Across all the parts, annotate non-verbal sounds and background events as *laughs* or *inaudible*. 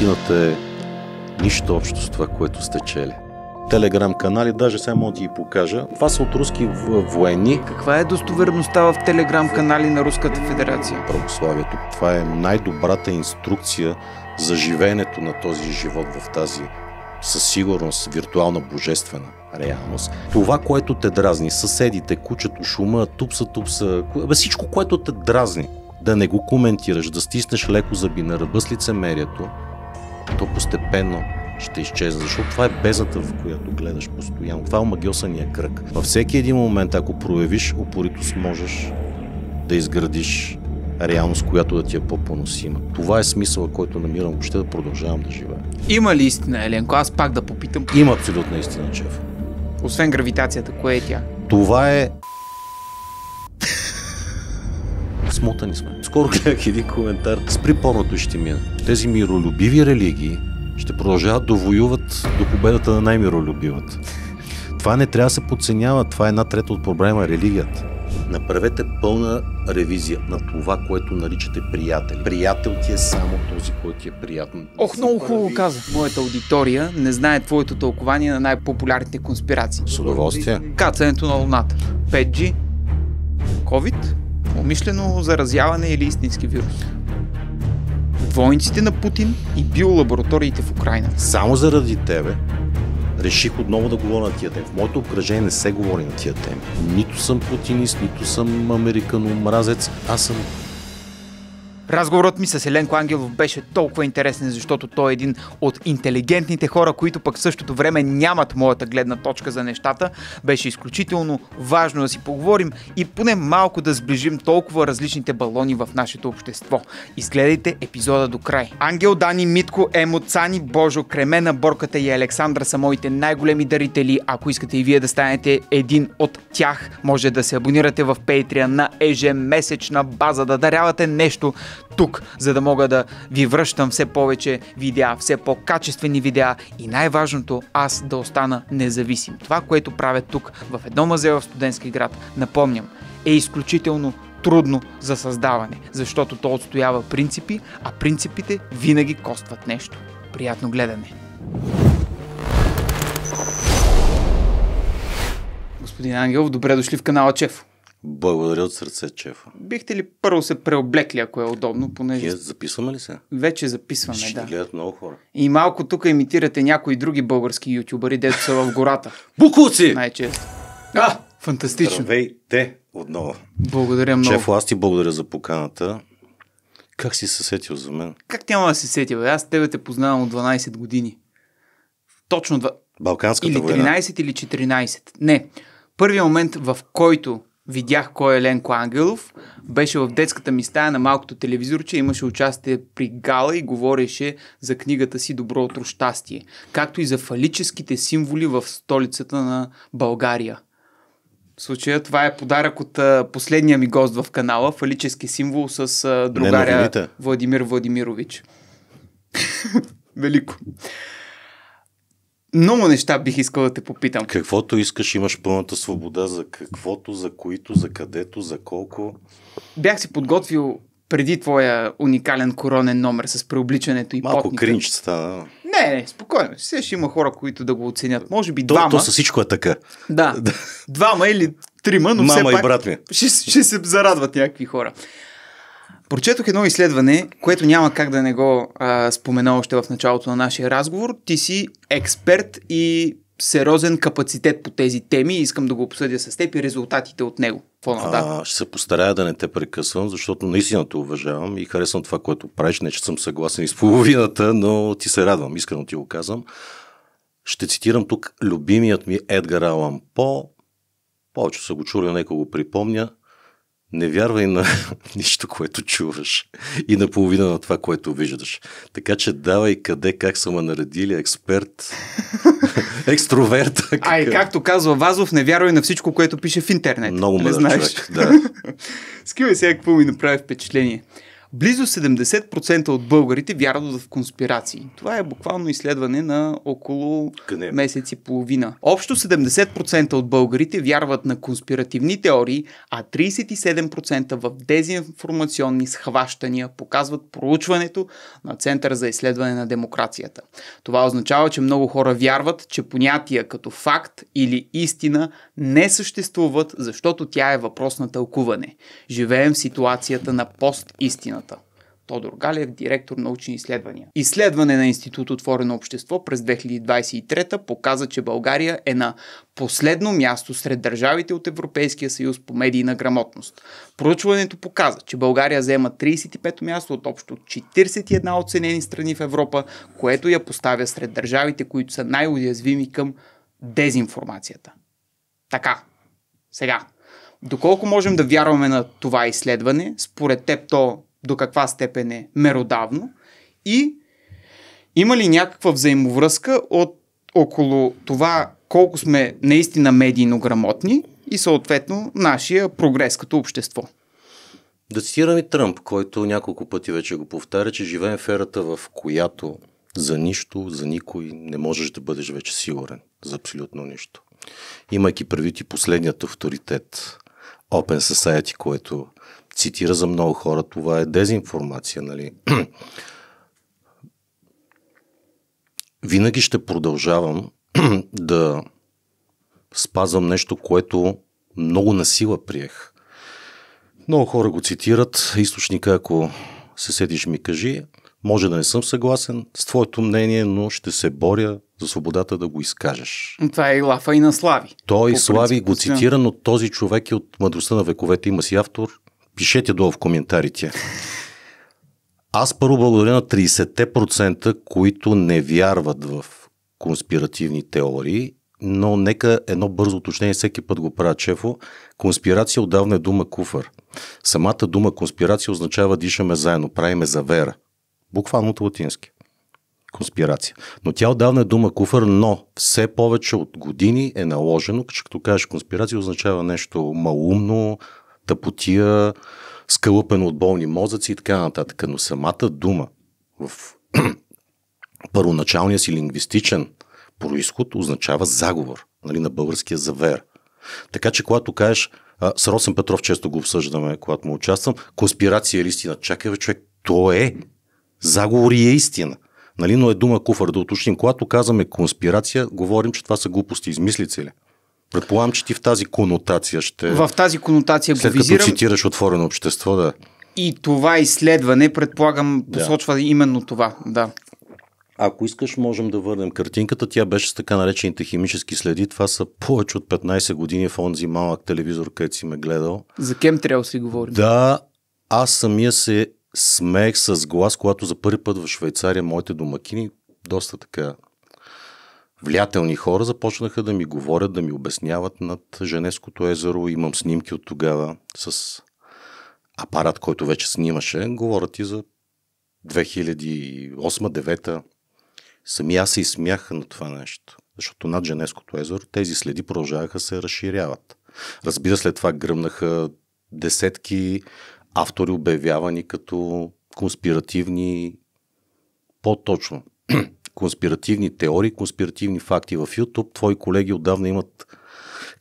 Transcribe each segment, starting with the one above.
истината е нищо общо с това, което сте чели. Телеграм канали, даже сега мога да ти покажа. Това са от руски военни. Каква е достоверността в телеграм канали на Руската федерация? Православието. Това е най-добрата инструкция за живеенето на този живот в тази със сигурност виртуална божествена реалност. Това, което те дразни, съседите, кучето, шума, тупса, тупса, всичко, което те дразни, да не го коментираш, да стиснеш леко зъби на ръба с лицемерието, то постепенно ще изчезне, защото това е безата, в която гледаш постоянно. Това е омагиосания кръг. Във всеки един момент, ако проявиш упоритост, можеш да изградиш реалност, която да ти е по-поносима. Това е смисъла, който намирам въобще да продължавам да живея. Има ли истина, Еленко? Аз пак да попитам. Има абсолютна истина, Чеф. Освен гравитацията, кое е тя? Това е Смотани сме. Скоро гледах един коментар. Спри порното ще мина. Тези миролюбиви религии ще продължават да воюват до победата на най-миролюбивата. Това не трябва да се подценява. Това е една трета от проблема религията. Направете пълна ревизия на това, което наричате приятели. Приятел ти е само този, който ти е приятен. Ох, много хубаво каза. Моята аудитория не знае твоето тълкование на най-популярните конспирации. С удоволствие. Кацането на луната. 5G. COVID умишлено заразяване или истински вирус. Войниците на Путин и биолабораториите в Украина. Само заради тебе реших отново да говоря на тия теми. В моето обкръжение не се говори на тия теми. Нито съм путинист, нито съм американо мразец, Аз съм Разговорът ми с Еленко Ангелов беше толкова интересен, защото той е един от интелигентните хора, които пък в същото време нямат моята гледна точка за нещата. Беше изключително важно да си поговорим и поне малко да сближим толкова различните балони в нашето общество. Изгледайте епизода до край. Ангел Дани, Митко, Емо, Цани, Божо, Кремена, Борката и Александра са моите най-големи дарители. Ако искате и вие да станете един от тях, може да се абонирате в Patreon на ежемесечна база, да дарявате нещо тук, за да мога да ви връщам все повече видеа, все по-качествени видеа и най-важното аз да остана независим. Това, което правя тук в едно мазе в студентски град, напомням, е изключително трудно за създаване, защото то отстоява принципи, а принципите винаги костват нещо. Приятно гледане! Господин Ангел, добре дошли в канала Чефо. Благодаря от сърце, Чефа. Бихте ли първо се преоблекли, ако е удобно, понеже... Ние записваме ли се? Вече записваме, Ще да. гледат много хора. И малко тук имитирате някои други български ютубъри, дето са в гората. *laughs* Букуци! Най-често. А! Фантастично. те отново. Благодаря много. Чефо, аз ти благодаря за поканата. Как си се сетил за мен? Как няма да се сетя, бе? Аз тебе те познавам от 12 години. Точно 2... Балканската или 13 война. или 14. Не. Първият момент, в който видях кой е Ленко Ангелов. Беше в детската ми стая на малкото телевизорче, имаше участие при Гала и говореше за книгата си утро щастие, както и за фалическите символи в столицата на България. В случая това е подарък от а, последния ми гост в канала, фалически символ с а, другаря Владимир Владимирович. *laughs* Велико много неща бих искал да те попитам. Каквото искаш, имаш пълната свобода за каквото, за които, за където, за колко. Бях си подготвил преди твоя уникален коронен номер с преобличането и Малко потника. кринч стана. Не, не, спокойно. Все ще има хора, които да го оценят. Може би то, двама. То със всичко е така. Да. *laughs* двама или трима, но Мама все и брат ми. Ще, ще се зарадват някакви хора. Прочетох едно изследване, което няма как да не го а, спомена още в началото на нашия разговор. Ти си експерт и сериозен капацитет по тези теми и искам да го обсъдя с теб и резултатите от него. А, ще се постарая да не те прекъсвам, защото наистина те уважавам и харесвам това, което правиш. Не, че съм съгласен и с половината, но ти се радвам, искрено ти го казвам. Ще цитирам тук любимият ми Едгар Алан По. Повече са го чули, нека го припомня не вярвай на *laughs* нищо, което чуваш и на половина на това, което виждаш. Така че давай къде, как са ме наредили, експерт, *laughs* екстроверт. *laughs* а и е. както казва Вазов, не вярвай на всичко, което пише в интернет. Много мъдър човек, да. Скивай сега какво ми направи впечатление. Близо 70% от българите вярват в конспирации. Това е буквално изследване на около Къде? месец и половина. Общо 70% от българите вярват на конспиративни теории, а 37% в дезинформационни схващания показват проучването на Център за изследване на демокрацията. Това означава, че много хора вярват, че понятия като факт или истина не съществуват, защото тя е въпрос на тълкуване. Живеем в ситуацията на пост-истина Тодор Галев, директор научни изследвания. Изследване на Институт Отворено общество през 2023 показа, че България е на последно място сред държавите от Европейския съюз по медийна грамотност. Проучването показа, че България заема 35-то място от общо 41 оценени страни в Европа, което я поставя сред държавите, които са най-уязвими към дезинформацията. Така, сега. Доколко можем да вярваме на това изследване? Според теб то до каква степен е меродавно и има ли някаква взаимовръзка от около това колко сме наистина медийно грамотни и съответно нашия прогрес като общество. Да цитирам и Тръмп, който няколко пъти вече го повтаря, че живеем в ерата, в която за нищо, за никой не можеш да бъдеш вече сигурен. За абсолютно нищо. Имайки предвид и последният авторитет Open Society, което цитира за много хора, това е дезинформация, нали? *clears throat* Винаги ще продължавам *clears throat* да спазвам нещо, което много насила приех. Много хора го цитират. Източника, ако се седиш, ми кажи. Може да не съм съгласен с твоето мнение, но ще се боря за свободата да го изкажеш. Това е и лафа и на Слави. Той Слави го цитира, но този човек е от мъдростта на вековете. Има си автор, Пишете долу в коментарите. Аз първо благодаря на 30%, които не вярват в конспиративни теории, но нека едно бързо уточнение всеки път го правя чефо. Конспирация отдавна е дума куфър. Самата дума конспирация означава дишаме заедно, правиме за вера. Буквално от латински. Конспирация. Но тя отдавна е дума куфър, но все повече от години е наложено, че като кажеш конспирация означава нещо малумно, тъпотия, скълъпен от болни мозъци и така нататък. Но самата дума в *clears throat* първоначалния си лингвистичен происход означава заговор нали, на българския завер. Така че когато кажеш, а, с Росен Петров често го обсъждаме, когато му участвам, конспирация е истина. Чакай, човек, то е. Заговор и е истина. Нали, но е дума куфар да уточним. Когато казваме конспирация, говорим, че това са глупости, измислици ли? Предполагам, че ти в тази конотация ще. В тази конотация След го визирам. След като цитираш отворено общество, да. И това изследване, предполагам, посочва да. именно това. Да. Ако искаш, можем да върнем картинката. Тя беше с така наречените химически следи. Това са повече от 15 години в онзи малък телевизор, където си ме гледал. За кем трябва да си говорим? Да, аз самия се смех с глас, когато за първи път в Швейцария моите домакини доста така влиятелни хора започнаха да ми говорят, да ми обясняват над женеското езеро. Имам снимки от тогава с апарат, който вече снимаше. Говорят и за 2008-2009. Сами аз се изсмях на това нещо, защото над женеското езеро тези следи продължаваха се разширяват. Разбира след това гръмнаха десетки автори обявявани като конспиративни по-точно *clears throat* конспиративни теории, конспиративни факти в YouTube. Твои колеги отдавна имат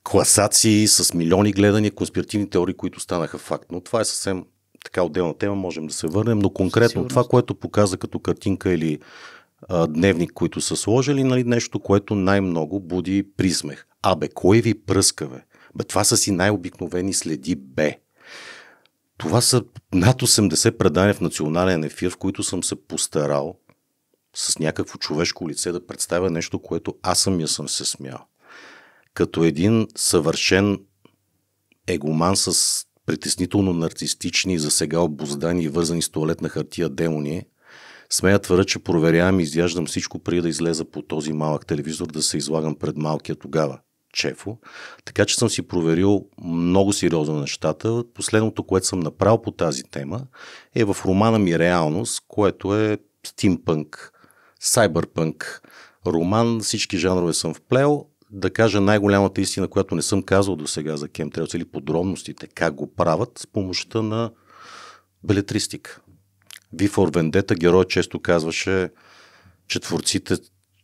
класации с милиони гледания, конспиративни теории, които станаха факт. Но това е съвсем така отделна тема, можем да се върнем, но конкретно това, което показа като картинка или а, дневник, които са сложили, нали, нещо, което най-много буди присмех. Абе, кой ви пръскаве? Бе, това са си най-обикновени следи Б. Това са над 80 предания в национален ефир, в които съм се постарал с някакво човешко лице да представя нещо, което аз самия съм се смял. Като един съвършен егоман с притеснително нарцистични, за сега обоздани и вързани с туалетна хартия демони, смея твърда, че проверявам и изяждам всичко преди да излеза по този малък телевизор да се излагам пред малкия тогава. Чефо. Така че съм си проверил много сериозно нещата. Последното, което съм направил по тази тема е в романа ми Реалност, което е стимпънк сайбърпънк роман, всички жанрове съм вплел. Да кажа най-голямата истина, която не съм казал до сега за Chemtrails или подробностите, как го правят с помощта на белетристика. Вифор вендета герой често казваше, че творците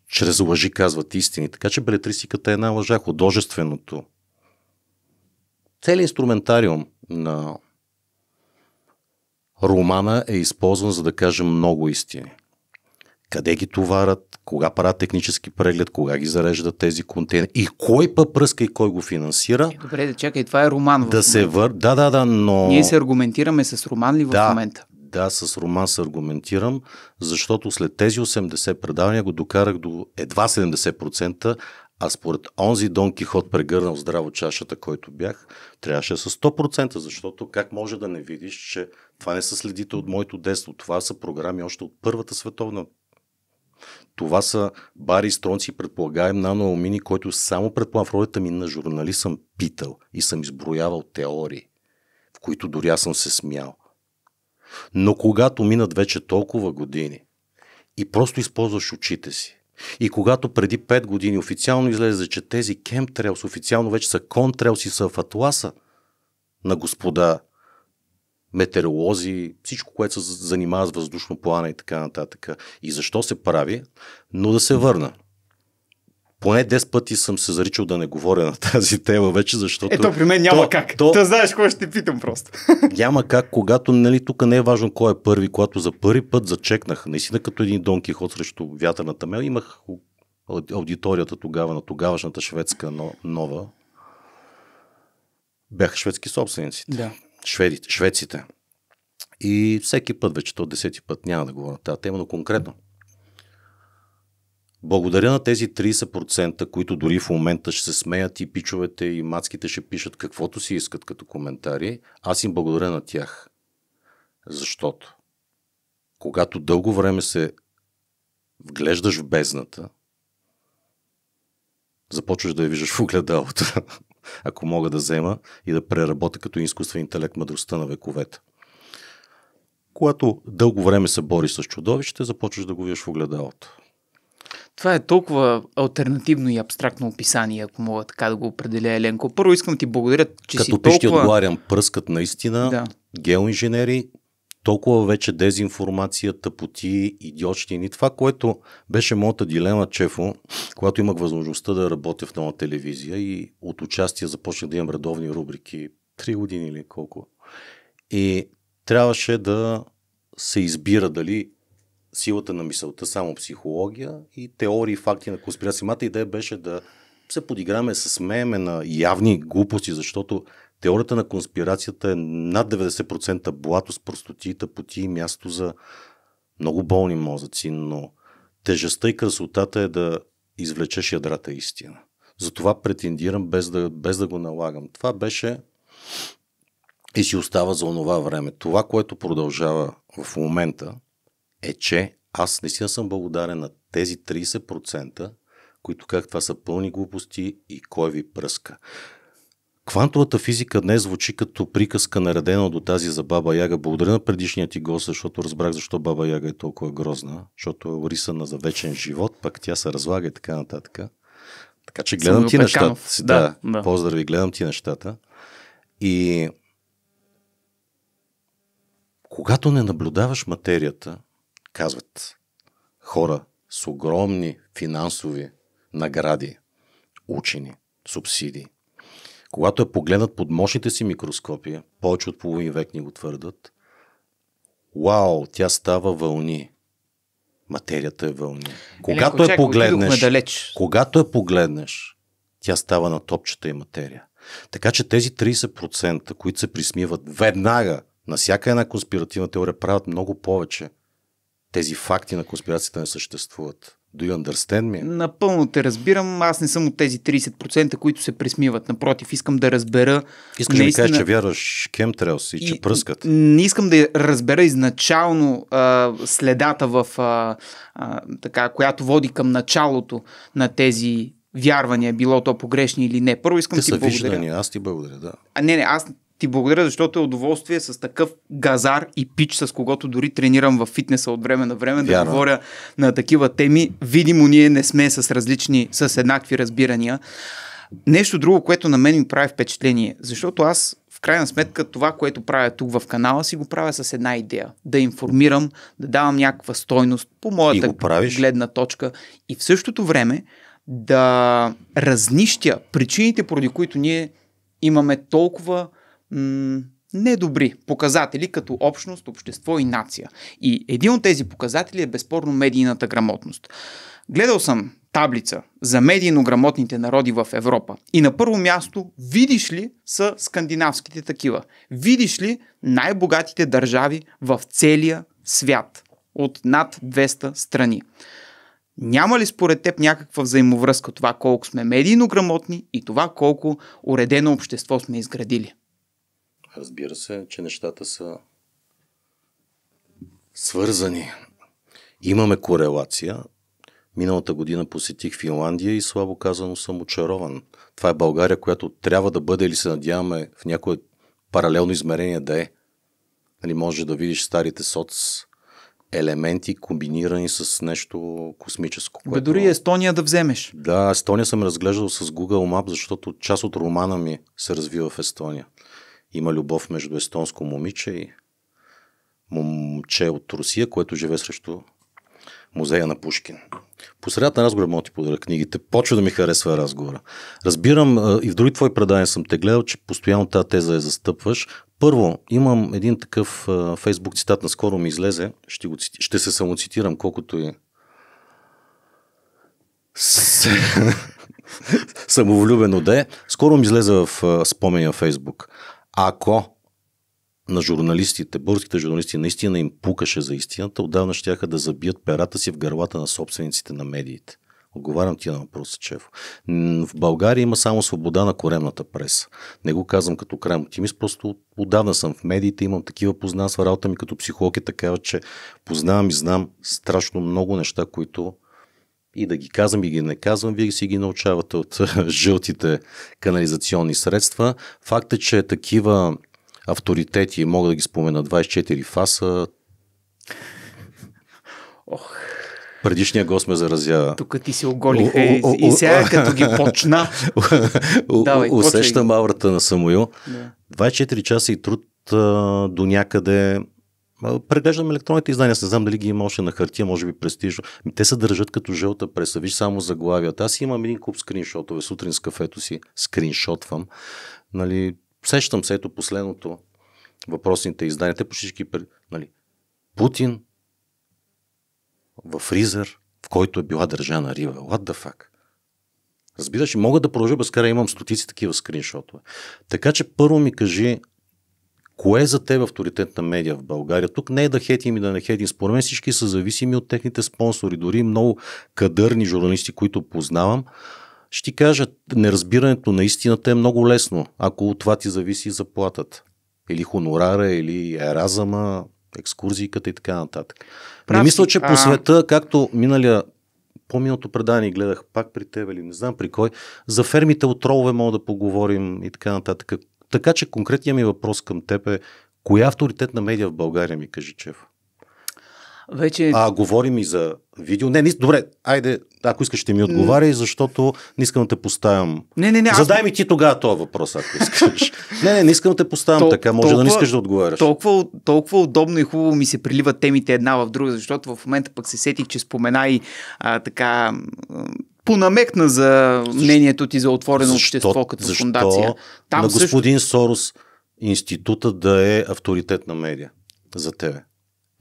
чрез лъжи казват истини. Така че белетристиката е една лъжа, художественото. Целият инструментариум на романа е използван за да каже много истини къде ги товарят, кога правят технически преглед, кога ги зареждат тези контейнери и кой път пръска и кой го финансира. Е, добре, да чакай, това е роман. Да се вър... Да, да, да, но... Ние се аргументираме с роман ли в да, момента? Да, с роман се аргументирам, защото след тези 80 предавания го докарах до едва 70%, а според онзи Дон Кихот прегърнал здраво чашата, който бях, трябваше с 100%, защото как може да не видиш, че това не са следите от моето детство, това са програми още от Първата световна това са бари, стронци, предполагаем наноалумини, който само предполагам в ролята ми на журналист съм питал и съм изброявал теории, в които дори аз съм се смял. Но когато минат вече толкова години и просто използваш очите си, и когато преди 5 години официално излезе, че тези кемтрелс официално вече са контрелси, и са в атласа на господа метеоролози, всичко, което се занимава с въздушно плана и така нататък. И защо се прави, но да се върна поне 10 пъти съм се заричал да не говоря на тази тема вече, защото... Ето, при мен няма то, как. То, Та знаеш кой ще те питам просто. *laughs* Няма как, когато, нали, тук не е важно кой е първи, когато за първи път зачекнах, наистина като един Дон Кихот срещу вятърната мел, имах аудиторията тогава на тогавашната шведска нова. Бяха шведски собственици. Да шведите, шведците. И всеки път, вече то десети път, няма да говоря на тази тема, но конкретно. Благодаря на тези 30%, които дори в момента ще се смеят и пичовете и мацките ще пишат каквото си искат като коментари, аз им благодаря на тях. Защото когато дълго време се вглеждаш в бездната, започваш да я виждаш в огледалото. *laughs* ако мога да взема и да преработя като изкуствен интелект мъдростта на вековете. Когато дълго време се бори с чудовище, започваш да го виждаш в огледалото. Това е толкова альтернативно и абстрактно описание, ако мога така да го определя, Еленко. Първо искам да ти благодаря, че Като си толкова... Като ти отговарям, пръскат наистина, да. геоинженери, толкова вече дезинформация, тъпоти, идиотщини. Това, което беше моята дилема, Чефо, когато имах възможността да работя в нова телевизия и от участие започнах да имам редовни рубрики, три години или колко. И трябваше да се избира дали силата на мисълта, само психология и теории факти на конспирация. Мата идея беше да се подиграме, с смееме на явни глупости, защото Теорията на конспирацията е над 90% блато с простотиите, поти и място за много болни мозъци, но тежестта и красотата е да извлечеш ядрата истина. Затова претендирам без да, без да го налагам. Това беше и си остава за онова време. Това, което продължава в момента е, че аз наистина съм благодарен на тези 30%, които как това са пълни глупости и кой ви пръска. Квантовата физика днес звучи като приказка, наредена до тази за Баба Яга. Благодаря на предишният ти гост, защото разбрах защо Баба Яга е толкова грозна, защото е орисана за вечен живот, пък тя се разлага и така нататък. Така че гледам Съм ти Пеканов. нещата си. Да, да, да, поздрави, гледам ти нещата. И когато не наблюдаваш материята, казват хора с огромни финансови награди, учени, субсидии, когато я погледнат под мощните си микроскопи, повече от половин век ни го твърдат, вау, тя става вълни. Материята е вълни. Когато е погледнеш, далеч. когато я погледнеш, тя става на топчета и материя. Така че тези 30%, които се присмиват веднага на всяка една конспиративна теория, правят много повече. Тези факти на конспирацията не съществуват. Do you understand me? Напълно те разбирам. Аз не съм от тези 30%, които се пресмиват. Напротив, искам да разбера. Искаш наистина... да ми кажеш, че вярваш кемтрелс и, и че пръскат. Не искам да разбера изначално а, следата в а, а, така, която води към началото на тези вярвания, било то погрешни или не. Първо искам да ти са благодаря. Виждания, аз ти благодаря, да. А, не, не, аз ти благодаря, защото е удоволствие с такъв газар и пич, с когото дори тренирам в фитнеса от време на време, Вярно. да говоря на такива теми. Видимо, ние не сме с различни, с еднакви разбирания. Нещо друго, което на мен ми прави впечатление, защото аз в крайна сметка това, което правя тук в канала си, го правя с една идея. Да информирам, да давам някаква стойност по моята гледна точка и в същото време да разнищя причините, поради които ние имаме толкова м- недобри показатели като общност, общество и нация. И един от тези показатели е безспорно медийната грамотност. Гледал съм таблица за медийно грамотните народи в Европа. И на първо място, видиш ли са скандинавските такива? Видиш ли най-богатите държави в целия свят от над 200 страни? Няма ли според теб някаква взаимовръзка това колко сме медийно грамотни и това колко уредено общество сме изградили? разбира се, че нещата са свързани. Имаме корелация. Миналата година посетих Финландия и слабо казано съм очарован. Това е България, която трябва да бъде или се надяваме в някое паралелно измерение да е. Нали, може да видиш старите соц елементи, комбинирани с нещо космическо. Което... Бе, дори Естония да вземеш. Да, Естония съм разглеждал с Google Map, защото част от романа ми се развива в Естония има любов между естонско момиче и момче от Русия, което живее срещу музея на Пушкин. По средата на разговора мога ти подаря книгите. Почва да ми харесва разговора. Разбирам и в други твои предания съм те гледал, че постоянно тази теза я застъпваш. Първо, имам един такъв фейсбук цитат, наскоро ми излезе. Ще, го, ще се самоцитирам, колкото и *laughs* самовлюбено да е. Скоро ми излезе в спомения Фейсбук. Ако на журналистите, българските журналисти наистина им пукаше за истината, отдавна щяха да забият перата си в гърлата на собствениците на медиите. Отговарям ти на въпроса, Чефо. В България има само свобода на коремната преса. Не го казвам като крайм оптимист, просто отдавна съм в медиите, имам такива познанства. Работа ми като психолог е такава, че познавам и знам страшно много неща, които и да ги казвам и ги не казвам, вие си ги научавате от *laughs* жълтите канализационни средства. Факт е, че такива авторитети, мога да ги спомена 24 фаса, Ох. Предишния гост ме заразя. Тук ти се оголиха и, и сега като ги почна. *laughs* Давай, усещам почвай. аврата на Самуил. Да. 24 часа и труд а, до някъде Преглеждам електронните издания, не знам дали ги има още на хартия, може би престижно. Ами, те се държат като жълта преса, виж само заглавията. Аз имам един куп скриншотове, сутрин с кафето си скриншотвам. Нали, сещам се, ето последното въпросните издания, те по всички, нали, Путин в Ризър, в който е била държана Рива. What the fuck? Разбираш, мога да продължа без имам стотици такива скриншотове. Така че първо ми кажи Кое за теб е авторитетна медия в България? Тук не е да хетим и да не хетим. Според мен всички са зависими от техните спонсори. Дори много кадърни журналисти, които познавам, ще ти кажат неразбирането на истината е много лесно, ако от това ти зависи заплатата. Или хонорара, или еразъма, екскурзийката и така нататък. Прав не мисля, че а... по света, както миналия по-миналото предание гледах пак при теб или не знам при кой, за фермите от ролове мога да поговорим и така нататък. Така че конкретният ми въпрос към теб е, коя е авторитетна медия в България ми кажи, Чев? Вече... А говорим и за видео. Не, не, добре, айде, ако искаш ще ми отговаряй, защото не искам да те поставям. Не, не, не. Задай аз... ми ти тогава този въпрос, ако искаш. *laughs* не, не, не искам да те поставям Тол- така, може толкова, да не искаш да отговаряш. Толкова, толкова удобно и хубаво ми се приливат темите една в друга, защото в момента пък се сетих, че спомена и а, така понамекна за мнението ти за отворено защо, общество като защо фундация. Там на господин също... Сорос института да е авторитет на медиа за тебе?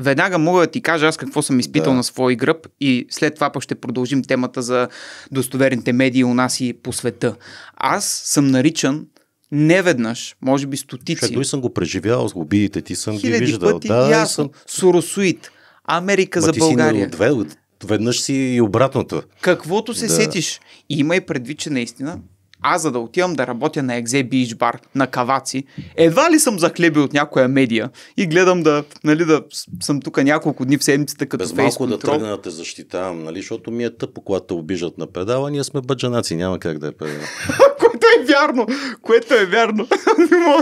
Веднага мога да ти кажа аз какво съм изпитал да. на свой гръб и след това пък ще продължим темата за достоверните медии у нас и по света. Аз съм наричан неведнъж, може би стотици. Ще, дори съм го преживял, с обидите ти съм ги виждал. Пъти, да, ясно, съм... Суросуит, Америка Ма за ти България. Си не от две, от веднъж си и обратното. Каквото се да. сетиш. И имай предвид, че наистина аз за да отивам да работя на Екзе Бич Бар, на Каваци, едва ли съм захлебил от някоя медия и гледам да, нали, да съм тук няколко дни в седмицата като Без малко да тръгна да те защитавам, нали, защото ми е тъпо, когато те обижат на предава, ние сме баджанаци, няма как да е педала. *laughs* което е вярно, което е вярно.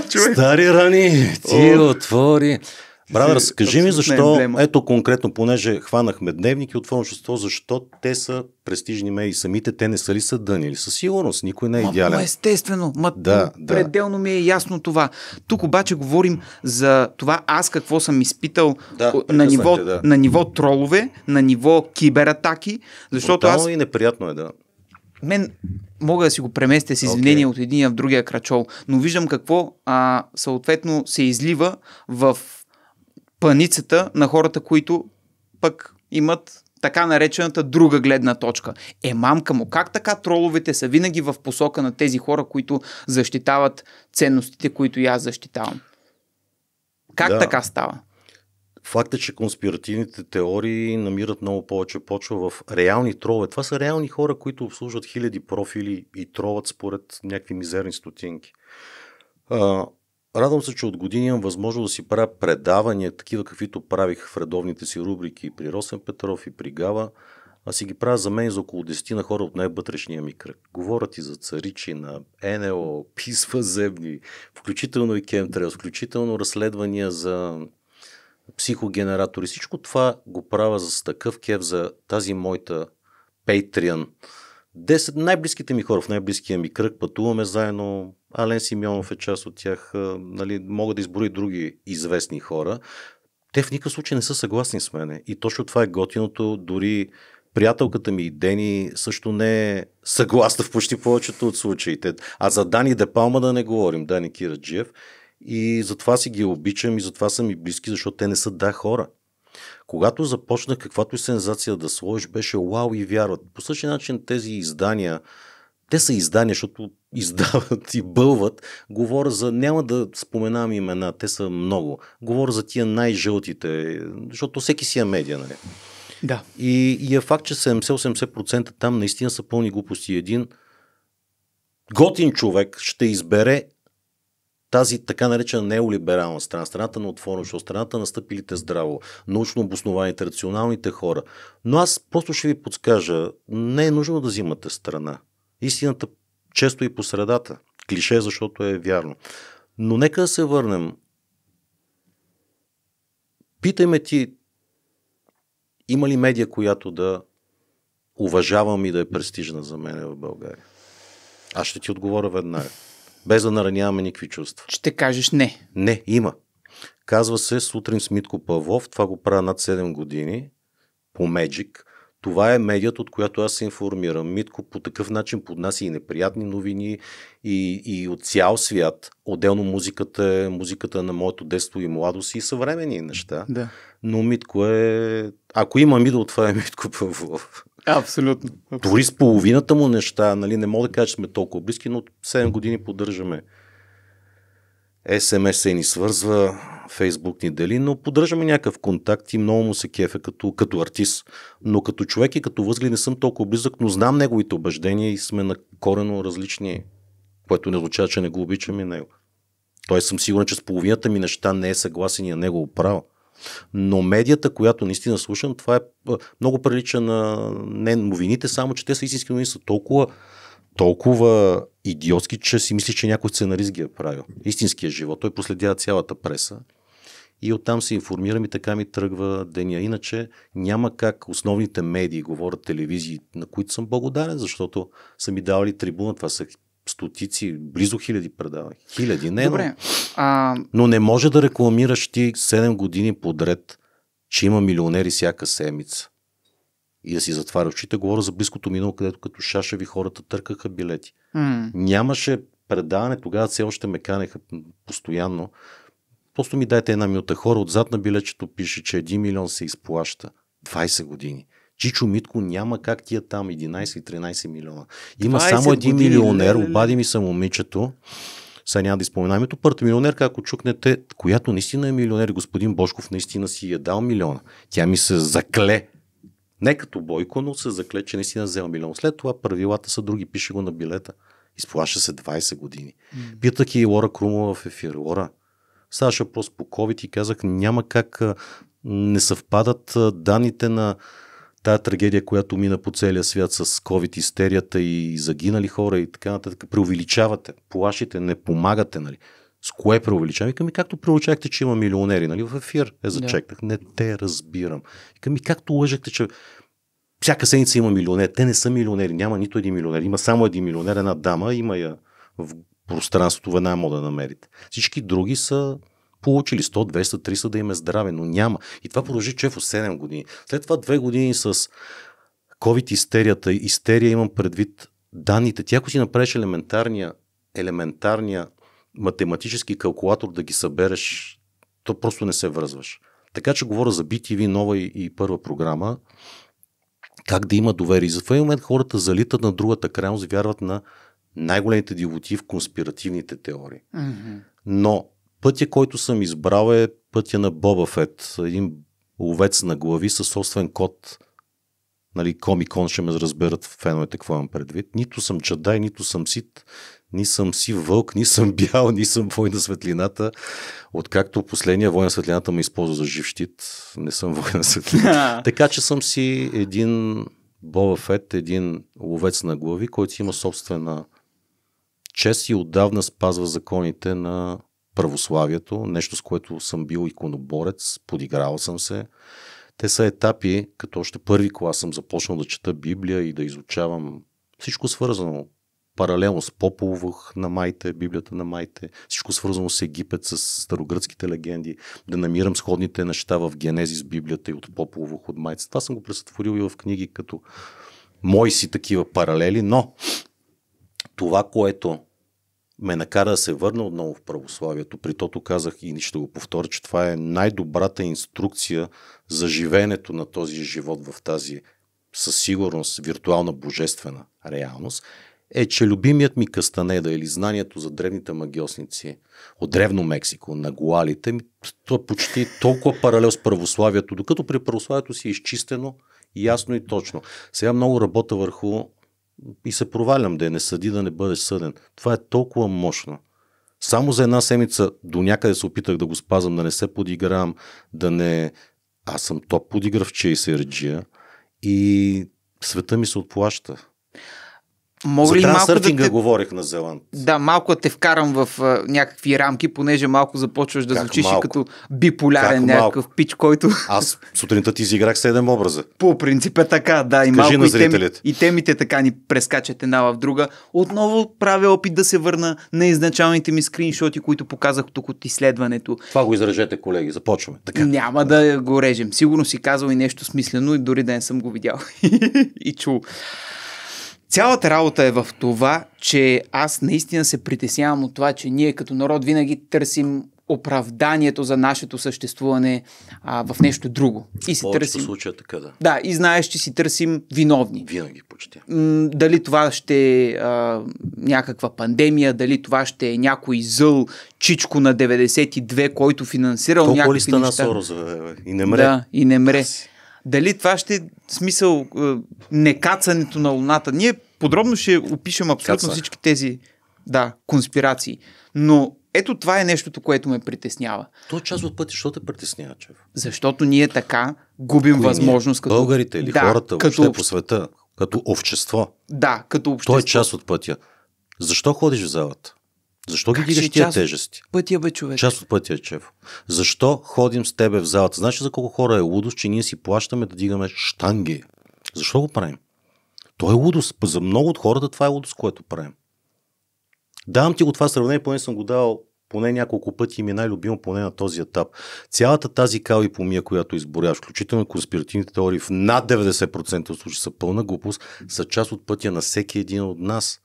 *laughs* Стари рани, ти О. отвори. Брат, разкажи ми е защо, емблема. ето конкретно, понеже хванахме дневник и отворничество, защо те са престижни медии самите, те не са ли дъни или със сигурност, никой не е идеален. Ма, естествено, ма, да, да. пределно ми е ясно това. Тук обаче говорим за това аз какво съм изпитал да, на, ниво, да. на ниво тролове, на ниво кибератаки, защото Брутално аз... и неприятно е, да. Мен мога да си го преместя с извинение okay. от единия в другия крачол, но виждам какво а, съответно се излива в паницата на хората, които пък имат така наречената друга гледна точка. Е, мамка му, как така троловете са винаги в посока на тези хора, които защитават ценностите, които и аз защитавам? Как да. така става? Факт е, че конспиративните теории намират много повече почва в реални тролове. Това са реални хора, които обслужват хиляди профили и троват според някакви мизерни стотинки. А, Радвам се, че от години имам възможност да си правя предавания, такива каквито правих в редовните си рубрики при Росен Петров и при Гава, а си ги правя за мен и за около 10 на хора от най-вътрешния ми кръг. Говорят и за царичи на НЛО, писва земни, включително и кемтрел, включително разследвания за психогенератори. Всичко това го правя за такъв кеф за тази моята Patreon. 10 най-близките ми хора в най-близкия ми кръг пътуваме заедно, Ален Симеонов е част от тях, нали, мога да избори други известни хора. Те в никакъв случай не са съгласни с мене. И точно това е готиното. Дори приятелката ми Дени също не е съгласна в почти повечето от случаите. А за Дани Депалма да не говорим, Дани Кираджиев. И затова си ги обичам и затова са ми близки, защото те не са да хора. Когато започнах каквато и сензация да сложиш, беше вау и вярват. По същия начин тези издания, те са издания, защото издават и бълват. Говоря за, няма да споменавам имена, те са много. Говоря за тия най-жълтите, защото всеки си е медия, нали? Да. И, и е факт, че 70-80% там наистина са пълни глупости. Един готин човек ще избере тази така наречена неолиберална страна, страната на отвореност, страната на стъпилите здраво, научно обоснованите, рационалните хора. Но аз просто ще ви подскажа, не е нужно да взимате страна. Истината често и по средата. Клише, защото е вярно. Но нека да се върнем. Питаме ти, има ли медия, която да уважавам и да е престижна за мен в България? Аз ще ти отговоря веднага. Без да нараняваме никакви чувства. Ще кажеш не. Не, има. Казва се Сутрин с Митко Павлов. Това го правя над 7 години по Меджик това е медията, от която аз се информирам. Митко по такъв начин поднася и неприятни новини и, и от цял свят. Отделно музиката, е музиката на моето детство и младост и съвремени неща. Да. Но Митко е... Ако има Мидо, това е Митко Павлов. Абсолютно. Абсолютно. Дори с половината му неща, нали, не мога да кажа, че сме толкова близки, но 7 години поддържаме. СМС се ни свързва, Фейсбук ни дели, но поддържаме някакъв контакт и много му се кефе като, като артист. Но като човек и като възгли не съм толкова близък, но знам неговите убеждения и сме на корено различни, което не означава, че не го обичам и него. Той съм сигурен, че с половината ми неща не е съгласен и на него право. Но медията, която наистина слушам, това е много прилича на не новините, само че те са истински новини, са толкова толкова идиотски, че си мисли, че някой сценарист ги е правил. Истинския живот. Той проследява цялата преса и оттам се информирам и така ми тръгва деня. Иначе няма как основните медии, говорят телевизии, на които съм благодарен, защото са ми давали трибуна. Това са стотици, близо хиляди предавания. Хиляди, не, Добре, но, а... но не може да рекламираш ти 7 години подред, че има милионери всяка седмица и да си затваря очите. Говоря за близкото минало, където като шашеви хората търкаха билети. Mm. Нямаше предаване, тогава все още ме канеха постоянно. Просто ми дайте една минута. Хора, отзад на билечето пише, че 1 милион се изплаща. 20 години. Чичо Митко няма как тия там 11-13 милиона. Има само един години, милионер, обади ми се момичето. Сега няма да изпоменам ето първата милионерка, ако чукнете, която наистина е милионер, господин Бошков наистина си е дал милиона. Тя ми се закле, не като Бойко, но се закле, че наистина взел милион. След това правилата са други, пише го на билета. Изплаша се 20 години. Mm. Питах и Лора Крумова в ефир. Лора, ставаше въпрос по COVID и казах, няма как не съвпадат данните на тая трагедия, която мина по целия свят с COVID истерията и загинали хора и така нататък. Преувеличавате, плашите, не помагате. Нали? С кое преувеличавам? Викам ми, както преувеличахте, че има милионери, нали, в ефир е зачекнах. Да. Не те разбирам. Викам ми, както лъжахте, че всяка седмица има милионер. Те не са милионери, няма нито един милионер. Има само един милионер, една дама, има я в пространството, веднага мога да намерите. Всички други са получили 100, 200, 300 да им е здраве, но няма. И това продължи чефо е 7 години. След това 2 години с COVID истерията, истерия имам предвид данните. Тя, ако си направиш елементарния, елементарния математически калкулатор да ги събереш, то просто не се връзваш. Така че говоря за BTV, нова и, и първа програма, как да има доверие. и За този момент хората залитат на другата крайност, вярват на най-големите дивоти в конспиративните теории. Mm-hmm. Но пътя, който съм избрал е пътя на Боба Фет, един ловец на глави със собствен код. Нали, комикон ще ме разберат феновете какво имам предвид. Нито съм чадай, нито съм сит, ни съм си вълк, ни съм *laughs* бял, ни съм война светлината. Откакто последния война светлината ме използва за жив щит, не съм *laughs* война светлината. *laughs* така че съм си един Боба Фет, един ловец на глави, който има собствена чест и отдавна спазва законите на православието, нещо с което съм бил иконоборец, подиграл съм се. Те са етапи, като още първи клас съм започнал да чета Библия и да изучавам всичко свързано паралелно с Поповах на Майте, Библията на Майте, всичко свързано с Египет, с старогръцките легенди, да намирам сходните неща в Генезис, Библията и от Поповах, от Майте. Това съм го пресътворил и в книги като мои си такива паралели, но това, което ме накара да се върна отново в православието. При тото казах и ще го повторя, че това е най-добрата инструкция за живеенето на този живот в тази със сигурност виртуална божествена реалност е, че любимият ми Кастанеда или знанието за древните магиосници от Древно Мексико, на Гуалите, то е почти толкова паралел с православието, докато при православието си е изчистено ясно и точно. Сега много работа върху и се провалям да я не съди, да не бъде съден. Това е толкова мощно. Само за една седмица до някъде се опитах да го спазвам, да не се подигравам, да не... Аз съм топ подигравче и серджия и света ми се отплаща. Мога ли малко да те... говорих на Зеланд. Да, малко те вкарам в а, някакви рамки, понеже малко започваш да как звучиш малко? и като биполярен как някакъв малко? пич, който... Аз сутринта ти изиграх седем образа. По принцип е така, да. И Кажи малко и, теми, и темите така ни прескачат една в друга. Отново правя опит да се върна на изначалните ми скриншоти, които показах тук от изследването. Това го изражете, колеги. Започваме. Така. Няма да го режем. Сигурно си казал и нещо смислено и дори ден съм го видял *laughs* и чул. Цялата работа е в това, че аз наистина се притеснявам от това, че ние като народ винаги търсим оправданието за нашето съществуване а, в нещо друго. И си търсим. случая е така, да. Да, и знаеш, че си търсим виновни. Винаги почти. дали това ще е някаква пандемия, дали това ще е някой зъл чичко на 92, който финансирал Толкова някакви ли стана неща. Сорос, и не мре. Да, и не мре. Аз... Дали това ще е смисъл е, некацането на Луната? Ние подробно ще опишем абсолютно Кацах. всички тези да, конспирации. Но ето това е нещото, което ме притеснява. То е част от пъти, защото те притеснява, че. Защото ние така губим Кои възможност. Ние? Като... Българите или да, хората като... въобще по света, като общество. Да, като общество. То е част от пътя. Защо ходиш в залата? Защо как ги е дигаш тия тежести? Пътя бе, човек. Част от пътя, чеф. Защо ходим с тебе в залата? Знаеш ли за колко хора е лудост, че ние си плащаме да дигаме штанги? Защо го правим? То е лудост. За много от хората това е лудост, което правим. Давам ти го това сравнение, поне съм го дал поне няколко пъти и ми е най-любимо поне на този етап. Цялата тази кал и помия, която изборяваш, включително конспиративните теории, в над 90% от случаи са пълна глупост, са част от пътя на всеки един от нас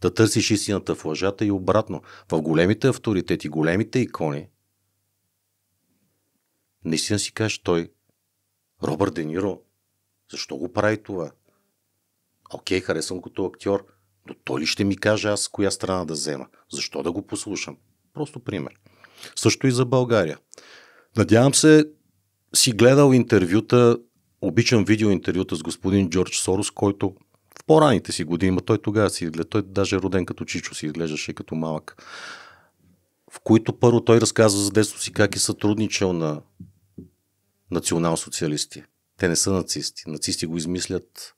да търсиш истината в лъжата и обратно. В големите авторитети, големите икони, наистина си кажеш той, Робърт Де Ниро, защо го прави това? Окей, харесвам като актьор, но той ли ще ми каже аз коя страна да взема? Защо да го послушам? Просто пример. Също и за България. Надявам се, си гледал интервюта, обичам видеоинтервюта с господин Джордж Сорос, който по-раните си години, но той тогава си изглежда, той даже роден като чичо си изглеждаше като малък, в които първо той разказва за детството си как е сътрудничал на национал-социалисти. Те не са нацисти. Нацисти го измислят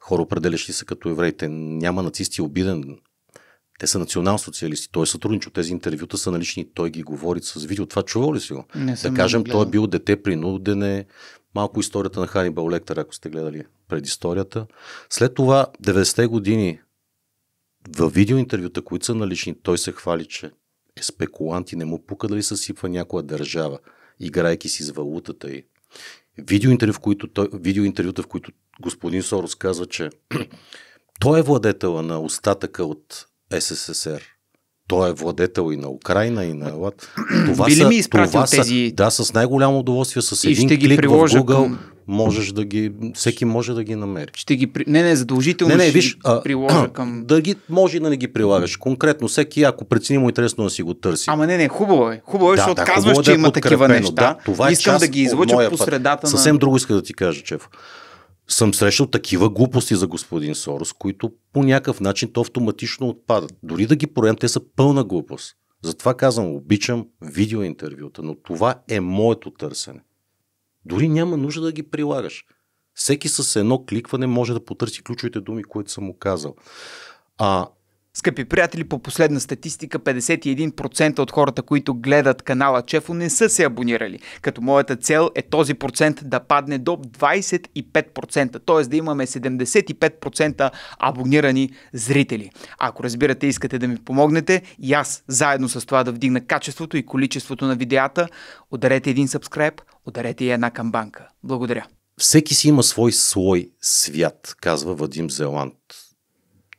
хора, определящи се като евреите. Няма нацисти е обиден. Те са национал-социалисти. Той е сътрудничал. Тези интервюта са налични. Той ги говори с видео. Това чувал ли си го? Не да кажем, той е бил дете, принудене. Малко историята на Ханибал Лектър, ако сте гледали предисторията. След това, 90-те години, във видеоинтервюта, които са налични, той се хвали, че е спекулант и не му пука дали съсипва някоя държава, играйки си с валутата й. Видеоинтервю, в които той, видеоинтервюта, в които господин Сорос казва, че *clears throat* той е владетела на остатъка от СССР той е владетел и на Украина, и на Лат. *clears throat* Това Би ли ми са, това тези... Са, да, с най-голямо удоволствие, с един ще ги клик в Google, към... можеш да ги, всеки може да ги намери. Ще ги, не, не, задължително не, не, виж, ще ги приложа *clears throat* към... Да ги, може да не ги прилагаш. Конкретно, всеки, ако прецени му е интересно да си го търси. Ама не, не, хубаво е. Хубаво е, защото да, казваш, е че е има такива неща. Да, това е Искам да ги излъча по средата на... Съвсем друго иска да ти кажа, Чеф съм срещал такива глупости за господин Сорос, които по някакъв начин то автоматично отпадат. Дори да ги проем, те са пълна глупост. Затова казвам, обичам видеоинтервюта, но това е моето търсене. Дори няма нужда да ги прилагаш. Всеки с едно кликване може да потърси ключовите думи, които съм му казал. А Скъпи приятели, по последна статистика 51% от хората, които гледат канала Чефо не са се абонирали, като моята цел е този процент да падне до 25%, т.е. да имаме 75% абонирани зрители. Ако разбирате, искате да ми помогнете и аз заедно с това да вдигна качеството и количеството на видеята, ударете един сабскрайб, ударете и една камбанка. Благодаря. Всеки си има свой слой свят, казва Вадим Зеланд.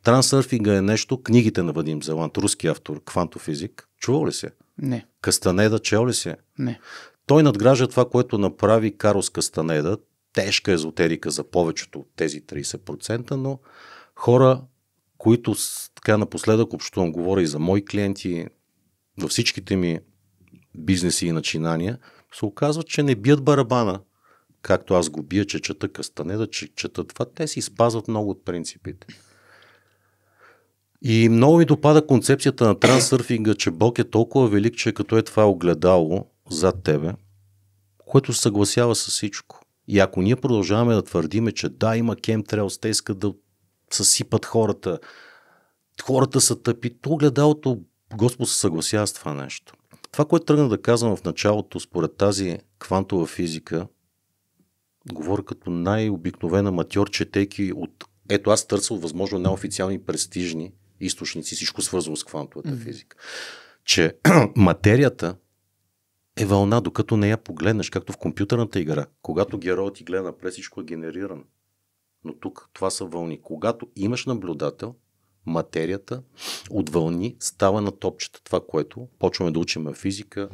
Трансърфинга е нещо, книгите на Вадим Зеланд, руски автор, квантофизик, чувал ли се? Не. Кастанеда, чел ли се? Не. Той надгражда това, което направи Карлос Кастанеда, тежка езотерика за повечето от тези 30%, но хора, които така напоследък общувам, говоря и за мои клиенти, във всичките ми бизнеси и начинания, се оказва, че не бият барабана, както аз го бия, че чета Кастанеда, че чета това, те си спазват много от принципите. И много ми допада концепцията на трансърфинга, че Бог е толкова велик, че като е това огледало зад тебе, което съгласява с всичко. И ако ние продължаваме да твърдиме, че да, има кемтрелс, те искат да съсипат хората, хората са тъпи, то огледалото Господ се съгласява с това нещо. Това, което тръгна да казвам в началото, според тази квантова физика, говоря като най обикновена матьор, четейки от ето аз търся възможно най-официални престижни източници, всичко свързано с квантовата mm-hmm. физика. Че *clears throat* материята е вълна, докато не я погледнеш, както в компютърната игра. Когато героят ти гледа напред, всичко е генерирано. Но тук това са вълни. Когато имаш наблюдател, материята от вълни става на топчета. Това, което почваме да учим физика,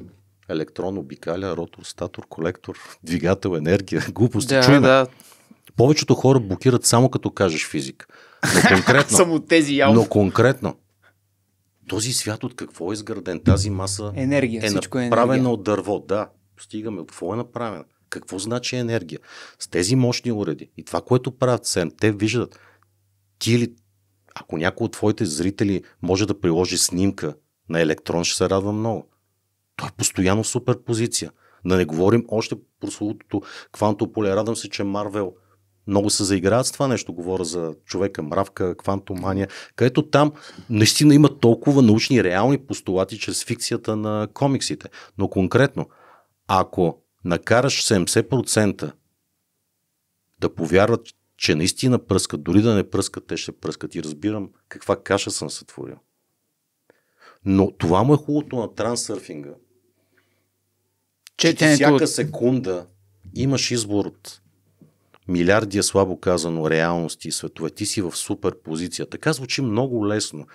електрон, обикаля, ротор, статор, колектор, *laughs* двигател, енергия, глупости. Да, Чуйна. да. Повечето хора блокират само като кажеш физика конкретно. *laughs* Само тези ялки. Но конкретно. Този свят от какво е изграден? Тази маса енергия, е направена е енергия. от дърво. Да, стигаме. От какво е направена? Какво значи енергия? С тези мощни уреди и това, което правят СЕМ, те виждат ти ли, ако някой от твоите зрители може да приложи снимка на електрон, ще се радва много. Той е постоянно в суперпозиция. Да не говорим още про кванто поле Радвам се, че Марвел – много се заиграват с това нещо. Говоря за човека, мравка, квантомания, където там наистина има толкова научни реални постулати чрез фикцията на комиксите. Но конкретно, ако накараш 70% да повярват, че наистина пръскат, дори да не пръскат, те ще пръскат. И разбирам каква каша съм сътворил. Но това му е хубавото на трансърфинга. Четенето... Че всяка секунда имаш избор от милиардия е слабо казано реалности и светове. Ти си в супер позиция. Така звучи много лесно,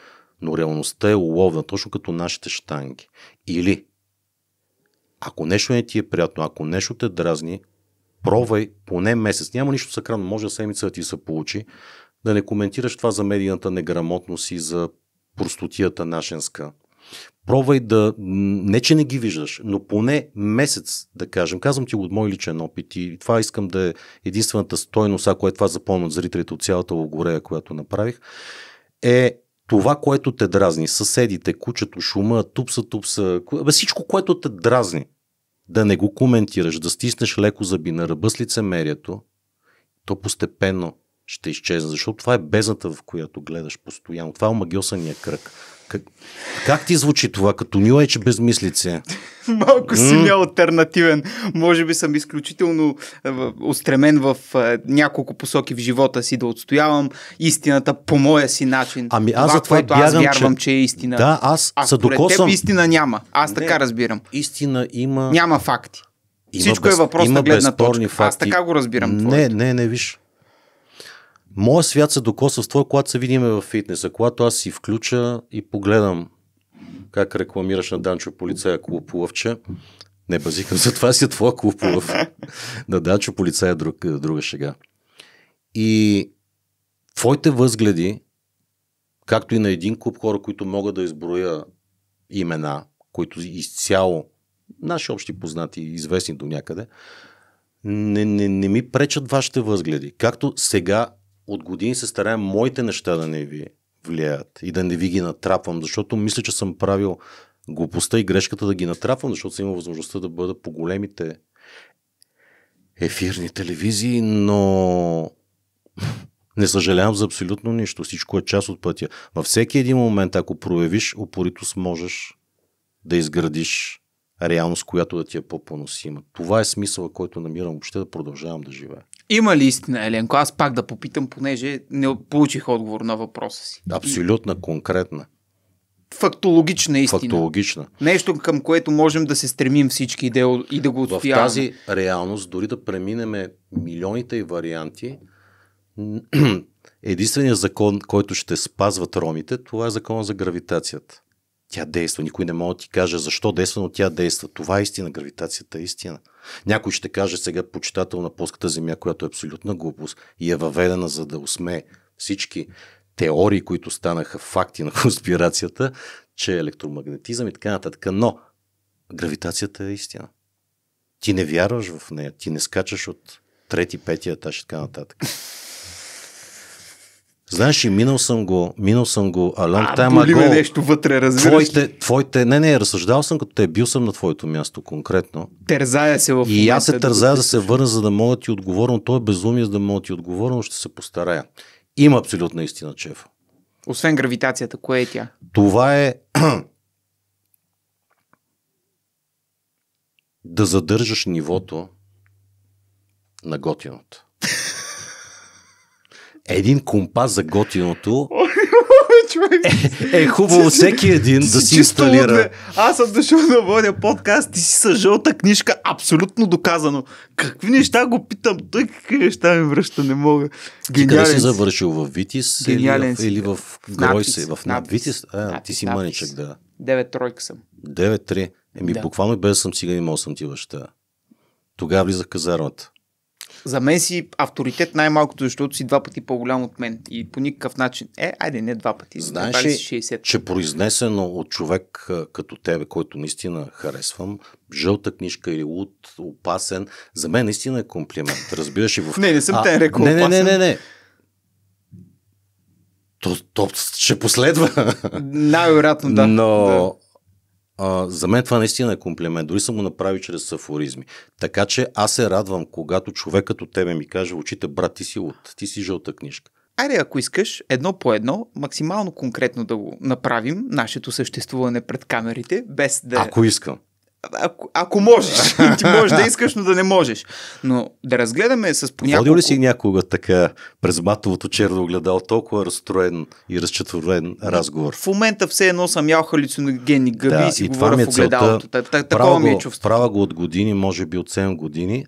но реалността е уловна, точно като нашите штанги. Или, ако нещо не ти е приятно, ако нещо те дразни, пробвай поне месец. Няма нищо сакрано, може седмица да ти се получи. Да не коментираш това за медийната неграмотност и за простотията нашенска пробвай да, не че не ги виждаш, но поне месец, да кажем, казвам ти от мой личен опит и това искам да е единствената стойност, ако е това запомнят зрителите от цялата Логорея, която направих, е това, което те дразни, съседите, кучето, шума, тупса, тупса, всичко, което те дразни, да не го коментираш, да стиснеш леко зъби на ръба с лицемерието, то постепенно ще изчезне, защото това е бездната, в която гледаш постоянно. Това е омагиосания кръг. Как, как ти звучи това като New Age безмислице? Малко си mm. альтернативен. Може би съм изключително е, устремен в е, няколко посоки в живота си да отстоявам истината по моя си начин. Ами аз това, за това бягам, аз вярвам, че... че е истина. Да, аз се докосвам. Теб истина няма. Аз не, така разбирам. Истина има. Няма факти. Има Всичко е без... е въпрос на гледна точка. Факти. Аз така го разбирам. Не, твоето. не, не, виж. Моя свят се докосва с това, когато се видиме в фитнеса, когато аз си включа и погледам как рекламираш на Данчо полицая клуб Лъвче. Не базикам *laughs* за това си е твоя клуб Лъв. *laughs* на Данчо полицая е друг, друга шега. И твоите възгледи, както и на един клуб хора, които мога да изброя имена, които изцяло наши общи познати, известни до някъде, не, не, не ми пречат вашите възгледи. Както сега от години се старая моите неща да не ви влияят и да не ви ги натрапвам, защото мисля, че съм правил глупостта и грешката да ги натрапвам, защото съм имал възможността да бъда по големите ефирни телевизии, но не съжалявам за абсолютно нищо. Всичко е част от пътя. Във всеки един момент, ако проявиш упоритост, можеш да изградиш реалност, която да ти е по-поносима. Това е смисъла, който намирам въобще да продължавам да живея. Има ли истина, Еленко? Аз пак да попитам, понеже не получих отговор на въпроса си. Абсолютна, конкретна. Фактологична истина. Фактологична. Нещо, към което можем да се стремим всички и да, и да го отстояваме. В тази реалност, дори да преминеме милионите и варианти, *clears throat* единственият закон, който ще спазват ромите, това е закон за гравитацията. Тя действа. Никой не може да ти каже защо действа, но тя действа. Това е истина. Гравитацията е истина. Някой ще каже сега почитател на плоската земя, която е абсолютна глупост и е въведена за да усме всички теории, които станаха факти на *laughs* конспирацията, че е електромагнетизъм и така нататък. Но гравитацията е истина. Ти не вярваш в нея, ти не скачаш от трети, пети етаж и така нататък. Знаеш, и минал съм го, минал съм го, а лонг тайм ago. нещо вътре, разбираш твоите, твоите, не, не, разсъждал съм, като те бил съм на твоето място конкретно. Тързая се в И аз се тързая да се върна, за да мога ти отговорно. Той е безумие, за да мога ти отговорно, ще се постарая. Има абсолютна истина, чеф. Освен гравитацията, кое е тя? Това е *clears throat* да задържаш нивото на готиното един компас за готиното *laughs* е, е хубаво всеки един да си инсталира. Аз съм дошъл да водя подкаст и си с жълта книжка, абсолютно доказано. Какви неща го питам, той какви неща ми връща, не мога. Гениален ти къде си завършил, в Витис или, в, или в Гройсе, в Витис? А, ти си мъничък, да. девет тройка съм. Девет-три. Еми да. буквално без съм сигурен, имал съм ти въща. Тогава влизах казармата за мен си авторитет най-малкото, защото си два пъти по-голям от мен. И по никакъв начин. Е, айде, не два пъти. Знаеш ли, 60. че произнесено от човек като тебе, който наистина харесвам, жълта книжка или луд, опасен, за мен наистина е комплимент. Разбираш и в... *laughs* не, не съм а, те рекол, не, не, не, не, не. То, то ще последва. Най-вероятно, да. Но да. А, за мен това наистина е комплимент. Дори съм го направил чрез афоризми. Така че аз се радвам, когато човек като тебе ми каже, очите, брат, ти си от, ти си жълта книжка. Айде, ако искаш, едно по едно, максимално конкретно да го направим, нашето съществуване пред камерите, без да... Ако искам ако, ако можеш. *laughs* Ти можеш да искаш, но да не можеш. Но да разгледаме с понякога... Водил ли си някога така през матовото черно огледал толкова разстроен и разчетворен разговор? В момента все едно съм ял халюциногенни гъби да, и си говоря в огледалото. Такова ми е, е чувство. Права го от години, може би от 7 години.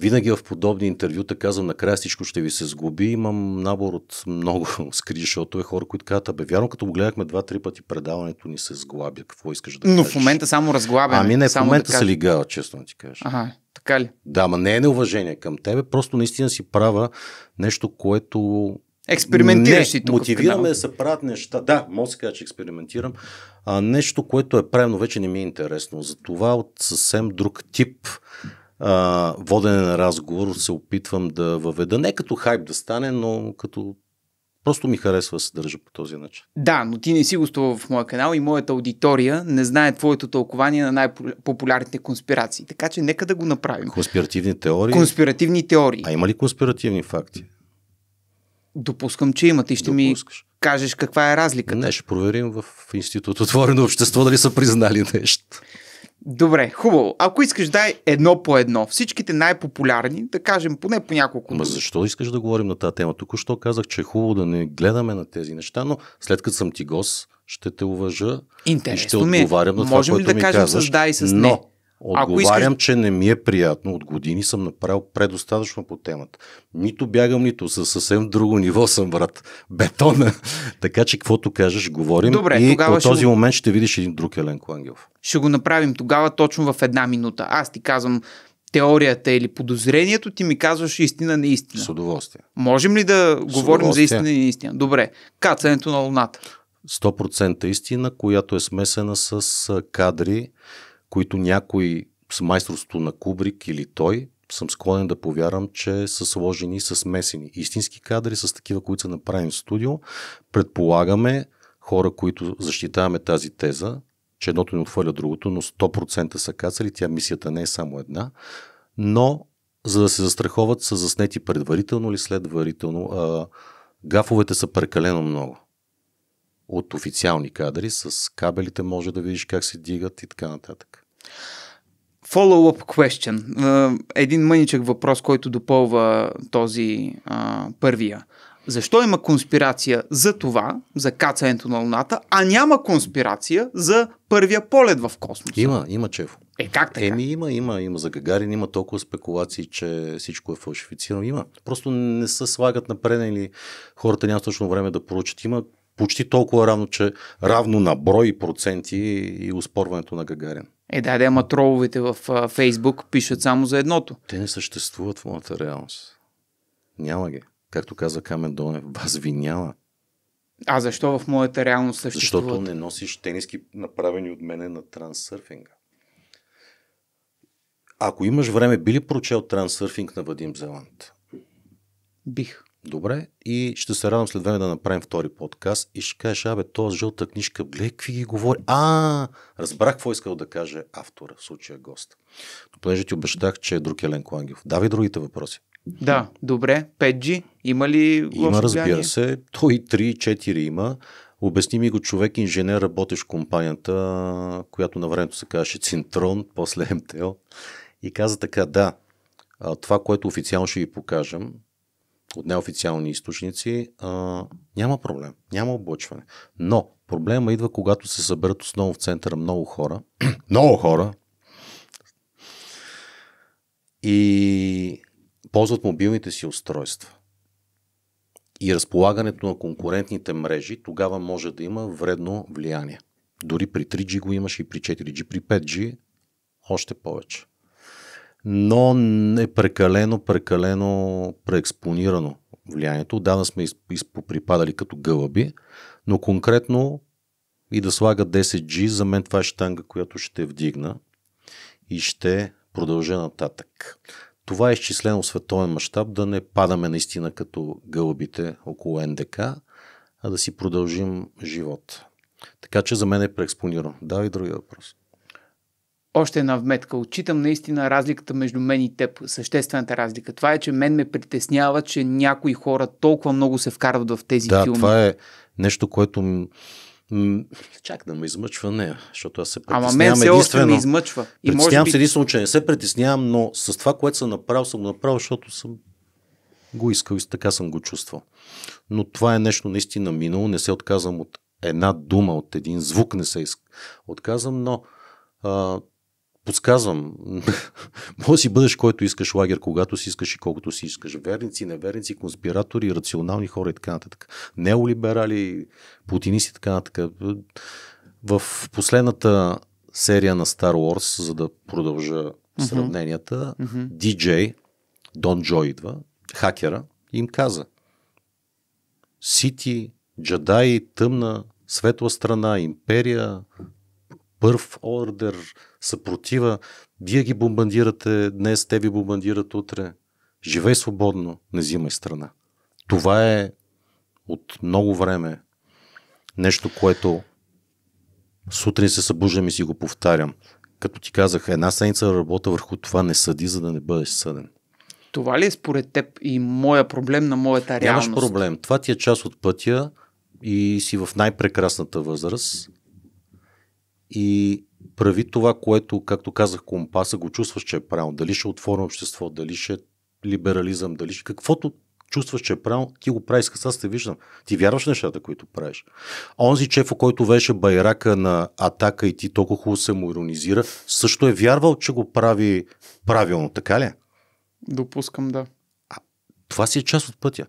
Винаги в подобни интервюта казвам, накрая всичко ще ви се сгуби. Имам набор от много защото *laughs* е хора, които казват, абе, вярно, като го гледахме два-три пъти предаването ни се сглабя. Какво искаш да Но в момента само разглабяме. Ами не, само в момента да се лигава, честно ти кажа. Ага, така ли? Да, ма не е неуважение към тебе, просто наистина си права нещо, което Експериментираш си тук. Мотивираме да се правят неща. Да, мога да кажа, че експериментирам. А, нещо, което е правено, вече не ми е интересно. Затова от съвсем друг тип а, водене на разговор се опитвам да въведа. Не като хайп да стане, но като Просто ми харесва да се държа по този начин. Да, но ти не си гостува в моя канал и моята аудитория не знае твоето тълкование на най-популярните конспирации. Така че нека да го направим. Конспиративни теории. Конспиративни теории. А има ли конспиративни факти? Допускам, че има. Ти ще Допускаш. ми кажеш каква е разликата. Не, ще проверим в Институт Отворено общество дали са признали нещо. Добре, хубаво. Ако искаш, дай едно по едно. Всичките най-популярни, да кажем поне по няколко. Ма защо искаш да говорим на тази тема? Току-що казах, че е хубаво да не гледаме на тези неща, но след като съм ти гост, ще те уважа Интересно и ще е. отговарям на това, Можем което ли да ми кажем казваш, с да и с но... не? Отговарям, искаш... че не ми е приятно. От години съм направил предостатъчно по темата. Нито бягам, нито със съвсем друго ниво съм, брат. Бетона. *laughs* така че, каквото кажеш, говорим. Добре, и в този го... момент ще видиш един друг Еленко Ангелов. Ще го направим тогава точно в една минута. Аз ти казвам теорията или подозрението, ти ми казваш истина, истина. С удоволствие. Можем ли да говорим за истина и истина? Добре. Кацането на луната. 100% истина, която е смесена с кадри които някой с майсторството на Кубрик или той съм склонен да повярвам, че са сложени с смесени истински кадри, с такива, които са направени в студио. Предполагаме хора, които защитаваме тази теза, че едното не отвърля другото, но 100% са кацали, тя мисията не е само една, но за да се застраховат са заснети предварително или следварително. А, гафовете са прекалено много от официални кадри, с кабелите може да видиш как се дигат и така нататък. Follow-up question. Е, един мъничък въпрос, който допълва този а, първия. Защо има конспирация за това, за кацането на Луната, а няма конспирация за първия полет в космоса? Има, има Чефо. Е, как така? Еми, има, има, има. За Гагарин има толкова спекулации, че всичко е фалшифицирано. Има. Просто не се слагат напред или хората нямат точно време да поручат. Има почти толкова равно, че равно на брой проценти и успорването на Гагарин. Е, да, да, ама троловете в Фейсбук пишат само за едното. Те не съществуват в моята реалност. Няма ги. Както каза Камен Донев, вас ви няма. А защо в моята реалност съществуват? Защото не носиш тениски, направени от мене на трансърфинга. Ако имаш време, би ли прочел трансърфинг на Вадим Зеланд? Бих. Добре, и ще се радвам след време да направим втори подкаст и ще кажеш, абе, този жълта книжка, гледай какви ги говори. А, разбрах какво е искал да каже автора, в случая гост. Но понеже ти обещах, че е друг Еленко Ангелов. Дави другите въпроси. Да, добре. 5G, има ли Има, разбира се. Той 3-4 има. Обясни ми го човек, инженер, работещ в компанията, която на времето се казваше Цинтрон, после МТО. И каза така, да, това, което официално ще ви покажем, от неофициални източници, а, няма проблем, няма облъчване. Но проблема идва, когато се съберат основно в центъра много хора, *clears throat* много хора, и ползват мобилните си устройства. И разполагането на конкурентните мрежи тогава може да има вредно влияние. Дори при 3G го имаше и при 4G, при 5G още повече но е прекалено, прекалено преекспонирано влиянието. Отдавна сме изпоприпадали като гълъби, но конкретно и да слага 10G, за мен това е штанга, която ще вдигна и ще продължа нататък. Това е изчислено в световен мащаб, да не падаме наистина като гълъбите около НДК, а да си продължим живот. Така че за мен е преекспонирано. Да, и другия въпрос още една вметка. Отчитам наистина разликата между мен и теб, съществената разлика. Това е, че мен ме притеснява, че някои хора толкова много се вкарват в тези да, филми. Да, това е нещо, което Чак да ме измъчва, не, защото аз се притеснявам Ама мен се още ме измъчва. И притеснявам би... се единствено, че не се притеснявам, но с това, което съм направил, съм го направил, защото съм го искал и така съм го чувствал. Но това е нещо наистина минало, не се отказвам от една дума, от един звук не се отказвам, но а, подсказвам, *laughs* може си бъдеш който искаш лагер, когато си искаш и колкото си искаш. Верници, неверници, конспиратори, рационални хора и така нататък. Неолиберали, путинисти и така нататък. В последната серия на Star Wars, за да продължа сравненията, mm-hmm. DJ, Дон Джо идва, хакера, им каза Сити, джадаи, тъмна, светла страна, империя, първ ордер, съпротива. Вие ги бомбандирате днес, те ви бомбандират утре. Живей свободно, не взимай страна. Това е от много време нещо, което сутрин се събуждам и си го повтарям. Като ти казах, една седмица работа върху това не съди, за да не бъдеш съден. Това ли е според теб и моя проблем на моята реалност? Нямаш проблем. Това ти е част от пътя и си в най-прекрасната възраст и прави това, което, както казах, компаса го чувстваш, че е правилно. Дали ще е отворено общество, дали ще е либерализъм, дали ще... Каквото чувстваш, че е правилно, ти го правиш, аз те виждам. Ти вярваш в нещата, които правиш. Онзи чефо, който беше байрака на атака и ти толкова хубаво се му иронизира, също е вярвал, че го прави правилно, така ли? Е? Допускам, да. А, това си е част от пътя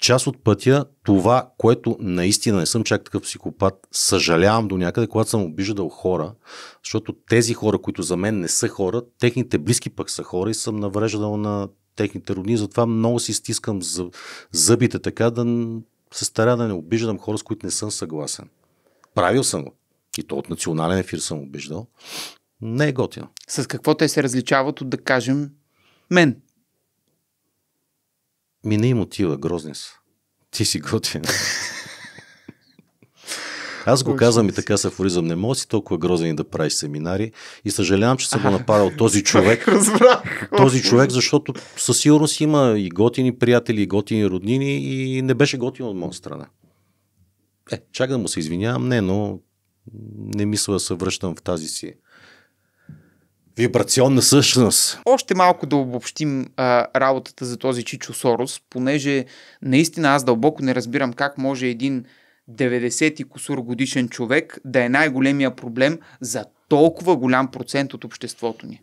част от пътя, това, което наистина не съм чак такъв психопат, съжалявам до някъде, когато съм обиждал хора, защото тези хора, които за мен не са хора, техните близки пък са хора и съм навреждал на техните родни, затова много си стискам зъбите така да се старя да не обиждам хора, с които не съм съгласен. Правил съм го. И то от национален ефир съм обиждал. Не е готино. С какво те се различават от, да кажем, мен? Ми не им отива, грозни са. Ти си готин. *laughs* Аз го казвам и така с афоризъм. Не мога си толкова грозен да правиш семинари. И съжалявам, че съм го направил този *laughs* човек. този човек, защото със сигурност има и готини приятели, и готини роднини и не беше готин от моя страна. Е, чак да му се извинявам, не, но не мисля да се връщам в тази си Вибрационна същност. Още малко да обобщим а, работата за този Чичо Сорос, понеже наистина аз дълбоко не разбирам как може един 90 и кусур годишен човек да е най-големия проблем за толкова голям процент от обществото ни.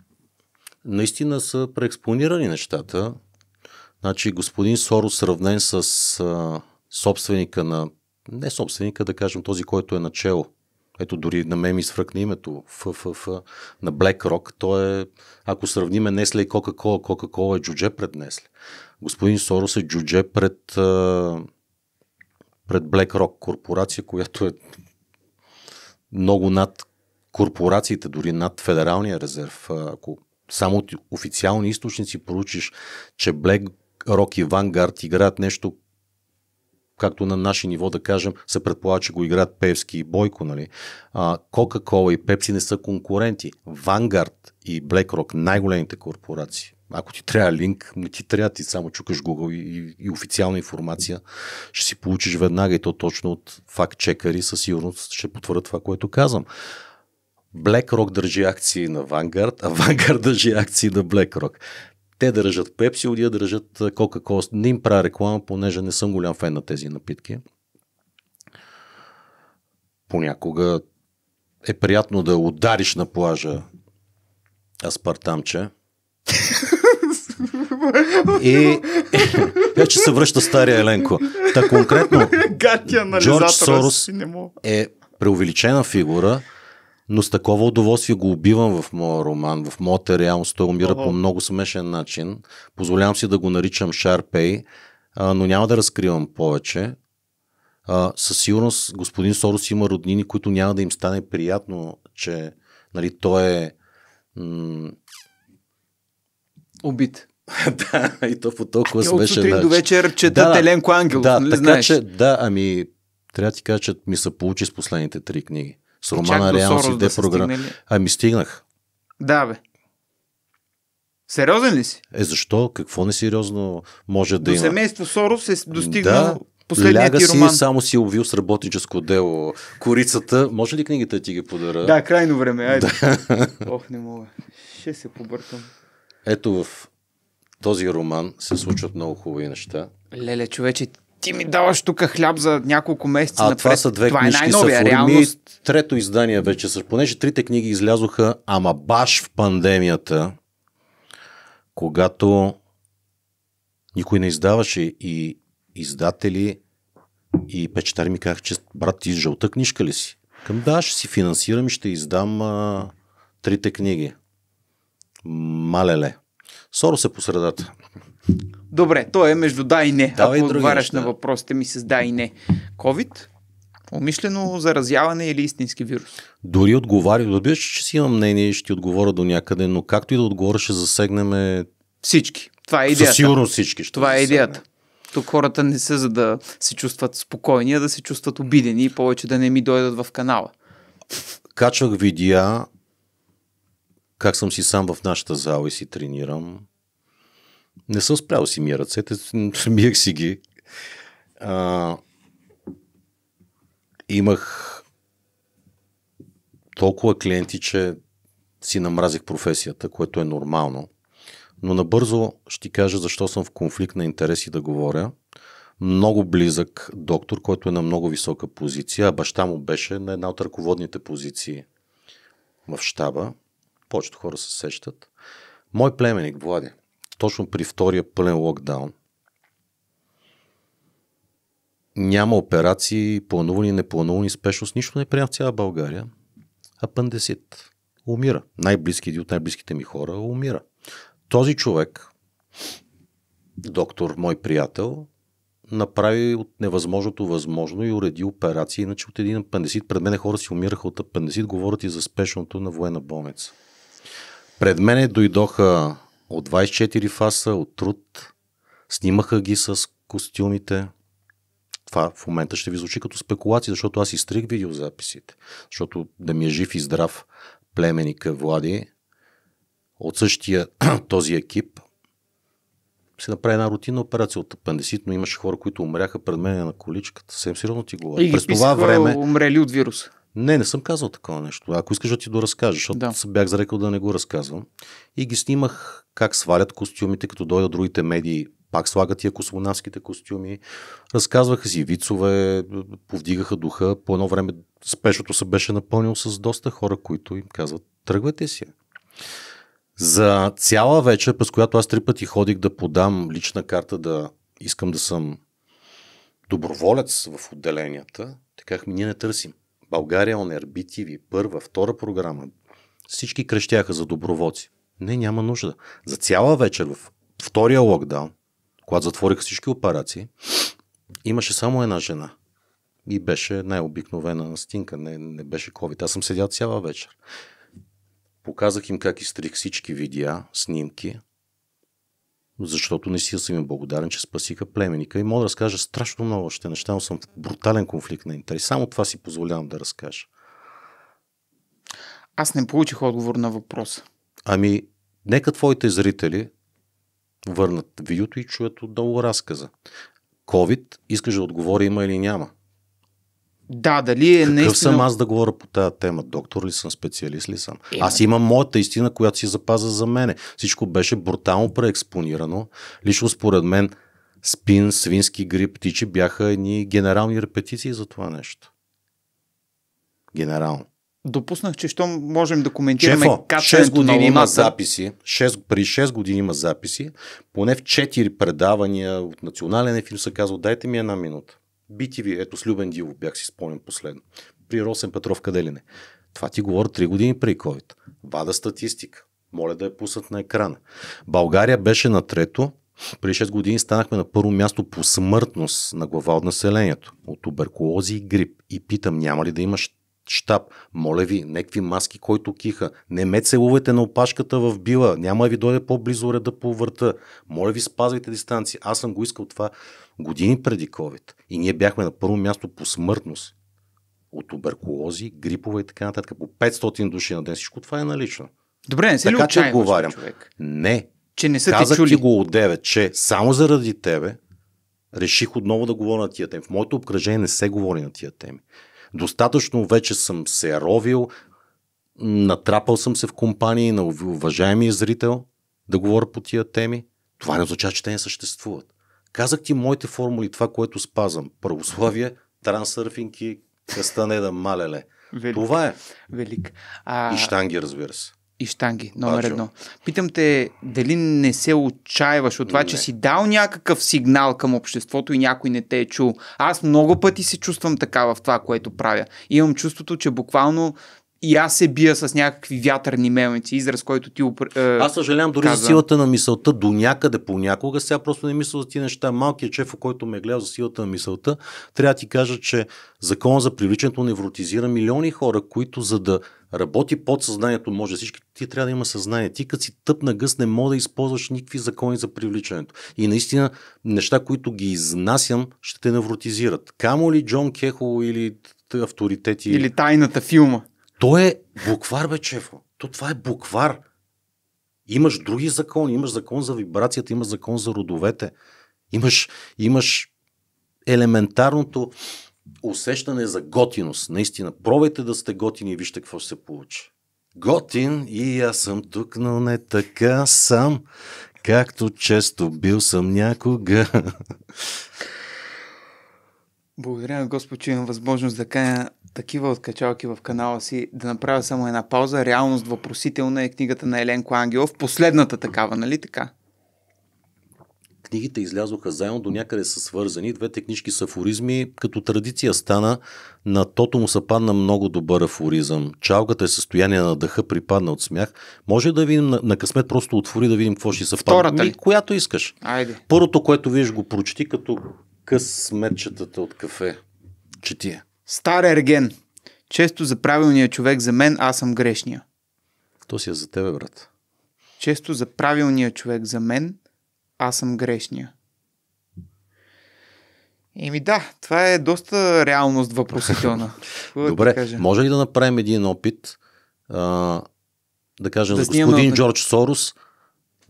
Наистина са преекспонирани нещата. Значи господин Сорос сравнен с а, собственика на, не собственика, да кажем този, който е начало ето дори на мен ми свръкне името ФФФ на Rock, То е, ако сравниме Несле и Кока-Кола, Кока-Кола е джудже пред Несле. Господин Сорос е джудже пред, пред Rock корпорация, която е много над корпорациите, дори над Федералния резерв. Ако само от официални източници проучиш, че BlackRock и Vanguard играят нещо както на наше ниво да кажем, се предполага, че го играят Певски и Бойко, нали? Кока-Кола и Пепси не са конкуренти. Вангард и BlackRock, най-големите корпорации. Ако ти трябва линк, не ти трябва, ти само чукаш Google и, и, и официална информация, ще си получиш веднага и то точно от факт-чекари със сигурност ще потвърдят това, което казвам. BlackRock държи акции на Vanguard, а Vanguard *laughs* държи акции на BlackRock те държат пепси, одия държат Кока-Кола. Не им правя реклама, понеже не съм голям фен на тези напитки. Понякога е приятно да удариш на плажа аспартамче. И вече *laughs* се връща стария Еленко. Та конкретно Джордж Сорос е преувеличена фигура, но с такова удоволствие го убивам в моя роман, в моята реалност. Той умира Ого. по много смешен начин. Позволявам си да го наричам Шарпей, а, но няма да разкривам повече. А, със сигурност господин Сорос има роднини, които няма да им стане приятно, че нали, той е м- убит. *laughs* да, и то по толкова смешен От до вечер чета да, Теленко Ангелов, да, нали така, знаеш? Че, да, ами трябва да ти кажа, че ми се получи с последните три книги. С романа реалност да програма. Ами стигнах. Да, бе. Сериозен ли си? Е, защо? Какво несериозно може да До има? До семейство Сорос е достигнал да, последният ляга ти роман. си, само си обвил е с работническо дело корицата. Може ли книгите ти ги подара? Да, крайно време. Айде. Да. *laughs* Ох, не мога. Ще се побъркам. Ето в този роман се случват много хубави неща. Леле, човече, ти ми даваш тук хляб за няколко месеца а, напред. това са две това е книжки, е най-новия, реалност. Трето издание вече, понеже трите книги излязоха, ама баш в пандемията, когато никой не издаваше и издатели и печатари ми казаха, че брат, ти жълта книжка ли си? Към да, ще си финансирам и ще издам а, трите книги. Малеле. Соро се по средата. Добре, то е между да и не. Давай Ако отговаряш на въпросите ми с да и не. COVID, умишлено заразяване или истински вирус? Дори отговаря, добиваш, че си имам мнение ще ти отговоря до някъде, но както и да отговоря, ще засегнем е всички. Това е идеята. Със сигурност всички. Ще Това е идеята. Тук хората не са за да се чувстват спокойни, а да се чувстват обидени и повече да не ми дойдат в канала. Качвах видеа как съм си сам в нашата зала и си тренирам. Не съм спрял си мия ръцете, *laughs* миях си ги. А, имах толкова клиенти, че си намразих професията, което е нормално. Но набързо ще ти кажа защо съм в конфликт на интереси да говоря. Много близък доктор, който е на много висока позиция, а баща му беше на една от ръководните позиции в щаба. Повечето хора се сещат. Мой племенник Влади, точно при втория пълен локдаун. Няма операции, планувани, непланувани, спешност, нищо не приема в цяла България. пандесит Умира. Най-близки, един от най-близките ми хора умира. Този човек, доктор, мой приятел, направи от невъзможното възможно и уреди операции, иначе от един апендесит. Пред мен хора си умираха от апендесит, говорят и за спешното на военна болница. Пред мене дойдоха от 24 фаса, от труд. Снимаха ги с костюмите. Това в момента ще ви звучи като спекулация, защото аз изтрих видеозаписите. Защото да ми е жив и здрав племеника Влади от същия *clears throat* този екип се направи една рутинна операция от апендесит, но имаше хора, които умряха пред мен на количката. Съвсем сериозно ти говоря. През това време. Умрели от вируса. Не, не съм казал такова нещо. Ако искаш да ти го разкажа, защото да. бях зарекал да не го разказвам. И ги снимах как свалят костюмите, като дойдат другите медии, пак слагат тия космонавските костюми. Разказваха си вицове, повдигаха духа. По едно време спешото се беше напълнил с доста хора, които им казват, тръгвайте си. За цяла вечер, през която аз три пъти ходих да подам лична карта, да искам да съм доброволец в отделенията, така ние не търсим. България Онер, BTV, първа, втора програма. Всички кръщяха за доброволци. Не, няма нужда. За цяла вечер в втория локдаун, когато затвориха всички операции, имаше само една жена. И беше най-обикновена настинка, не, не беше COVID. Аз съм седял цяла вечер. Показах им как изтрих всички видеа, снимки, защото не си съм им благодарен, че спасиха племеника и мога да разкажа страшно много още неща, но съм в брутален конфликт на интерес. Само това си позволявам да разкажа. Аз не получих отговор на въпроса. Ами, нека твоите зрители върнат видеото и чуят отдолу разказа. COVID, искаш да отговори има или няма. Да, дали е Какъв наистина... съм аз да говоря по тази тема? Доктор ли съм, специалист ли съм? Именно. Аз имам моята истина, която си запаза за мене. Всичко беше брутално преекспонирано. Лично според мен спин, свински грип, птичи бяха едни генерални репетиции за това нещо. Генерално. Допуснах, че що можем да коментираме Чефо, 6 години има записи, 6, при 6 години има записи, поне в 4 предавания от национален ефир се казва, дайте ми една минута. BTV, ето с Любен Дилов бях си спомнен последно. При Росен Петров къде ли не. Това ти говоря 3 години при COVID. Вада статистика. Моля да я пуснат на екрана. България беше на трето. при 6 години станахме на първо място по смъртност на глава от населението. От туберкулози и грип. И питам, няма ли да имаш щаб. Моля ви, некви маски, който киха. Не ме целувайте на опашката в била. Няма ви дойде по-близо реда по върта. Моля ви, спазвайте дистанция. Аз съм го искал това години преди COVID. И ние бяхме на първо място по смъртност от туберкулози, грипове и така нататък. По 500 души на ден. Всичко това е налично. Добре, не се така, ли че отговарям. Човек? Не. Че не са Казах ти чули. го от 9, че само заради тебе реших отново да говоря на тия теми. В моето обкръжение не се говори на тия теми достатъчно вече съм се ровил, натрапал съм се в компании на уважаемия зрител да говоря по тия теми. Това не означава, че те не съществуват. Казах ти моите формули, това, което спазвам. Православие, трансърфинки, и да малеле. Велик. Това е. Велик. А... И штанги, разбира се и штанги, номер Бачо. едно. Питам те, дали не се отчаиваш от това, не. че си дал някакъв сигнал към обществото и някой не те е чул. Аз много пъти се чувствам така в това, което правя. Имам чувството, че буквално и аз се бия с някакви вятърни мелници, израз, който ти е, Аз съжалявам дори каза. за силата на мисълта до някъде понякога. Сега просто не мисля за ти неща. Малкият чеф, който ме е гледал за силата на мисълта, трябва да ти кажа, че закон за привличането невротизира милиони хора, които за да работи под съзнанието, може всички, ти трябва да има съзнание. Ти като си тъп на гъс не мога да използваш никакви закони за привличането. И наистина неща, които ги изнасям, ще те невротизират. Камо ли Джон Кехо или авторитети. Или тайната филма. То е буквар, бе, чефо. То това е буквар. Имаш други закони. Имаш закон за вибрацията, имаш закон за родовете. Имаш, имаш елементарното усещане за готиност. Наистина, пробайте да сте готини и вижте какво ще се получи. Готин и аз съм тук, но не така сам, както често бил съм някога. Благодаря господи, Господ, че имам възможност да кажа такива откачалки в канала си, да направя само една пауза. Реалност въпросителна е книгата на Еленко Ангелов, последната такава, нали така? Книгите излязоха заедно, до някъде са свързани. Двете книжки са афоризми. Като традиция стана, на тото му се падна много добър афоризъм. Чалката е състояние на дъха, припадна от смях. Може да видим на, на късмет, просто отвори да видим какво ще се падне. Ми, Която искаш. Айде. Първото, което виж, го прочети като късметчетата от кафе. Чети Стар ерген. Често за правилния човек за мен аз съм грешния. То си е за тебе, брат. Често за правилния човек за мен аз съм грешния. Еми да, това е доста реалност въпросителна. *laughs* Добре, да може ли да направим един опит, а, да кажем, да господин на... Джордж Сорос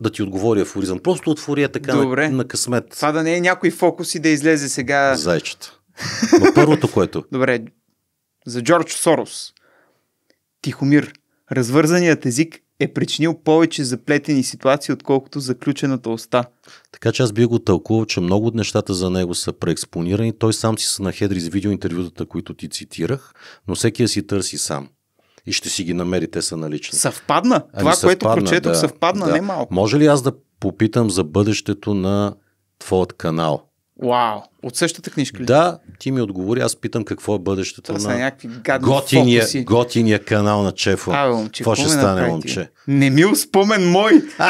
да ти отговори афоризъм? Просто отвори е така Добре. На, на късмет. Това да не е някой фокус и да излезе сега... Зайчета. Но първото, което. Добре, за Джордж Сорос. Тихомир, развързаният език е причинил повече заплетени ситуации, отколкото заключената уста. Така че аз би го тълкувал, че много от нещата за него са преекспонирани. Той сам си са нахедри с видеоинтервютата, които ти цитирах, но всеки я си търси сам и ще си ги намери, те са налични. Съвпадна? Ами Това, съвпадна, което прочетох, да, съвпадна да. не малко. Може ли аз да попитам за бъдещето на твоят канал? Вау, от същата книжка ли? Да, ти ми отговори, аз питам какво е бъдещето Това на готиния, фокуси. готиния канал на Чефо. А, момче, какво ще стане, направи, момче? Не мил е спомен мой! *laughs* а,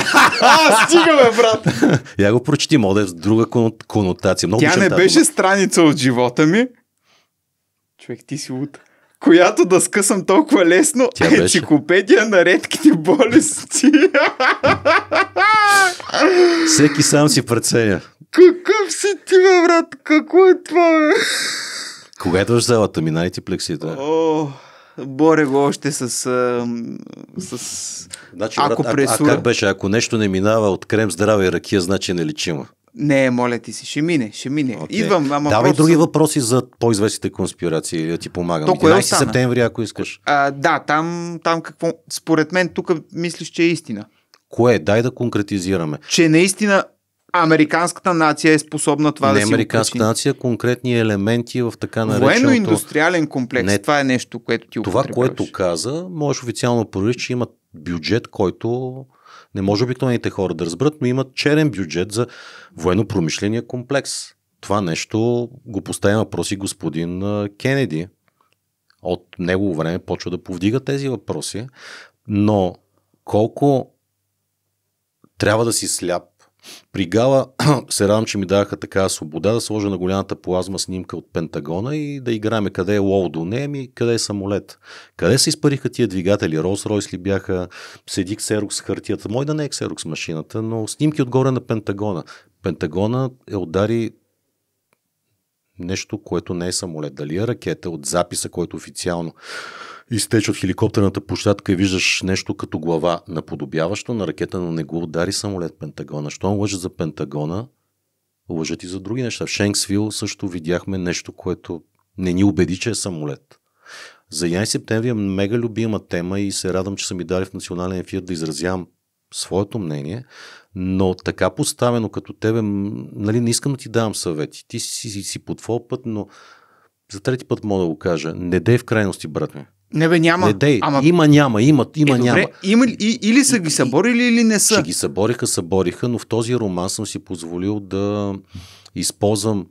ме брат! *laughs* Я го прочети, мога да е с друга конотация. Много Тя не тази, беше страница от живота ми. Човек, ти си луд. Която да скъсам толкова лесно, Тя *laughs* беше... енциклопедия на редките болести. Всеки сам си преценя. Какъв си ти, бе, брат? Какво е това, бе? Кога идваш в залата? ми? най ти плексите? О, боре го още с... с... Значи, ако брат, а, а как беше? Ако нещо не минава от крем, здраве и ракия, значи е нелечимо. Не, моля ти си, ще мине, ще мине. Okay. Идвам, ама Давай други други въпроси за по-известните конспирации, да ти помагам. То, 11 е септември, ако искаш. А, да, там, там какво... Според мен тук мислиш, че е истина. Кое? Дай да конкретизираме. Че наистина американската нация е способна това не да си американската нация, конкретни елементи в така нареченото... Военно-индустриален комплекс, не, това е нещо, което ти Това, което каза, можеш официално провериш, че имат бюджет, който не може обикновените хора да разберат, но имат черен бюджет за военно-промишления комплекс. Това нещо го поставя въпроси господин Кенеди. От негово време почва да повдига тези въпроси, но колко трябва да си сляп. При Гала *clears throat* се радвам, че ми даха така свобода да сложа на голямата плазма снимка от Пентагона и да играме къде е до не ми, къде е самолет. Къде се изпариха тия двигатели? Ролс Ройс ли бяха? Седи ксерокс с хартията. Мой да не е ксерокс машината, но снимки отгоре на Пентагона. Пентагона е удари нещо, което не е самолет. Дали е ракета от записа, който официално изтеч от хеликоптерната площадка и виждаш нещо като глава, наподобяващо на ракета, но не го удари самолет Пентагона. Щом лъже за Пентагона, лъжат и за други неща. В Шенксвил също видяхме нещо, което не ни убеди, че е самолет. За 11 септември е мега любима тема и се радвам, че са ми дали в национален ефир да изразявам своето мнение, но така поставено като тебе, нали, не искам да ти давам съвети. Ти си, си, си по твой път, но за трети път мога да го кажа. Не дей в крайности, брат ми. Не бе, няма. Не, дей, ама... Има, няма, има, има, е, добре, няма. Има, и, или са ги съборили, или не са. Ще ги събориха, събориха, но в този роман съм си позволил да използвам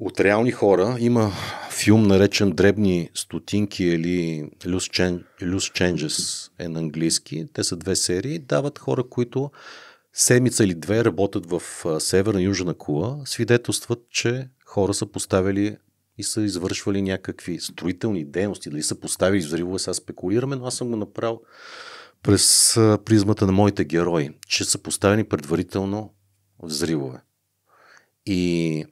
от реални хора. Има филм наречен Дребни стотинки или Loose Changes е на английски. Те са две серии. Дават хора, които седмица или две работят в Северна и Южна Кула, свидетелстват, че хора са поставили и са извършвали някакви строителни дейности, дали са поставили взривове, сега спекулираме, но аз съм го направил през призмата на моите герои, че са поставени предварително взривове. И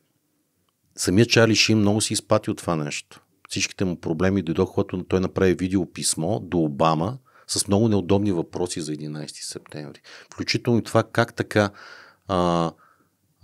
самия Чарли Шим много си изпати от това нещо. Всичките му проблеми дойдох, когато той направи видеописмо до Обама с много неудобни въпроси за 11 септември. Включително и това как така а,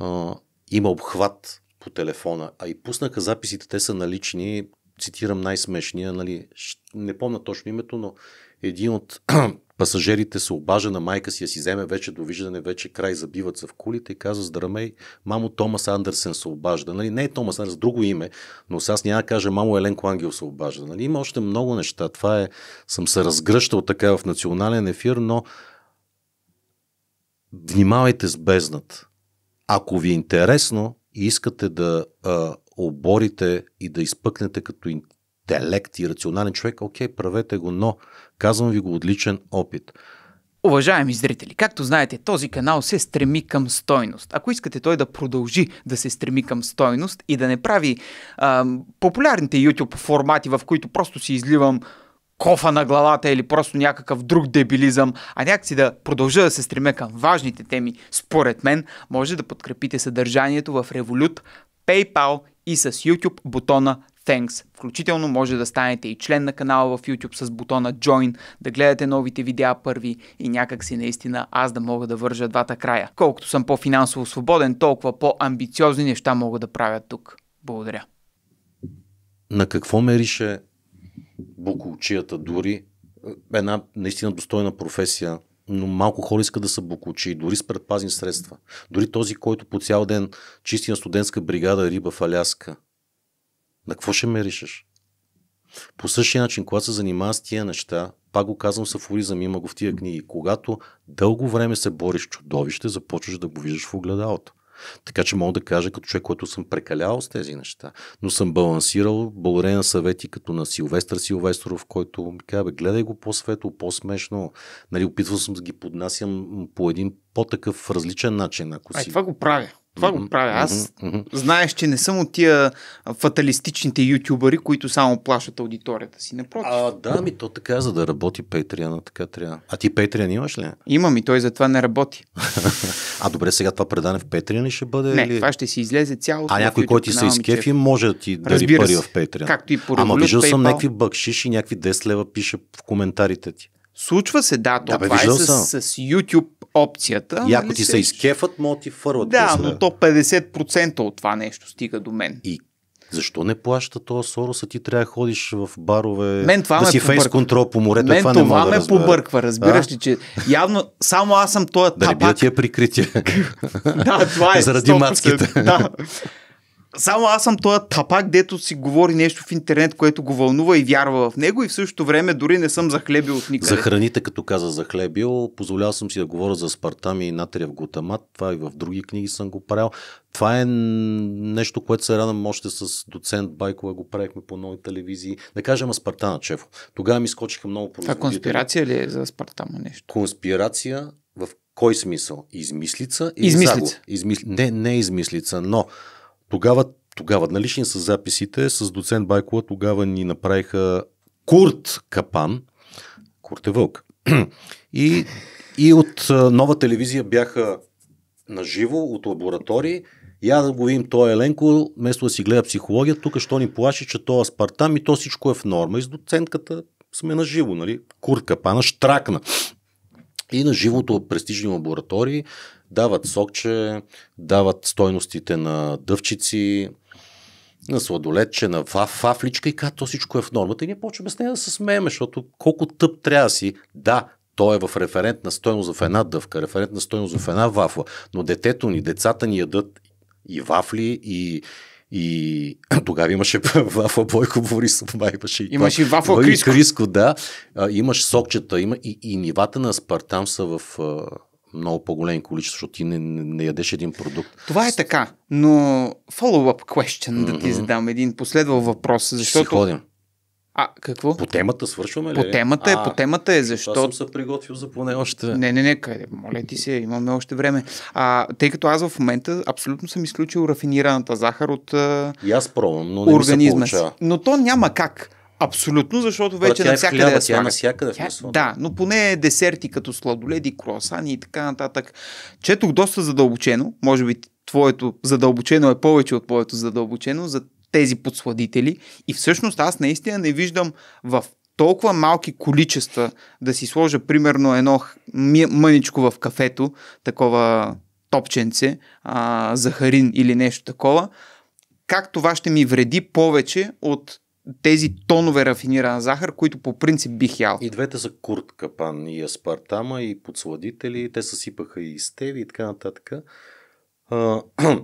а, има обхват по телефона, а и пуснаха записите, те са налични, цитирам най-смешния, нали, не помня точно името, но един от *clears throat* пасажирите се обажа на майка си, я си вземе вече довиждане, вече край, забиват се в кулите и казва здравей, мамо Томас Андерсен се обажда. Нали, не е Томас Андерсен, друго име, но сега няма да кажа мамо Еленко Ангел се обажда. Нали, има още много неща. Това е, съм се разгръщал така в национален ефир, но внимавайте с бездната. Ако ви е интересно, и искате да а, оборите и да изпъкнете като интелект и рационален човек, окей, правете го, но казвам ви го от личен опит. Уважаеми зрители, както знаете, този канал се стреми към стойност. Ако искате той да продължи да се стреми към стойност и да не прави а, популярните YouTube формати, в които просто си изливам кофа на главата или просто някакъв друг дебилизъм, а някакси да продължа да се стремя към важните теми, според мен, може да подкрепите съдържанието в Revolut, PayPal и с YouTube бутона Thanks. Включително може да станете и член на канала в YouTube с бутона Join, да гледате новите видеа първи и някак си наистина аз да мога да вържа двата края. Колкото съм по-финансово свободен, толкова по-амбициозни неща мога да правя тук. Благодаря. На какво мерише буколчията дори. Е, една наистина достойна професия, но малко хора искат да са буколчи, дори с предпазни средства. Дори този, който по цял ден чисти на студентска бригада риба в Аляска. На какво ще ме решиш? По същия начин, когато се занимава с тия неща, пак го казвам с афоризъм, има го в тия книги. Когато дълго време се бориш чудовище, започваш да го виждаш в огледалото. Така че мога да кажа като човек, който съм прекалял с тези неща, но съм балансирал благодарение на съвети като на Силвестър Силвестров, който ми каза, бе, гледай го по-светло, по-смешно. Нали, опитвал съм да ги поднасям по един по-такъв различен начин. Ако Ай, това го правя. Това mm-hmm. го правя аз. Mm-hmm. Знаеш, че не съм от тия фаталистичните ютубъри, които само плашат аудиторията си. Напротив. А, да, ми то така, за да работи Patreon, така трябва. А ти Patreon имаш ли? Имам и той затова не работи. *laughs* а добре, сега това предане в Patreon ще бъде? Не, или... това ще си излезе цялото. А някой, който ти се изкефи, може да ти дари пари в Patreon. Както и по Ама виждал съм някакви бъкшиши, някакви 10 лева пише в коментарите ти. Случва се, да, то да, бе, това е с, с YouTube опцията. И нали, ако ти се изкефат, мога ти фърват. Да, но то 50% от това нещо стига до мен. И защо не плаща това Сороса? Ти трябва да ходиш в барове, мен това да си побърква. фейс контрол по морето. Мен това, това не мога ме да побърква, разбираш ли, че явно само аз съм този да тапак. Да не бия тия прикритие. *laughs* да, това е. *laughs* Заради мацките. да. *laughs* само аз съм този тапак, дето си говори нещо в интернет, което го вълнува и вярва в него и в същото време дори не съм захлебил от никъде. За храните, като каза захлебил, позволял съм си да говоря за спартами и натриев глутамат, това и в други книги съм го правил. Това е нещо, което се радвам още с доцент Байкова, го правихме по нови телевизии. Да кажем Спартана Чефо. Тогава ми скочиха много производители. Това конспирация ли е за Спартама нещо? Конспирация в кой смисъл? Измислица? Измислица. Измис... Не, не измислица, но тогава, тогава налични са записите, с доцент Байкова тогава ни направиха Курт Капан, Курт е вълк. И, и от нова телевизия бяха наживо, от лаборатории, я да го видим, той е Еленко, вместо да си гледа психология, тук що ни плаши, че то е аспартам и то всичко е в норма. И с доцентката сме на живо, нали? Курка, пана, штракна. И на живото престижни лаборатории Дават сокче, дават стойностите на дъвчици, на сладолетче, на вафличка и като то всичко е в нормата. И ние почваме с нея да се смеем, защото колко тъп трябва си. Да, той е в референтна стойност в една дъвка, референтна стойност в една вафла, но детето ни, децата ни ядат и вафли, и, и *clears throat* тогава имаше *laughs* вафла Бойко Борисов, май имаше и Имаш и вафа Криско. Криско, да. А, имаш сокчета, има и, и нивата на аспартам са в много по-големи количества, защото ти не, не, не ядеш един продукт. Това е така, но follow-up question mm-hmm. да ти задам, един последвал въпрос, защото... Ще си ходим. А, какво? По темата свършваме ли? По темата е, а, по темата е, защо... Аз съм се приготвил за поне още... Не, не, не, къде, моля ти се, имаме още време. А, тъй като аз в момента абсолютно съм изключил рафинираната захар от... И аз пробвам, но не организма. ми се получава. Но то няма как. Абсолютно, защото вече тя навсякъде е хляба, да тя навсякъде тя, Да, но поне десерти като сладоледи, круасани и така нататък. Четох доста задълбочено, може би твоето задълбочено е повече от твоето задълбочено за тези подсладители и всъщност аз наистина не виждам в толкова малки количества да си сложа примерно едно мъничко в кафето, такова топченце, а, захарин или нещо такова, как това ще ми вреди повече от тези тонове рафиниран захар, които по принцип бих ял. И двете са курт капан и аспартама и подсладители, те съсипаха и стеви и така нататък. А, *clears throat*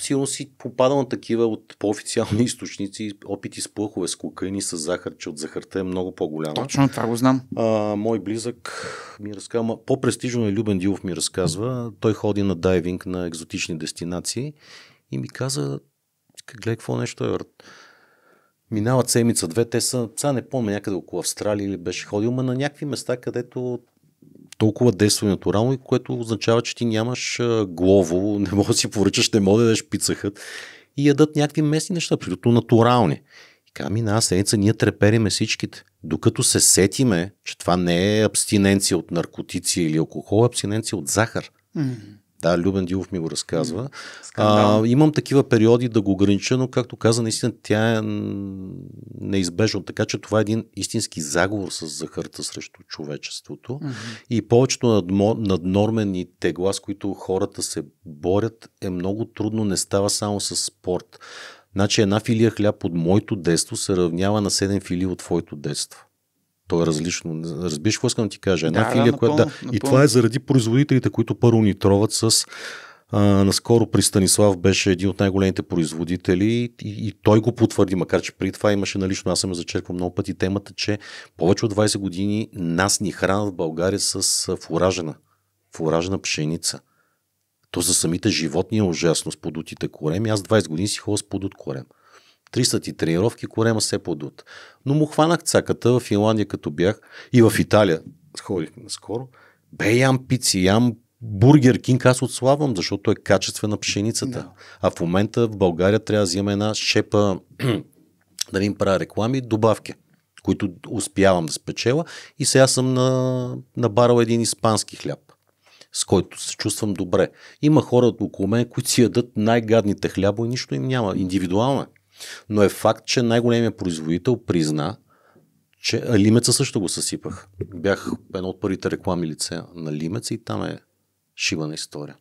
сигурно си попадал на такива от по-официални *laughs* източници, опити с плъхове с кокаини, с захар, че от захарта е много по-голяма. Точно, това го знам. А, мой близък ми разказва, по-престижно е Любен Дилов ми разказва, той ходи на дайвинг на екзотични дестинации и ми каза, гледай какво нещо е минават седмица-две, те са, сега не помня, някъде около Австралия или беше ходил, но на някакви места, където толкова действа натурално и което означава, че ти нямаш главо, *laughs* не може да си поръчаш, не може да ядеш пицахът и ядат някакви местни неща, абсолютно натурални. И така ами, на седмица, ние трепериме всичките. Докато се сетиме, че това не е абстиненция от наркотици или алкохол, а е абстиненция от захар. Mm-hmm. Да, Любен Дилов ми го разказва. А, имам такива периоди да го огранича, но както каза, наистина тя е неизбежно. Така че това е един истински заговор с захарта срещу човечеството. Mm-hmm. И повечето наднормени тегла, с които хората се борят, е много трудно. Не става само с спорт. Значи една филия хляб от моето детство се равнява на 7 филии от твоето детство. То е различно. Разбираш какво искам да ти кажа? Една да, филия, да, която да. Напълно. И това е заради производителите, които първо ни троват с а, наскоро при Станислав беше един от най-големите производители и, и той го потвърди, макар че при това имаше налично, аз съм я много пъти темата, че повече от 20 години нас ни хранят в България с фуражена, фуражена пшеница. То за самите животни е ужасно с подутите корем. Аз 20 години си ходя с подут корем. 300 ти тренировки, корема се подут. Но му хванах цаката в Финландия, като бях и в Италия. Ходих наскоро. Бе, ям пици, ям бургер кинг, аз отслабвам, защото е качествена пшеницата. Да. А в момента в България трябва да взема една шепа, *clears throat* да им правя реклами, добавки които успявам да спечела. И сега съм на, набарал един испански хляб, с който се чувствам добре. Има хора около мен, които си ядат най-гадните хляба и нищо им няма. Индивидуално е. Но е факт, че най-големият производител призна, че а, Лимеца също го съсипах. Бях едно от първите реклами лице на Лимец и там е шивана история.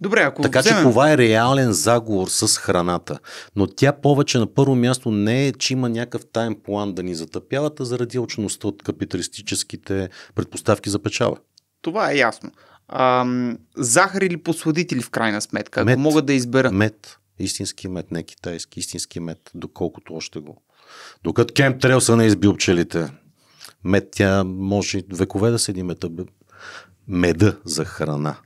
Добре, ако така вземем... че това е реален заговор с храната. Но тя повече на първо място не е, че има някакъв тайм план да ни затъпявате заради очността от капиталистическите предпоставки за печала. Това е ясно. Ам, захар или посладители в крайна сметка? Мед. Ако мога да избера. Мед истински мед, не китайски, истински мед, доколкото още го. Докато Кем Трел са не е избил пчелите. Мед, тя може векове да седи мета. Меда за храна.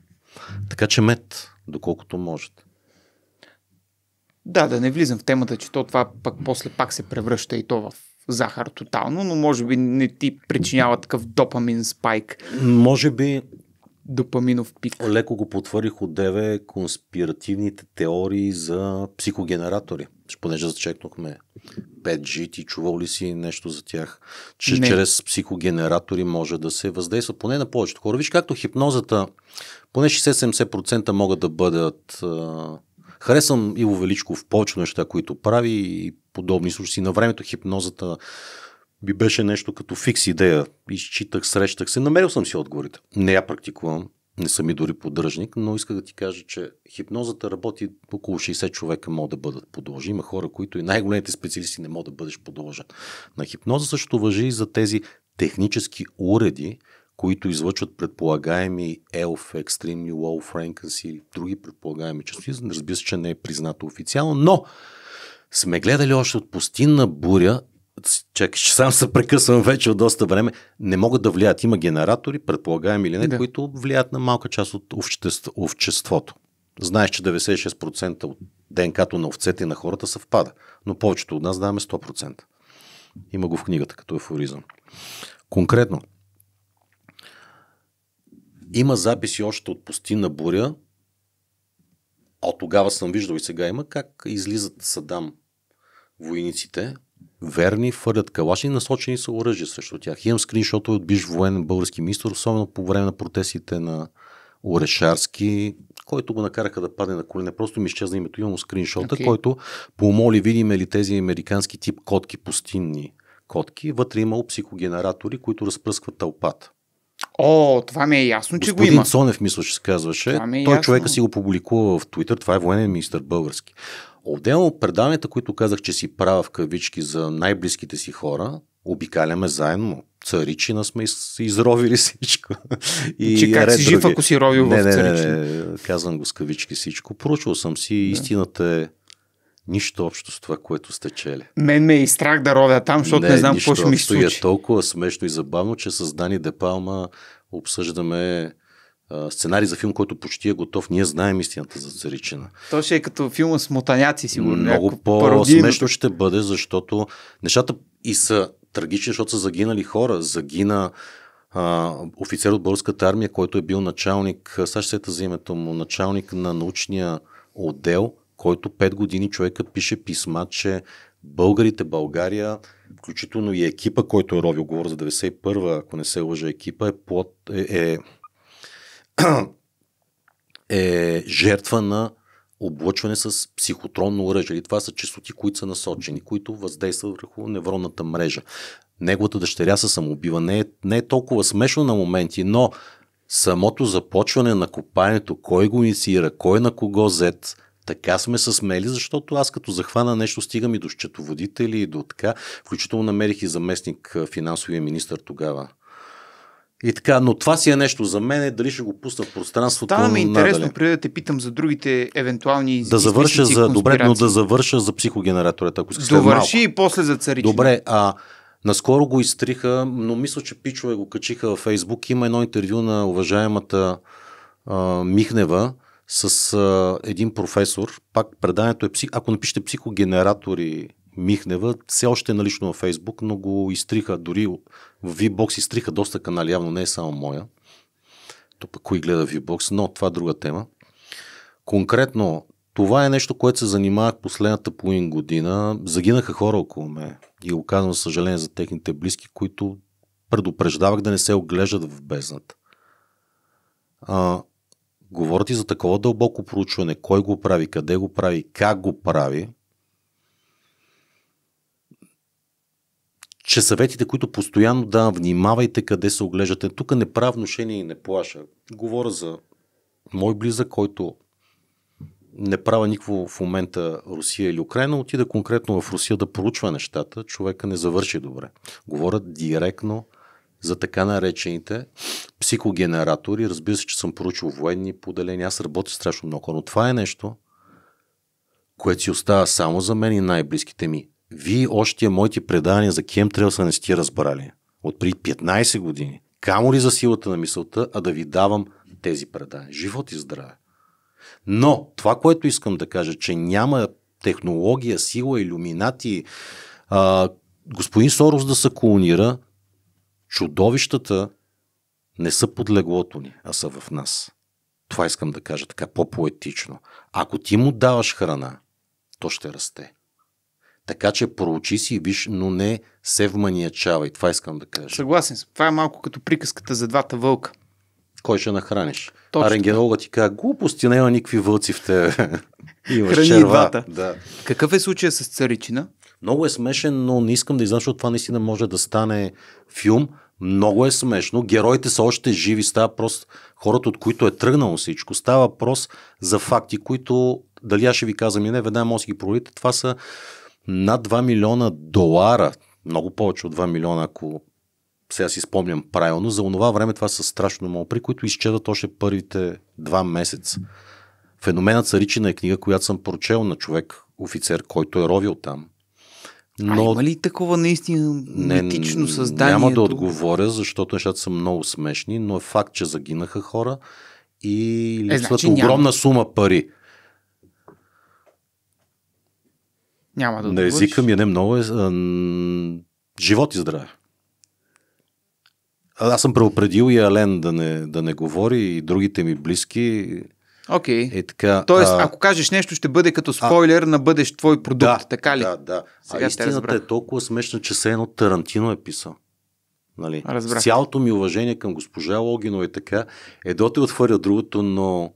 Така че мед, доколкото можете. Да, да не влизам в темата, че то това пък после пак се превръща и то в захар тотално, но може би не ти причинява такъв допамин спайк. Може би допаминов пик. Леко го потвърдих от деве конспиративните теории за психогенератори. Понеже зачекнахме 5G, ти чувал ли си нещо за тях? Че Не. чрез психогенератори може да се въздейства поне на повечето хора. Виж както хипнозата, поне 60-70% могат да бъдат Харесвам Иво величко в повече неща, които прави и подобни случаи. На времето хипнозата би беше нещо като фикс идея. Изчитах, срещах се, намерил съм си отговорите. Не я практикувам, не съм и дори поддръжник, но исках да ти кажа, че хипнозата работи около 60 човека могат да бъдат подложени. Има хора, които и най-големите специалисти не могат да бъдеш подложен. На хипноза също въжи и за тези технически уреди, които излъчват предполагаеми ELF, Extremely Low Frequency и други предполагаеми частоти. Разбира се, че не е признато официално, но сме гледали още от пустинна буря чакай, че сам се прекъсвам вече от доста време, не могат да влияят. Има генератори, предполагаем или не, да. които влияят на малка част от общество, обществото. Знаеш, че 96% от ДНК-то на овцете и на хората съвпада, но повечето от нас даваме 100%. Има го в книгата като ефоризъм. Конкретно, има записи още от пустина буря, а от тогава съм виждал и сега има как излизат Садам войниците, верни, фърлят калаши, насочени са оръжия срещу тях. Имам скриншотове от биш военен български министр, особено по време на протестите на Орешарски, който го накараха да падне на колене. Просто ми изчезна името, имам скриншота, okay. който помоли, видиме ли тези американски тип котки, пустинни котки. Вътре имало психогенератори, които разпръскват тълпата. О, това ми е ясно, Господин че го има. Цонев, мисля, че се казваше. Е Той ясно. човека си го публикува в Твитър. Това е военен министр български. Отделно преданията, които казах, че си права в кавички за най-близките си хора, обикаляме заедно. Царичина сме изровили всичко. И че как си жив, други. ако си ровил не, в царичина? Не, не, не, казвам го с кавички всичко. Поручвал съм си, не. истината е нищо общо с това, което сте чели. Мен ме е и страх да ровя там, защото не, не знам какво ще ми случи. Е толкова смешно и забавно, че с Дани Депалма обсъждаме сценарий за филм, който почти е готов. Ние знаем истината за Царичина. То ще е като филма с Мутаняци, сигурно. Много по-смешно ще бъде, защото нещата и са трагични, защото са загинали хора. Загина а, офицер от българската армия, който е бил началник, сега ще за името му, началник на научния отдел, който 5 години човека пише писма, че българите, България, включително и екипа, който е ровил, говоря за 91-а, ако не се лъжа екипа, е, плод, е, е е жертва на облъчване с психотронно оръжие. И това са частоти, които са насочени, които въздействат върху невронната мрежа. Неговата дъщеря се самоубива. Не е, не е толкова смешно на моменти, но самото започване на копаенето, кой го инициира, кой на кого зет, така сме се смели, защото аз като захвана нещо стигам и до счетоводители и до така. Включително намерих и заместник финансовия министр тогава и така, но това си е нещо за мен, дали ще го пусна в пространството. Това ми е интересно, преди да те питам за другите евентуални Да завърша за, добре, но да завърша за психогенераторите, ако искаш. Е Довърши малко. и после за царите. Добре, а наскоро го изтриха, но мисля, че пичове го качиха във Фейсбук. Има едно интервю на уважаемата а, Михнева с а, един професор. Пак преданието е, псих... ако напишете психогенератори Михнева, все още е налично във Фейсбук, но го изтриха, дори в VBOX изтриха доста канали, явно не е само моя. То пък кой гледа VBOX, но това е друга тема. Конкретно, това е нещо, което се занимавах последната половин година. Загинаха хора около мен и оказвам съжаление за техните близки, които предупреждавах да не се оглеждат в бездната. А, говорят и за такова дълбоко проучване. Кой го прави, къде го прави, как го прави – че съветите, които постоянно да внимавайте къде се оглеждате. Тук не правя вношение и не плаша. Говоря за мой близък, който не правя никакво в момента Русия или Украина, отида конкретно в Русия да проучва нещата, човека не завърши добре. Говоря директно за така наречените психогенератори. Разбира се, че съм поручил военни поделения, аз работя страшно много, но това е нещо, което си остава само за мен и най-близките ми. Вие още моите предания, за кем кемтрелса не сте разбрали. От преди 15 години. Камо ли за силата на мисълта, а да ви давам тези предания. Живот и здраве. Но това, което искам да кажа, че няма технология, сила, иллюминати, а, господин Сорос да се колонира, чудовищата не са под леглото ни, а са в нас. Това искам да кажа така по-поетично. Ако ти му даваш храна, то ще расте. Така че проучи си и виж, но не се вманиячавай. Това искам да кажа. Съгласен съм. Това е малко като приказката за двата вълка. Кой ще нахраниш? Точно. А рентгенологът ти казва, глупости, няма никакви вълци в те. *laughs* Храни черва. двата. Да. Какъв е случая с царичина? Много е смешен, но не искам да излъжа, защото това наистина може да стане филм. Много е смешно. Героите са още живи. Става просто хората, от които е тръгнало всичко. Става въпрос за факти, които дали аз ще ви казвам и не, веднага може да ги пролите. Това са над 2 милиона долара, много повече от 2 милиона, ако сега си спомням правилно, за онова време това са страшно много при които изчезват още първите два месеца. Феноменът Саричина е книга, която съм прочел на човек, офицер, който е ровил там. Но... А има ли такова наистина етично създание? Няма да отговоря, защото нещата са много смешни, но е факт, че загинаха хора и е, липсват е, значи огромна няма. сума пари. Няма да На езика ми е не много. Е, а, живот и здраве. Аз съм предупредил и Ален да не, да не говори и другите ми близки. Окей. Okay. Е, така, Тоест, а... ако кажеш нещо, ще бъде като спойлер а... на бъдещ твой продукт, да, така ли? Да, да. Сега а истината е толкова смешна, че се едно Тарантино е писал. Нали? Разбрах. С цялото ми уважение към госпожа Логинова и така, едното е отворя другото, но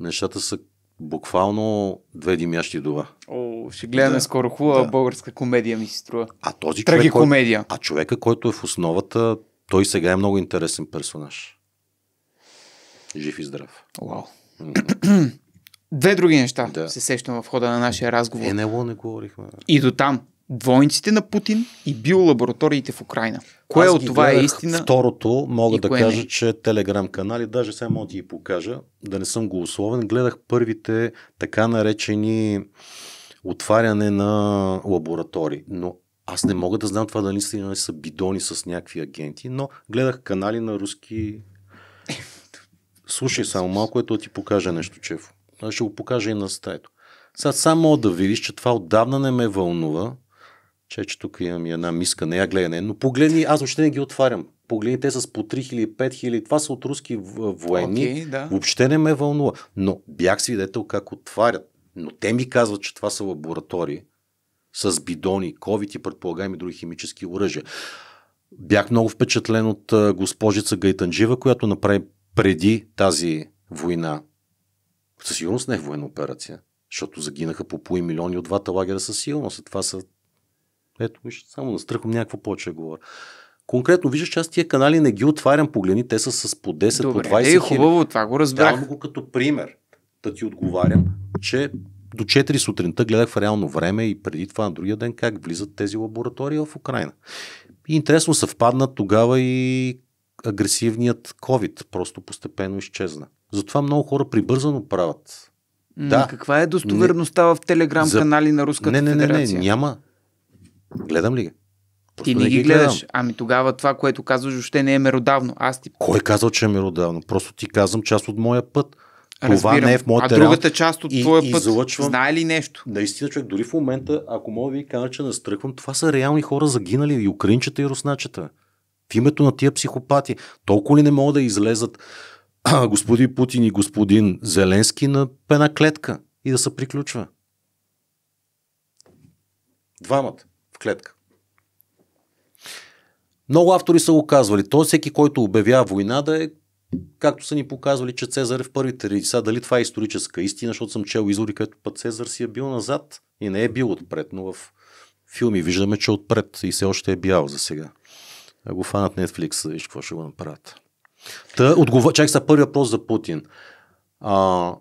нещата са буквално две димящи дова. О, ще гледаме да, скоро хубава да. българска комедия, ми се струва. А този Траги човек, комедия. А човека, който е в основата, той сега е много интересен персонаж. Жив и здрав. Вау. *clears throat* Две други неща да. се сещам в хода на нашия разговор. Е, НЛО не говорихме. И до там. Двойниците на Путин и биолабораториите в Украина. Кое от това е истина? Второто мога да кажа, не? че телеграм канали, даже сега мога да ги покажа, да не съм голословен. Гледах първите така наречени отваряне на лаборатории. Но аз не мога да знам това дали наистина са бидони с някакви агенти, но гледах канали на руски. Слушай само малко, ето да ти покажа нещо, Чефо. Ще го покажа и на стаето. Сега само да видиш, че това отдавна не ме вълнува че, че тук имам и една миска, не я гледане, но погледни, аз въобще не ги отварям. Погледни, те с по 3000, 5000, това са от руски военни. Okay, да. Въобще не ме вълнува. Но бях свидетел как отварят. Но те ми казват, че това са лаборатории с бидони, ковид и предполагаеми други химически оръжия. Бях много впечатлен от госпожица Гайтанджива, която направи преди тази война. Със сигурност не е военна операция, защото загинаха по пои милиони от двата лагера със сигурност. Това са ето, виж, само настръхвам някакво повече говоря. Конкретно, виждаш, че аз тия канали не ги отварям, погледни, те са с по 10, Добре, по 20 е, хубаво, хили. това го разбрах. Давам го като пример, да ти отговарям, че до 4 сутринта гледах в реално време и преди това на другия ден как влизат тези лаборатории в Украина. И интересно съвпадна тогава и агресивният COVID просто постепенно изчезна. Затова много хора прибързано правят. М- да. Каква е достоверността не, в телеграм канали на Руската не, не, не, Федерация? Не, не, няма. Гледам ли ги? Просто ти не, не ги гледаш. Гледам. Ами тогава това, което казваш, още не е меродавно. Аз ти... Кой е казал, че е меродавно? Просто ти казвам част от моя път. Това Разбирам. не е в моята А другата част от твоя и път излъчвам... знае ли нещо? Наистина, човек, дори в момента, ако мога ви кажа, че настръхвам, това са реални хора загинали, и украинчета, и русначета. В името на тия психопати. Толкова ли не могат да излезат а, *clears throat* господин Путин и господин Зеленски на една клетка и да се приключва? Двамата клетка. Много автори са го казвали. Той всеки, който обявява война, да е както са ни показвали, че Цезар е в първите редица. дали това е историческа истина, защото съм чел изори където път Цезар си е бил назад и не е бил отпред, но в филми виждаме, че отпред и все още е бял за сега. А го фанат Netflix, виж какво ще го направят. Та, отгова... Чакай са първия въпрос за Путин. А,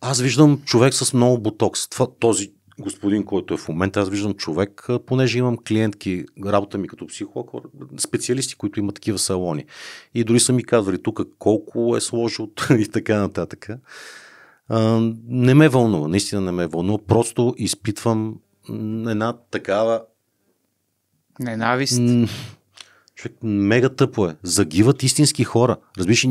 аз виждам човек с много ботокс. Това, този господин, който е в момента. Аз виждам човек, понеже имам клиентки, работа ми като психолог, специалисти, които имат такива салони. И дори са ми казвали тук колко е сложил *laughs* и така нататък. А, не ме вълнува, наистина не ме вълнува. Просто изпитвам една такава Ненавист. Човек, мега тъпо е. Загиват истински хора. Разбираш,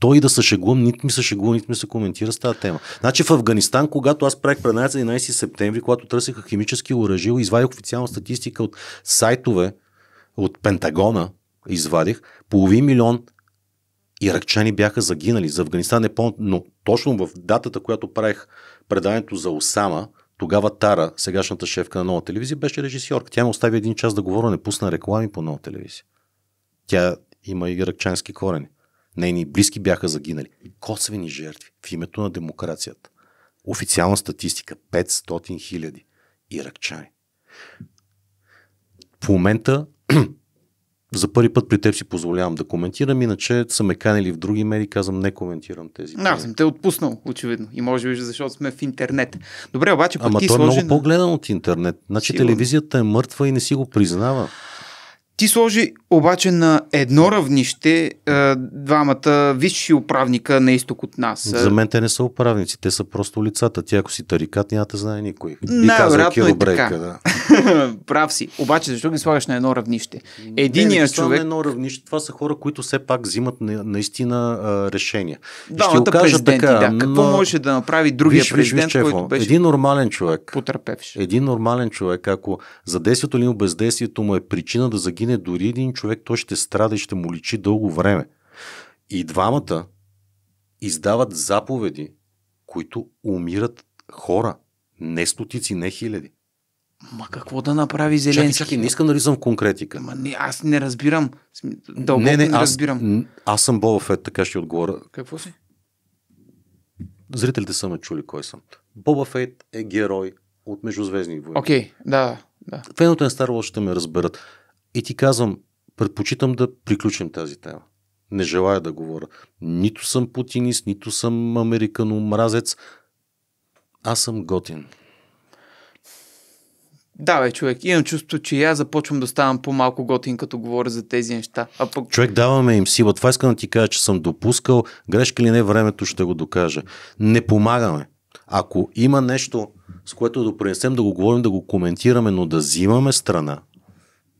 той да се шегувам, нито ми се шегува, нито ми се коментира с тази тема. Значи в Афганистан, когато аз правих пред 11 септември, когато търсеха химически оръжия, извадих официална статистика от сайтове, от Пентагона, извадих, половин милион иракчани бяха загинали. За Афганистан не е помня, но точно в датата, която правих преданието за Осама, тогава Тара, сегашната шефка на нова телевизия, беше режисьорка. Тя ме остави един час да говоря, не пусна реклами по нова телевизия. Тя има и иракчански корени. Нейни близки бяха загинали. Косвени жертви в името на демокрацията. Официална статистика 500 хиляди иракчани. В момента *clears throat* за първи път при теб си позволявам да коментирам, иначе са ме канели в други медии, казвам не коментирам тези. Да, съм те отпуснал, очевидно. И може би, защото сме в интернет. Добре, обаче, пък Ама ти той сложи... е много по-гледан от интернет. Значи Сигурно. телевизията е мъртва и не си го признава. Ти сложи обаче на едно равнище е, двамата висши управника на изток от нас. За мен те не са управници, те са просто лицата. Ти ако си тарикат, няма да знае никой. Би казал е Брейка, да. *laughs* Прав си. Обаче, защо ги слагаш на едно равнище? Единият не, не човек. На едно равнище. Това са хора, които все пак взимат наистина а, решения. Да, ще кажа така, да. Какво но... може да направи другия виж, президент, виж, виж, който беше един нормален човек. Потърпевш. Един нормален човек, ако за действието или бездействието му е причина да загине дори един човек, той ще страда и ще му личи дълго време. И двамата издават заповеди, които умират хора. Не стотици, не хиляди. Ма какво да направи Зеленски? Чакай, чакай, не искам да лизам конкретика. Ма не, аз не разбирам. Дълго не, не, не аз, разбирам. Аз съм Боба Фет, така ще отговоря. Какво си? Зрителите са ме чули кой съм. Боба Фейт е герой от Междузвездни войни. Окей, okay, да, да. Феното на Star ще ме разберат. И ти казвам, предпочитам да приключим тази тема. Не желая да говоря. Нито съм путинист, нито съм американо мразец. Аз съм готин. Да, бе, човек, имам чувство, че я започвам да ставам по-малко готин, като говоря за тези неща. А пък... Човек, даваме им сила. Това искам да ти кажа, че съм допускал. Грешка ли не, времето ще го докаже. Не помагаме. Ако има нещо, с което да принесем, да го говорим, да го коментираме, но да взимаме страна,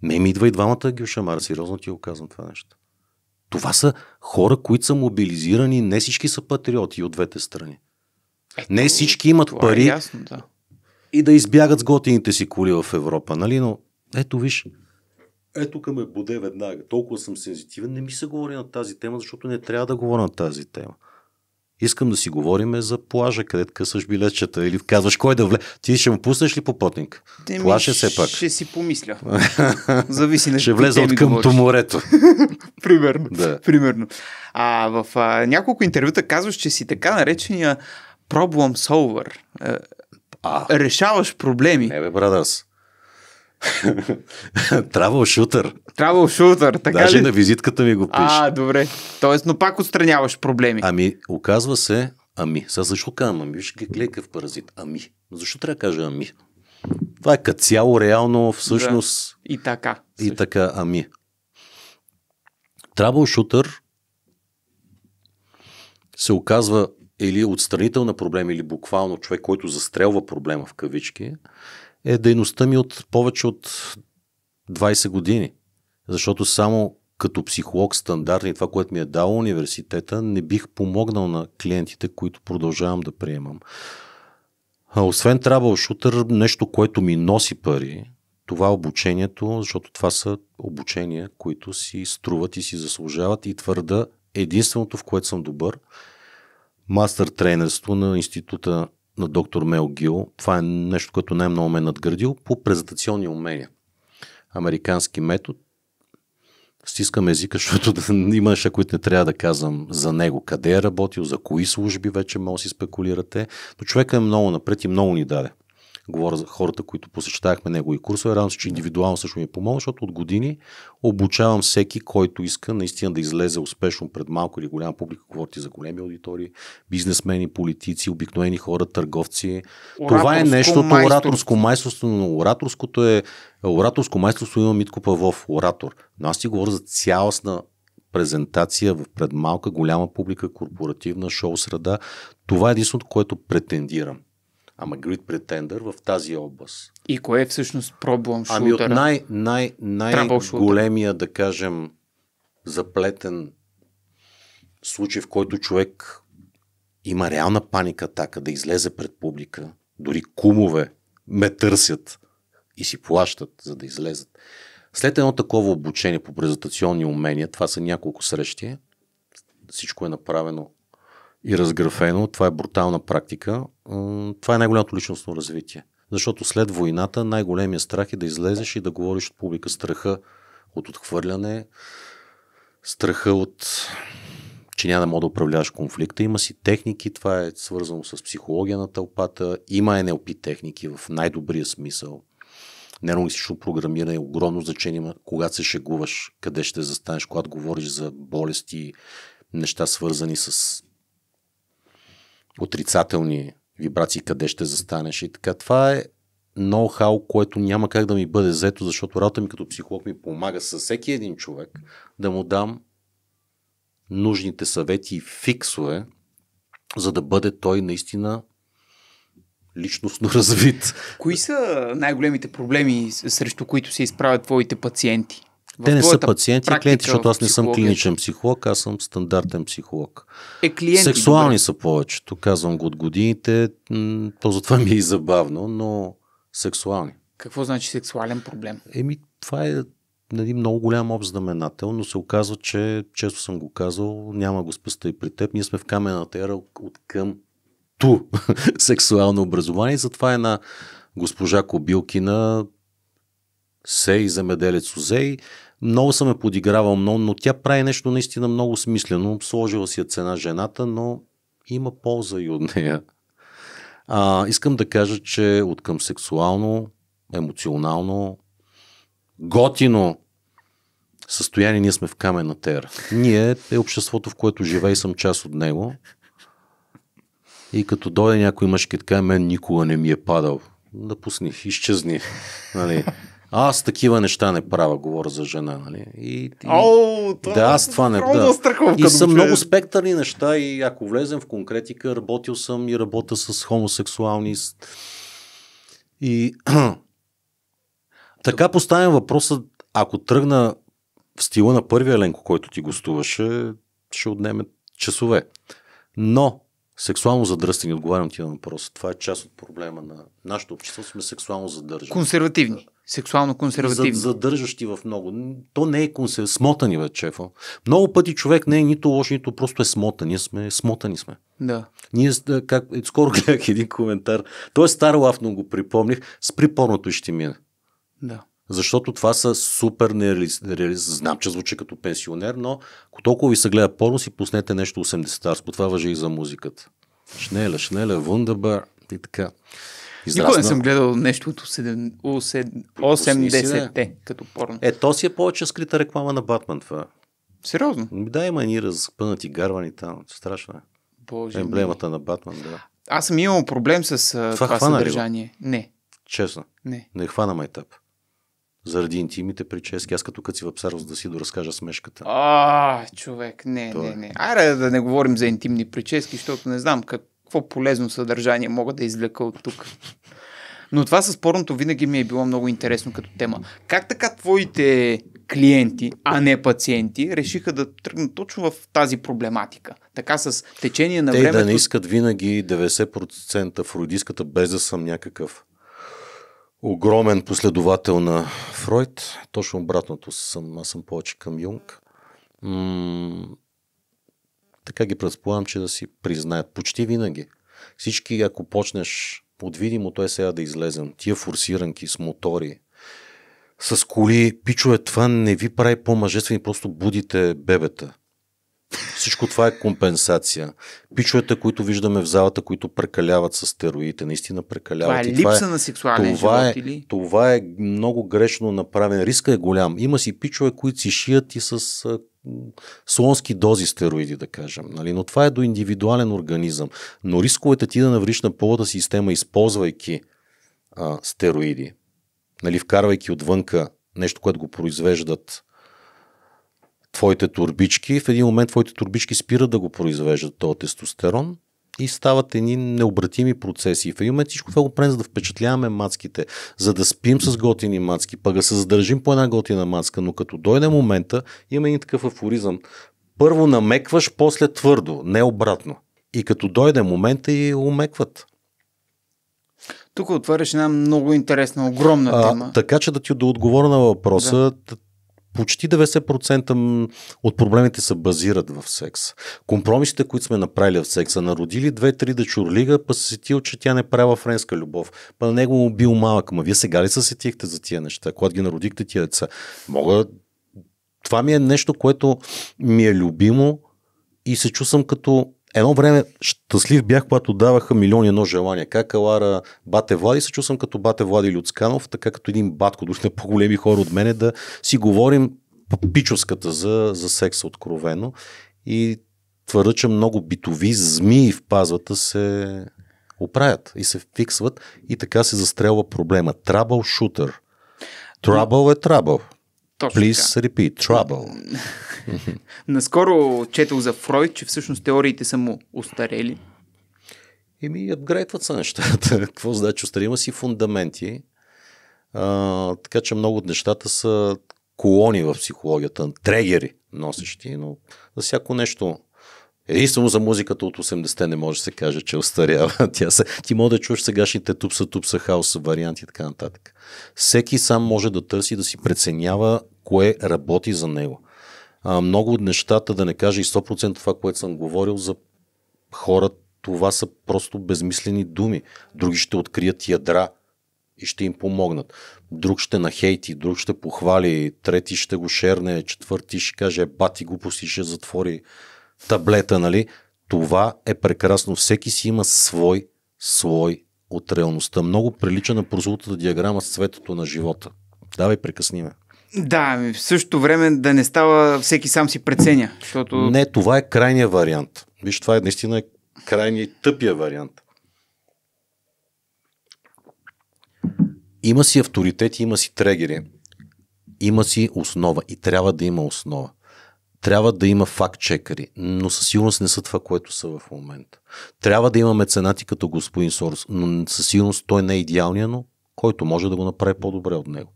не ми идва и двамата Гюшамара. Сериозно ти го казвам това нещо. Това са хора, които са мобилизирани. Не всички са патриоти от двете страни. Ето, не всички имат е пари. Е ясно, да и да избягат с готините си коли в Европа, нали? Но ето виж, ето към ме буде веднага. Толкова съм сензитивен, не ми се говори на тази тема, защото не трябва да говоря на тази тема. Искам да си говорим за плажа, къде късаш билетчета или казваш кой да вле. Ти ще му пуснеш ли по потник? Плаж е пак. Ще си помисля. *laughs* Зависи на Ще влезе от къмто морето. *laughs* Примерно. Да. Примерно. А в а, няколко интервюта казваш, че си така наречения problem solver. Е, а. решаваш проблеми. Не бе, брадърс. Травел шутър. Травел шутър, така Даже ли? на визитката ми го пише. А, добре. Тоест, но пак отстраняваш проблеми. Ами, оказва се, ами. Сега защо казвам, ами, виж в паразит, ами. Защо трябва да кажа ами? Това е като цяло реално всъщност. Да. И така. Всъщност. И така, ами. Трабъл шутър се оказва или отстранител на проблем, или буквално човек, който застрелва проблема в кавички, е дейността ми от повече от 20 години. Защото само като психолог стандарт и това, което ми е дал университета, не бих помогнал на клиентите, които продължавам да приемам. А освен шутър нещо, което ми носи пари, това е обучението, защото това са обучения, които си струват и си заслужават и твърда единственото, в което съм добър – мастър тренерство на института на доктор Мел Гил. Това е нещо, което най-много ме е надградил по презентационни умения. Американски метод. Стискам езика, *laughs* защото да, има неща, които не трябва да казвам за него. Къде е работил, за кои служби вече може да си спекулирате. Но човека е много напред и много ни даде говоря за хората, които посещавахме негови курсове. Радвам се, че индивидуално също ми е помогна, защото от години обучавам всеки, който иска наистина да излезе успешно пред малко или голяма публика, говорите за големи аудитории, бизнесмени, политици, обикновени хора, търговци. Ораторско Това е нещото, ораторско майсторство, но ораторското е Ораторско майсторство има Митко Павлов, оратор. Но аз ти говоря за цялостна презентация в пред малка, голяма публика, корпоративна шоу среда. Това е единственото, което претендирам. Ама Grid Pretender в тази област. И кое е всъщност проблем шутера? Ами от най, най, най- големия да кажем, заплетен случай, в който човек има реална паника така, да излезе пред публика. Дори кумове ме търсят и си плащат, за да излезат. След едно такова обучение по презентационни умения, това са няколко срещи, всичко е направено и разграфено, това е брутална практика, това е най-голямото личностно развитие. Защото след войната най-големия страх е да излезеш и да говориш от публика страха от отхвърляне, страха от че няма да мога да управляваш конфликта. Има си техники, това е свързано с психология на тълпата. Има NLP техники в най-добрия смисъл. Нейролингвистично програмиране е огромно значение, когато се шегуваш, къде ще застанеш, когато говориш за болести, неща свързани с отрицателни вибрации, къде ще застанеш и така. Това е ноу-хау, което няма как да ми бъде взето, защото работа ми като психолог ми помага със всеки един човек да му дам нужните съвети и фиксове, за да бъде той наистина личностно *laughs* развит. Кои са най-големите проблеми, срещу които се изправят твоите пациенти? Те не са пациенти, а клиенти, защото аз не съм клиничен психолог, аз съм стандартен психолог. Е, клиенти, Сексуални добре. са повечето, казвам го от годините, то затова ми е и забавно, но сексуални. Какво значи сексуален проблем? Еми, това е един нали, много голям обзнаменател, но се оказва, че често съм го казал, няма го спаста и при теб. Ние сме в камената ера от към ту *laughs* сексуално образование. Затова е на госпожа Кобилкина Сей, земеделец Озей, много съм е подигравал, но, но тя прави нещо наистина много смислено. Сложила си я цена жената, но има полза и от нея. А, искам да кажа, че от към сексуално, емоционално, готино състояние ние сме в каменна тера. Ние е обществото, в което живея и съм част от него. И като дойде някой мъжки така, мен никога не ми е падал. Напусни, изчезни. Нали? Аз такива неща не правя, говоря за жена. Нали? И, и... О, това да, аз това не да. И съм много е. спектърни неща и ако влезем в конкретика, работил съм и работя с хомосексуални и *clears throat* така поставям въпроса, ако тръгна в стила на първия Ленко, който ти гостуваше, ще отнеме часове. Но сексуално задръстени, отговарям ти на въпроса, това е част от проблема на нашето общество, сме сексуално задържани. Консервативни сексуално консервативни. задържащи в много. То не е консерв... смотани, бе, чефо. Много пъти човек не е нито лош, нито просто е смотан. Ние сме смотани сме. Да. Ние, как, е, скоро *laughs* гледах един коментар. Той е стар лав, но го припомних. Спри порното ще мине. Да. Защото това са супер нереалистични. Знам, че звучи като пенсионер, но ако толкова ви се гледа порно, си пуснете нещо 80-тарско. Това въжи и за музиката. Шнеля, шнеля, вундабър и така израсна. Никога не съм гледал нещо от 80-те като порно. Е, то си е повече скрита реклама на Батман това. Сериозно? Ами да, има ни разпънати гарвани там. Страшно е. Боже Емблемата ми. на Батман, да. Аз съм имал проблем с това, това съдържание. Ли? Не. Честно. Не. Не хвана майтап. Заради интимните прически, аз като къци в Псарос да си доразкажа смешката. А, човек, не, Той... не, е. не. Айде, да не говорим за интимни прически, защото не знам как какво полезно съдържание мога да извлека от тук. Но това със спорното винаги ми е било много интересно като тема. Как така твоите клиенти, а не пациенти, решиха да тръгнат точно в тази проблематика? Така с течение на Те времето... Те да не искат винаги 90% фройдиската, без да съм някакъв огромен последовател на Фройд. Точно обратното съм, аз съм повече към Юнг така ги предполагам, че да си признаят. Почти винаги. Всички, ако почнеш от видимо, той сега да излезем. Тия форсиранки с мотори, с коли, пичове, това не ви прави по-мъжествени, просто будите бебета. Всичко това е компенсация. Пичовете, които виждаме в залата, които прекаляват с стероидите, наистина прекаляват. Това е липса това липса е, на сексуален това е- живот е, или? Това е много грешно направен. Риска е голям. Има си пичове, които си шият и с слонски дози стероиди, да кажем. Нали? Но това е до индивидуален организъм. Но рисковете ти да навриш на половата система, използвайки а, стероиди, нали, вкарвайки отвънка нещо, което го произвеждат твоите турбички. В един момент твоите турбички спират да го произвеждат този тестостерон и стават едни необратими процеси. В един момент всичко това го правим, за да впечатляваме мацките, за да спим с готини мацки, пък да се задържим по една готина мацка, но като дойде момента, има един такъв афоризъм. Първо намекваш, после твърдо, не обратно. И като дойде момента и умекват. Тук отваряш една много интересна, огромна тема. А, така че да ти да отговоря на въпроса, да почти 90% от проблемите се базират в секс. Компромисите, които сме направили в секса, народили две-три да чурлига, па се сетил, че тя не е правила френска любов. Па на него му бил малък. Ма вие сега ли се сетихте за тия неща, когато ги народихте тия деца? Мога... Това ми е нещо, което ми е любимо и се чувствам като Едно време щастлив бях, когато даваха милиони едно желание. Как Алара Бате Влади, се чувствам като Бате Влади Люцканов, така като един батко, дори на по-големи хора от мене, да си говорим пичовската за, за секса откровено. И твърда, че много битови змии в пазвата се оправят и се фиксват и така се застрелва проблема. Трабъл шутър. Трабъл е трабъл. Точно Please така. repeat, trouble. *laughs* Наскоро четох за Фройд, че всъщност теориите са му устарели. Ими, апгрейдват се нещата. *laughs* Какво значи устарели? Има си фундаменти. А, така че много от нещата са колони в психологията, трегери носещи, но за всяко нещо е, Единствено за музиката от 80-те не може да се каже, че остарява. *laughs* Тя се, ти може да чуеш сегашните тупса, тупса, хаос, варианти и така нататък. Всеки сам може да търси, да си преценява кое работи за него. А, много от нещата, да не кажа и 100% това, което съм говорил за хора, това са просто безмислени думи. Други ще открият ядра и ще им помогнат. Друг ще нахейти, друг ще похвали, трети ще го шерне, четвърти ще каже «Е, бати глупости, ще затвори таблета, нали? Това е прекрасно. Всеки си има свой слой от реалността. Много прилича на прослутата диаграма с цветото на живота. Давай, прекъсни ме. Да, ами в същото време да не става всеки сам си преценя. Защото... Не, това е крайният вариант. Виж, това е наистина е крайният тъпия вариант. Има си авторитети, има си трегери. Има си основа и трябва да има основа. Трябва да има факт чекари, но със сигурност не са това, което са в момента. Трябва да има меценати като господин Сорос, но със сигурност той не е идеалния, но който може да го направи по-добре от него.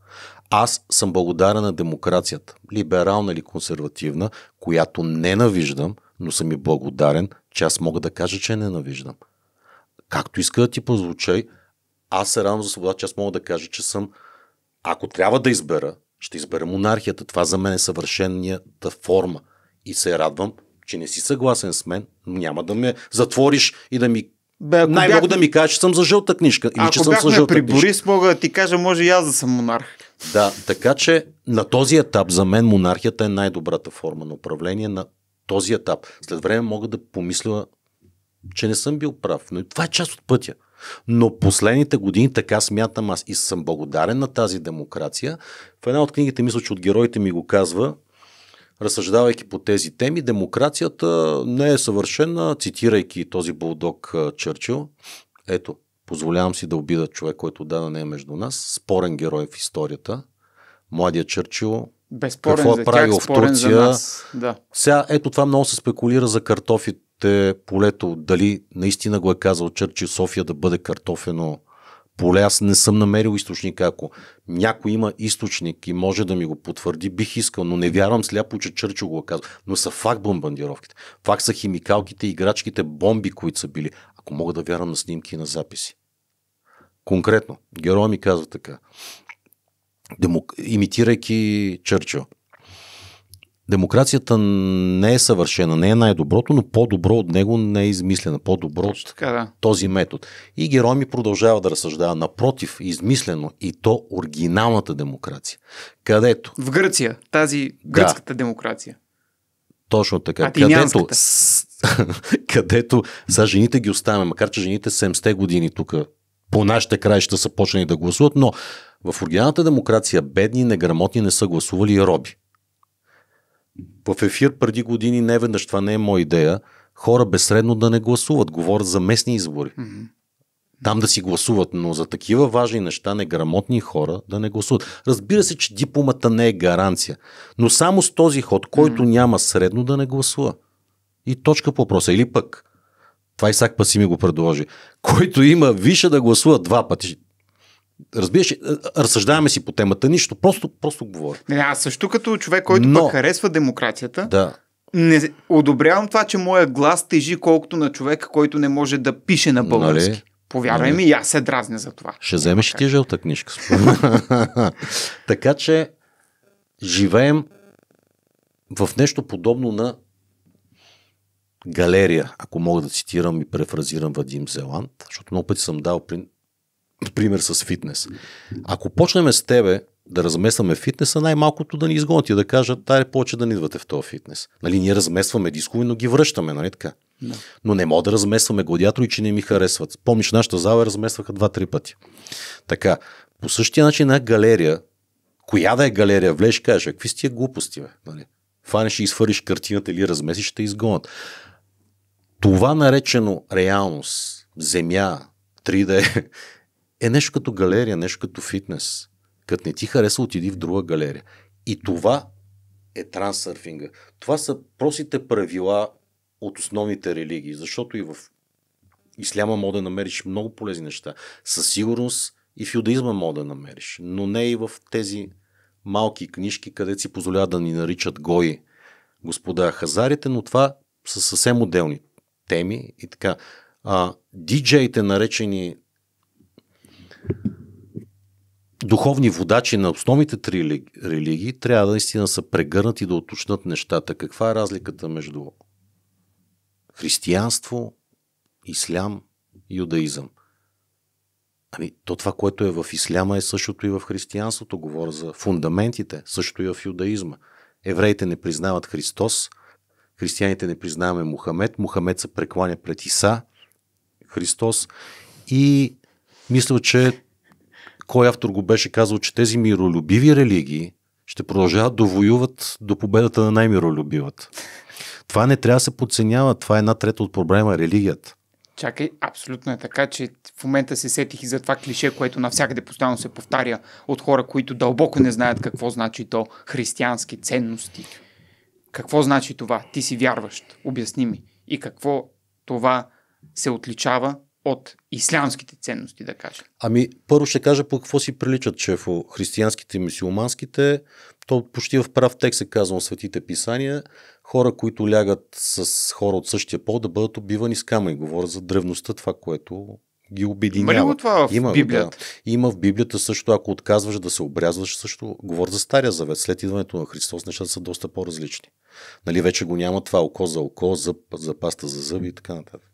Аз съм благодарен на демокрацията, либерална или консервативна, която ненавиждам, но съм и благодарен, че аз мога да кажа, че ненавиждам. Както иска да ти прозвучай, аз се радвам за свобода, че аз мога да кажа, че съм, ако трябва да избера, ще избера монархията. Това за мен е съвършенията форма. И се радвам, че не си съгласен с мен. но Няма да ме затвориш и да ми Бе, Най-много бях... да ми кажеш, че съм за жълта книжка. Или, ако че съм бяхме за жълта при книжка. мога да ти кажа, може и аз да съм монарх. Да, така че на този етап за мен монархията е най-добрата форма на управление на този етап. След време мога да помисля, че не съм бил прав. Но и това е част от пътя. Но последните години, така смятам аз и съм благодарен на тази демокрация, в една от книгите, мисля, че от героите ми го казва, разсъждавайки по тези теми, демокрацията не е съвършена, цитирайки този булдог Чърчил. Ето, позволявам си да обида човек, който да не е между нас, спорен герой в историята, младия Чърчил, Безспорен какво е правил в Турция. Да. Сега, ето това много се спекулира за картофи ще полето, дали наистина го е казал Чърчил София да бъде картофено поле, аз не съм намерил източник. Ако някой има източник и може да ми го потвърди, бих искал, но не вярвам сляпо, че Чърчил го е казал. Но са факт бомбандировките. Факт са химикалките, играчките, бомби, които са били. Ако мога да вярвам на снимки и на записи. Конкретно, герой ми казва така. Демок... Имитирайки Чърчил демокрацията не е съвършена, не е най-доброто, но по-добро от него не е измислена. По-добро от така, да. този метод. И Герой ми продължава да разсъждава. Напротив, измислено и то оригиналната демокрация. Където? В Гърция. Тази гръцката да. демокрация. Точно така. Където, с... *laughs* където за жените ги оставяме, макар че жените 70-те години тук по нашите краища са почнали да гласуват, но в оригиналната демокрация бедни, неграмотни не са гласували и роби в ефир преди години не веднъж, това не е моя идея, хора безсредно да не гласуват, говорят за местни избори. Там да си гласуват, но за такива важни неща неграмотни хора да не гласуват. Разбира се, че дипломата не е гаранция, но само с този ход, който няма средно да не гласува. И точка по въпроса. Или пък, това Исак Паси ми го предложи, който има виша да гласува два пъти. Разбираш, разсъждаваме си по темата, нищо, просто, просто говоря. Не, аз също като човек, който Но... пък харесва демокрацията, да. не одобрявам това, че моя глас тежи колкото на човека, който не може да пише на български. Нали? Повярвай нали? ми, и аз се дразня за това. Ще вземеш и ти жълта книжка. *laughs* така че живеем в нещо подобно на галерия, ако мога да цитирам и префразирам Вадим Зеланд, защото много пъти съм дал пример с фитнес. Ако почнем с тебе да разместваме фитнеса, най-малкото да ни изгонят и да кажат, тая повече да не идвате в този фитнес. Нали, ние разместваме дискове, но ги връщаме, нали така? No. Но не мога да разместваме гладиатори, че не ми харесват. Помниш, нашата зала разместваха два-три пъти. Така, по същия начин една галерия, коя да е галерия, влезеш, кажеш, какви сте глупости, бе? Нали? Фанеш и изфърлиш картината или размесиш, ще изгонят. Това наречено реалност, земя, 3D, е нещо като галерия, нещо като фитнес. Като не ти харесва отиди в друга галерия. И това е трансърфинга. Това са простите правила от основните религии, защото и в исляма мога да намериш много полезни неща. Със сигурност и в юдаизма мога да намериш, но не и в тези малки книжки, където си позволя да ни наричат гои господа хазарите, но това са съвсем отделни теми и така. А, диджеите, наречени духовни водачи на основните три религии трябва да наистина са прегърнати да уточнат нещата. Каква е разликата между християнство, ислям, юдаизъм? Ами, то това, което е в исляма е същото и в християнството. Говоря за фундаментите, също и в юдаизма. Евреите не признават Христос, християните не признаваме Мухамед, Мухамед се прекланя пред Иса, Христос и мисля, че кой автор го беше казал, че тези миролюбиви религии ще продължават да воюват до победата на най-миролюбивата. Това не трябва да се подценява. Това е една трета от проблема религията. Чакай, абсолютно е така, че в момента се сетих и за това клише, което навсякъде постоянно се повтаря от хора, които дълбоко не знаят какво значи то християнски ценности. Какво значи това? Ти си вярващ. Обясни ми. И какво това се отличава от ислямските ценности, да кажа. Ами, първо ще кажа по какво си приличат, чефо, християнските и мусулманските. То почти в прав текст е казано светите писания. Хора, които лягат с хора от същия пол, да бъдат убивани с камъни. Говоря за древността, това, което ги обединява. Има ли го това в Има, Библията? Да. Има в Библията също, ако отказваш да се обрязваш, също говоря за Стария завет. След идването на Христос нещата са доста по-различни. Нали, вече го няма това око за око, зъб за паста за зъби и така нататък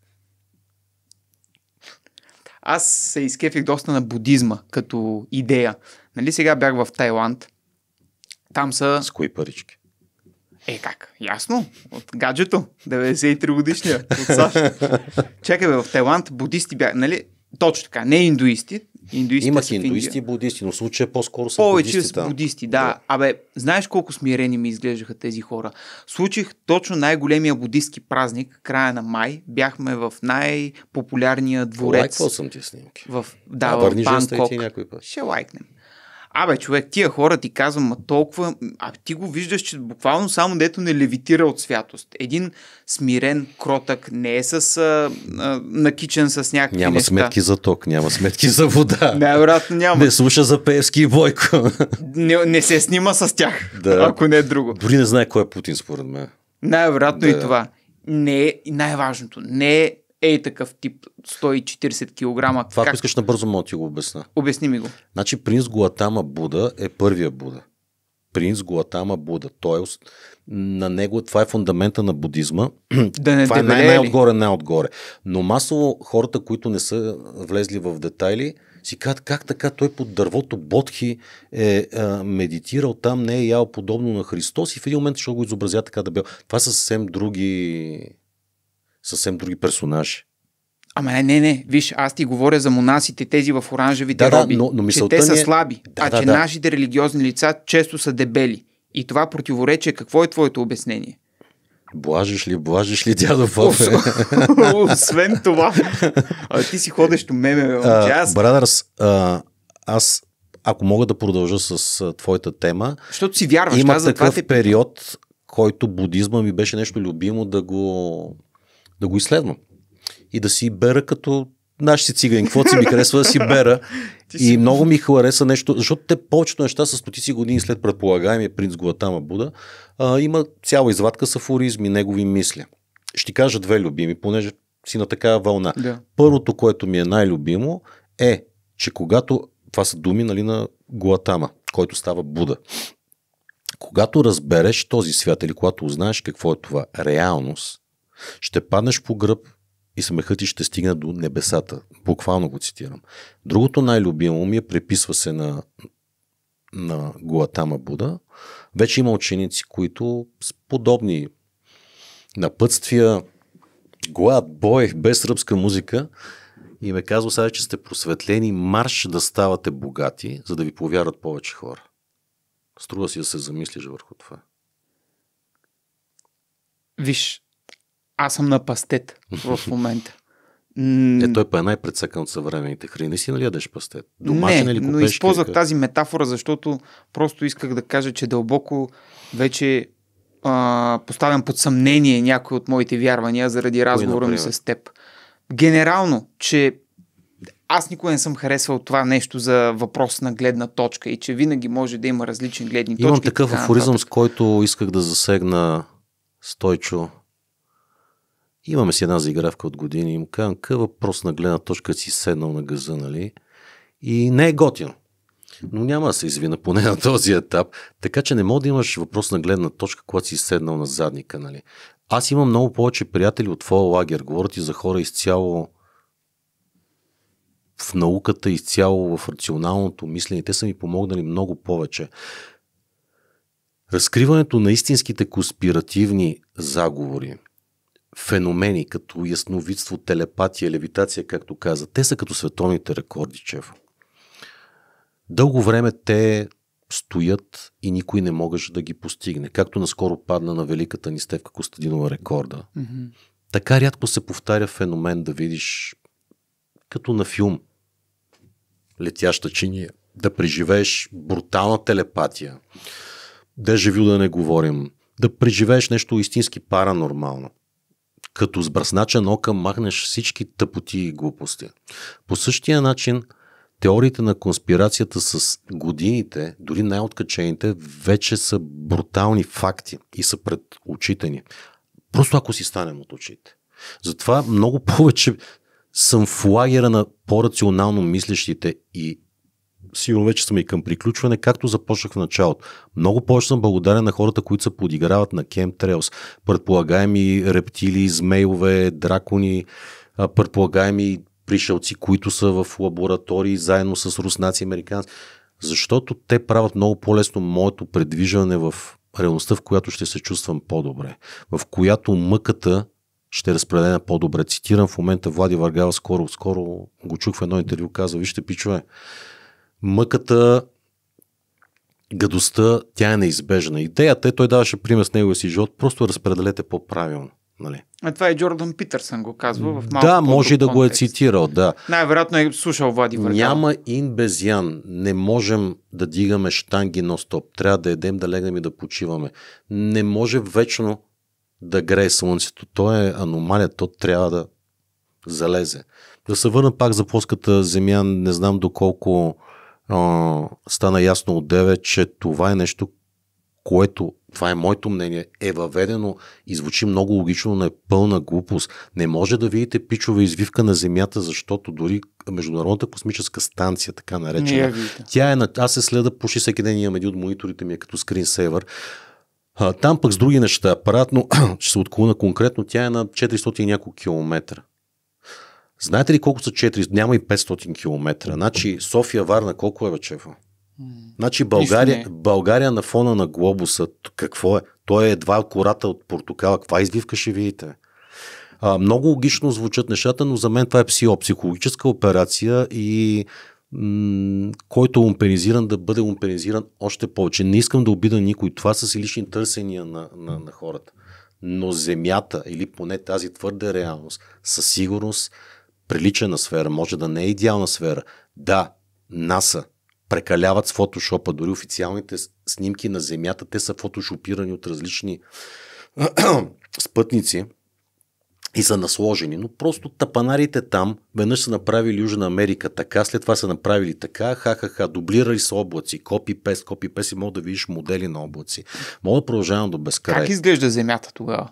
аз се изкефих доста на будизма като идея. Нали сега бях в Тайланд. Там са... С кои парички? Е, как? Ясно. От гаджето. 93 годишния. От САЩ. *laughs* Чакай бе, в Тайланд будисти бяха. Нали, точно така, не индуисти. индуисти Имах индуисти и будисти, но в случая по-скоро са Повече будисти, с будисти, да. да. Абе, знаеш колко смирени ми изглеждаха тези хора. Случих точно най-големия будистки празник, края на май. Бяхме в най-популярния дворец. Лайквал съм ти снимки. В, да, а, в Бангкок. Ще лайкнем. Абе, човек, тия хора ти казвам, а толкова... А ти го виждаш, че буквално само дето не левитира от святост. Един смирен кротък не е с а, а, накичен с някакви Няма неща. сметки за ток, няма сметки за вода. Най-вероятно няма. Не слуша за пеевски и Бойко. не, не се снима с тях, да. ако не е друго. Дори не знае кой е Путин, според мен. Най-вероятно да. и това. Не е, най-важното, не е ей такъв тип 140 кг. Това, как... ако искаш набързо, мога ти го обясна. Обясни ми го. Значи принц Гуатама Буда е първия Буда. Принц Гуатама Буда. Той е, на него, това е фундамента на будизма. *clears throat* Да не това е най- отгоре най-отгоре. Но масово хората, които не са влезли в детайли, си казват как така той под дървото Бодхи е е медитирал там, не е ял подобно на Христос и в един момент ще го изобразя така да бе. Това са съвсем други съвсем други персонажи. Ама не, не, не. Виж, аз ти говоря за монасите, тези в оранжевите да, роби, да, но, но че те са е... слаби, да, а да, че да. нашите религиозни лица често са дебели. И това противоречие, какво е твоето обяснение? Блажиш ли, блажиш ли, дядо Бофе? *laughs* Освен това, а ти си ходещо меме. Брадърс, аз ако мога да продължа с а, твоята тема. Защото си вярваш. Има аз такъв за това период, който будизма ми беше нещо любимо да го да го изследвам и да си бера като нашите цигани, какво си ми харесва да си бера. *laughs* и много ми хареса нещо, защото те повечето неща са стотици години след предполагаемия принц Гуатама Буда. А, има цяла извадка с афоризми, негови мисли. Ще кажа две любими, понеже си на такава вълна. Да. Първото, което ми е най-любимо е, че когато, това са думи нали, на Гуатама, който става Буда. Когато разбереш този свят или когато узнаеш какво е това реалност, ще паднеш по гръб и смехът ти ще стигне до небесата. Буквално го цитирам. Другото най-любимо ми е преписва се на, на Гуатама Буда. Вече има ученици, които с подобни напътствия, глад, бой, без сръбска музика, и ме казва сега, че сте просветлени, марш да ставате богати, за да ви повярват повече хора. Струва си да се замислиш върху това. Виж, аз съм на пастет в *laughs* момента. Е, той па е най-предсъкан от съвременните храни. си нали ядеш пастет? Домашен не, ли купеш? но използвах как? тази метафора, защото просто исках да кажа, че дълбоко вече а, поставям под съмнение някои от моите вярвания заради разговора ми с теб. Генерално, че аз никога не съм харесвал това нещо за въпрос на гледна точка и че винаги може да има различни гледни точки. Имам такъв афоризъм, с който исках да засегна Стойчо Имаме си една заигравка от години и му казвам, къв въпрос на гледна точка си седнал на газа, нали? И не е готино. Но няма да се извина поне на този етап. Така че не мога да имаш въпрос на гледна точка, когато си седнал на задника, нали? Аз имам много повече приятели от твоя лагер. Говоря ти за хора изцяло в науката, изцяло в рационалното мислене. Те са ми помогнали много повече. Разкриването на истинските конспиративни заговори – феномени, като ясновидство, телепатия, левитация, както каза, те са като световните рекорди, Чефо. Дълго време те стоят и никой не могаше да ги постигне. Както наскоро падна на великата ни Стевка Костадинова рекорда. Mm-hmm. Така рядко се повтаря феномен да видиш като на филм. Летяща чиния. Да преживееш брутална телепатия. Дежавю да не говорим. Да преживееш нещо истински паранормално като с на ока махнеш всички тъпоти и глупости. По същия начин, теориите на конспирацията с годините, дори най-откачените, вече са брутални факти и са пред очите ни. Просто ако си станем от очите. Затова много *laughs* повече съм в лагера на по-рационално мислещите и сигурно вече сме и към приключване, както започнах в началото. Много повече съм благодарен на хората, които се подиграват на Chemtrails. Предполагаеми рептилии, змейове, дракони, предполагаеми пришелци, които са в лаборатории заедно с руснаци и американци. Защото те правят много по-лесно моето предвижване в реалността, в която ще се чувствам по-добре, в която мъката ще разпределя по-добре. Цитирам в момента Влади Варгава, скоро, скоро го чух в едно интервю, каза, вижте, пичове, мъката, гадостта, тя е неизбежна. Идеята е, той даваше пример с неговия си живот, просто разпределете по-правилно. Нали? А това е Джордан Питърсън го казва в малко Да, може и да контекст. го е цитирал, да. Най-вероятно е слушал Влади Върган. Няма ин без ян. Не можем да дигаме штанги нон-стоп. Трябва да едем, да легнем и да почиваме. Не може вечно да грее слънцето. То е аномалия, то трябва да залезе. Да се върна пак за плоската земя, не знам доколко а, стана ясно от 9, че това е нещо, което, това е моето мнение, е въведено и звучи много логично, но е пълна глупост. Не може да видите пичова извивка на Земята, защото дори Международната космическа станция, така наречена, тя е на... Аз се следа почти всеки ден, имам един от мониторите ми е като скринсейвър. там пък с други неща, апаратно, *clears throat* ще се отклона конкретно, тя е на 400 и няколко километра. Знаете ли колко са 400 Няма и 500 км. Значи София, Варна, колко е вечево? Значи България, е. България на фона на глобуса, какво е? Той е едва кората от Португала. Каква извивка ще видите? А, много логично звучат нещата, но за мен това е психо, психологическа операция и м- който е умпенизиран да бъде умпенизиран още повече. Не искам да обида никой. Това са си лични търсения на, на, на хората. Но земята, или поне тази твърда реалност, със сигурност прилича на сфера, може да не е идеална сфера. Да, НАСА прекаляват с фотошопа, дори официалните снимки на Земята, те са фотошопирани от различни *clears throat* спътници и са насложени, но просто тапанарите там веднъж са направили Южна Америка така, след това са направили така, ха-ха-ха, дублирали са облаци, копи-пес, копи-пес и мога да видиш модели на облаци. Мога да продължавам до безкрай. Как изглежда Земята тогава?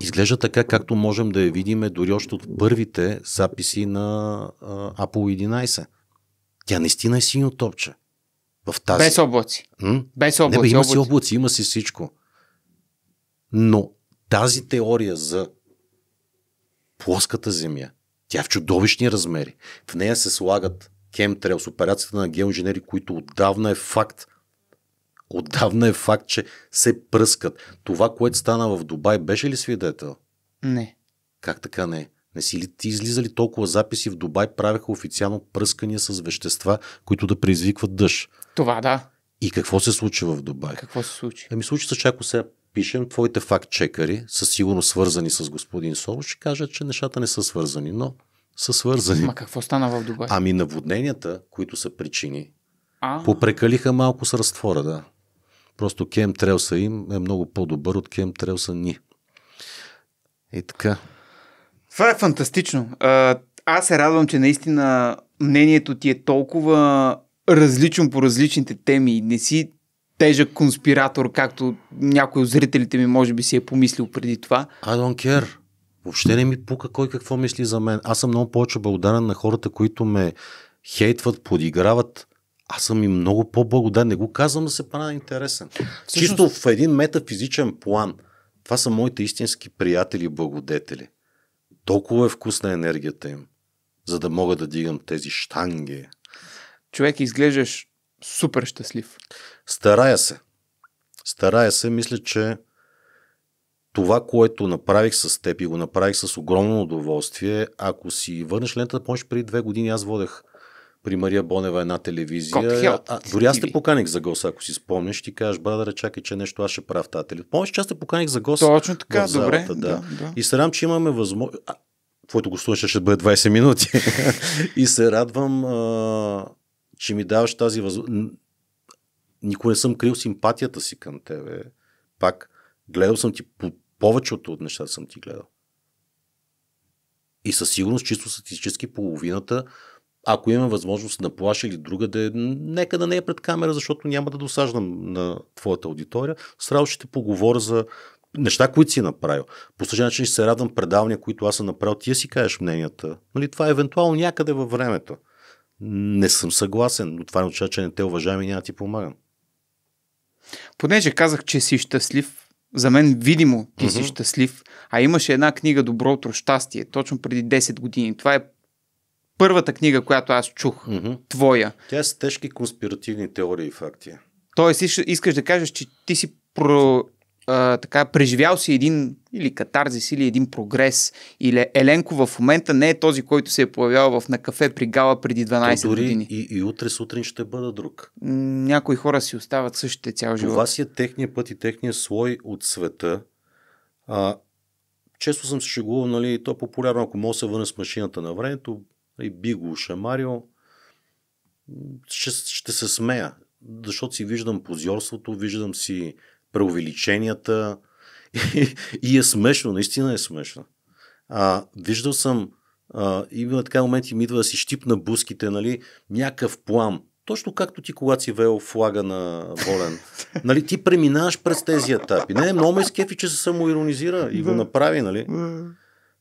изглежда така, както можем да я видим дори още от първите записи на а, Apple 11. Тя наистина е синьо топче. В тази. Без облаци. М? Без облаци. Не, бе, има облаци. си облаци, има си всичко. Но тази теория за плоската земя, тя е в чудовищни размери. В нея се слагат с операцията на геоинженери, които отдавна е факт отдавна е факт, че се пръскат. Това, което стана в Дубай, беше ли свидетел? Не. Как така не? Не си ли ти излизали толкова записи в Дубай, правеха официално пръскания с вещества, които да предизвикват дъжд? Това да. И какво се случи в Дубай? Какво се случи? Ами случи се, че ако сега пишем, твоите факт-чекари са сигурно свързани с господин Соло, ще кажат, че нещата не са свързани, но са свързани. Ма какво стана в Дубай? Ами наводненията, които са причини, А-а. попрекалиха малко с разтвора, да. Просто трелса им е много по-добър от кемтрелса ни. И така. Това е фантастично. Аз се радвам, че наистина мнението ти е толкова различно по различните теми. Не си тежък конспиратор, както някой от зрителите ми може би си е помислил преди това. I don't care. Въобще не ми пука кой какво мисли за мен. Аз съм много повече благодарен на хората, които ме хейтват, подиграват, аз съм и много по-благодарен. Не го казвам да се правя интересен. Всъщност... Чисто в един метафизичен план. Това са моите истински приятели и благодетели. Толкова е вкусна енергията им, за да мога да дигам тези штанги. Човек, изглеждаш супер щастлив. Старая се. Старая се. Мисля, че това, което направих с теб и го направих с огромно удоволствие, ако си върнеш лентата, помниш преди две години аз водех при Мария Бонева една телевизия. дори аз те поканих за гост, ако си спомняш, ти кажеш, брадъра, чакай, че нещо аз ще правя в тази телевизия. Помниш, че аз те поканих за гост. Точно така, в залата, добре. Да. Да, да. И се радвам, че имаме възможност. Твоето гостуваше ще бъде 20 минути. *laughs* и се радвам, а, че ми даваш тази възможност. Никога не съм крил симпатията си към тебе. Пак, гледал съм ти по повечето от нещата съм ти гледал. И със сигурност, чисто статистически, половината ако имам възможност да плаша или друга, да е, нека да не е пред камера, защото няма да досаждам на твоята аудитория. Сразу ще поговоря за неща, които си направил. По същия начин ще се радвам предавания, които аз съм направил. Ти си кажеш мненията. Нали, това е евентуално някъде във времето. Не съм съгласен, но това не означава, че не те уважавам и няма ти помагам. Понеже казах, че си щастлив, за мен видимо ти mm-hmm. си щастлив, а имаше една книга Добро щастие, точно преди 10 години. Това е първата книга, която аз чух, mm-hmm. твоя. Тя е са тежки конспиративни теории и факти. Е. Тоест, искаш да кажеш, че ти си про, а, така, преживял си един или катарзис, или един прогрес, или Еленко в момента не е този, който се е появявал в на кафе при Гала преди 12 дори години. И, и утре сутрин ще бъда друг. Някои хора си остават същите цял живот. Това си е техния път и техния слой от света. А, често съм се шегувал, нали, то е популярно, ако мога да се върна с машината на времето, и нали, би го ушамарил. Ще, ще се смея, защото си виждам позорството, виждам си преувеличенията и, *laughs* и е смешно, наистина е смешно. А, виждал съм, а, има така моменти, ми идва да си щипна буските, нали, някакъв плам. Точно както ти, когато си вел флага на Волен. нали, ти преминаваш през тези етапи. Не, много ме скефи, че се самоиронизира и го направи, нали?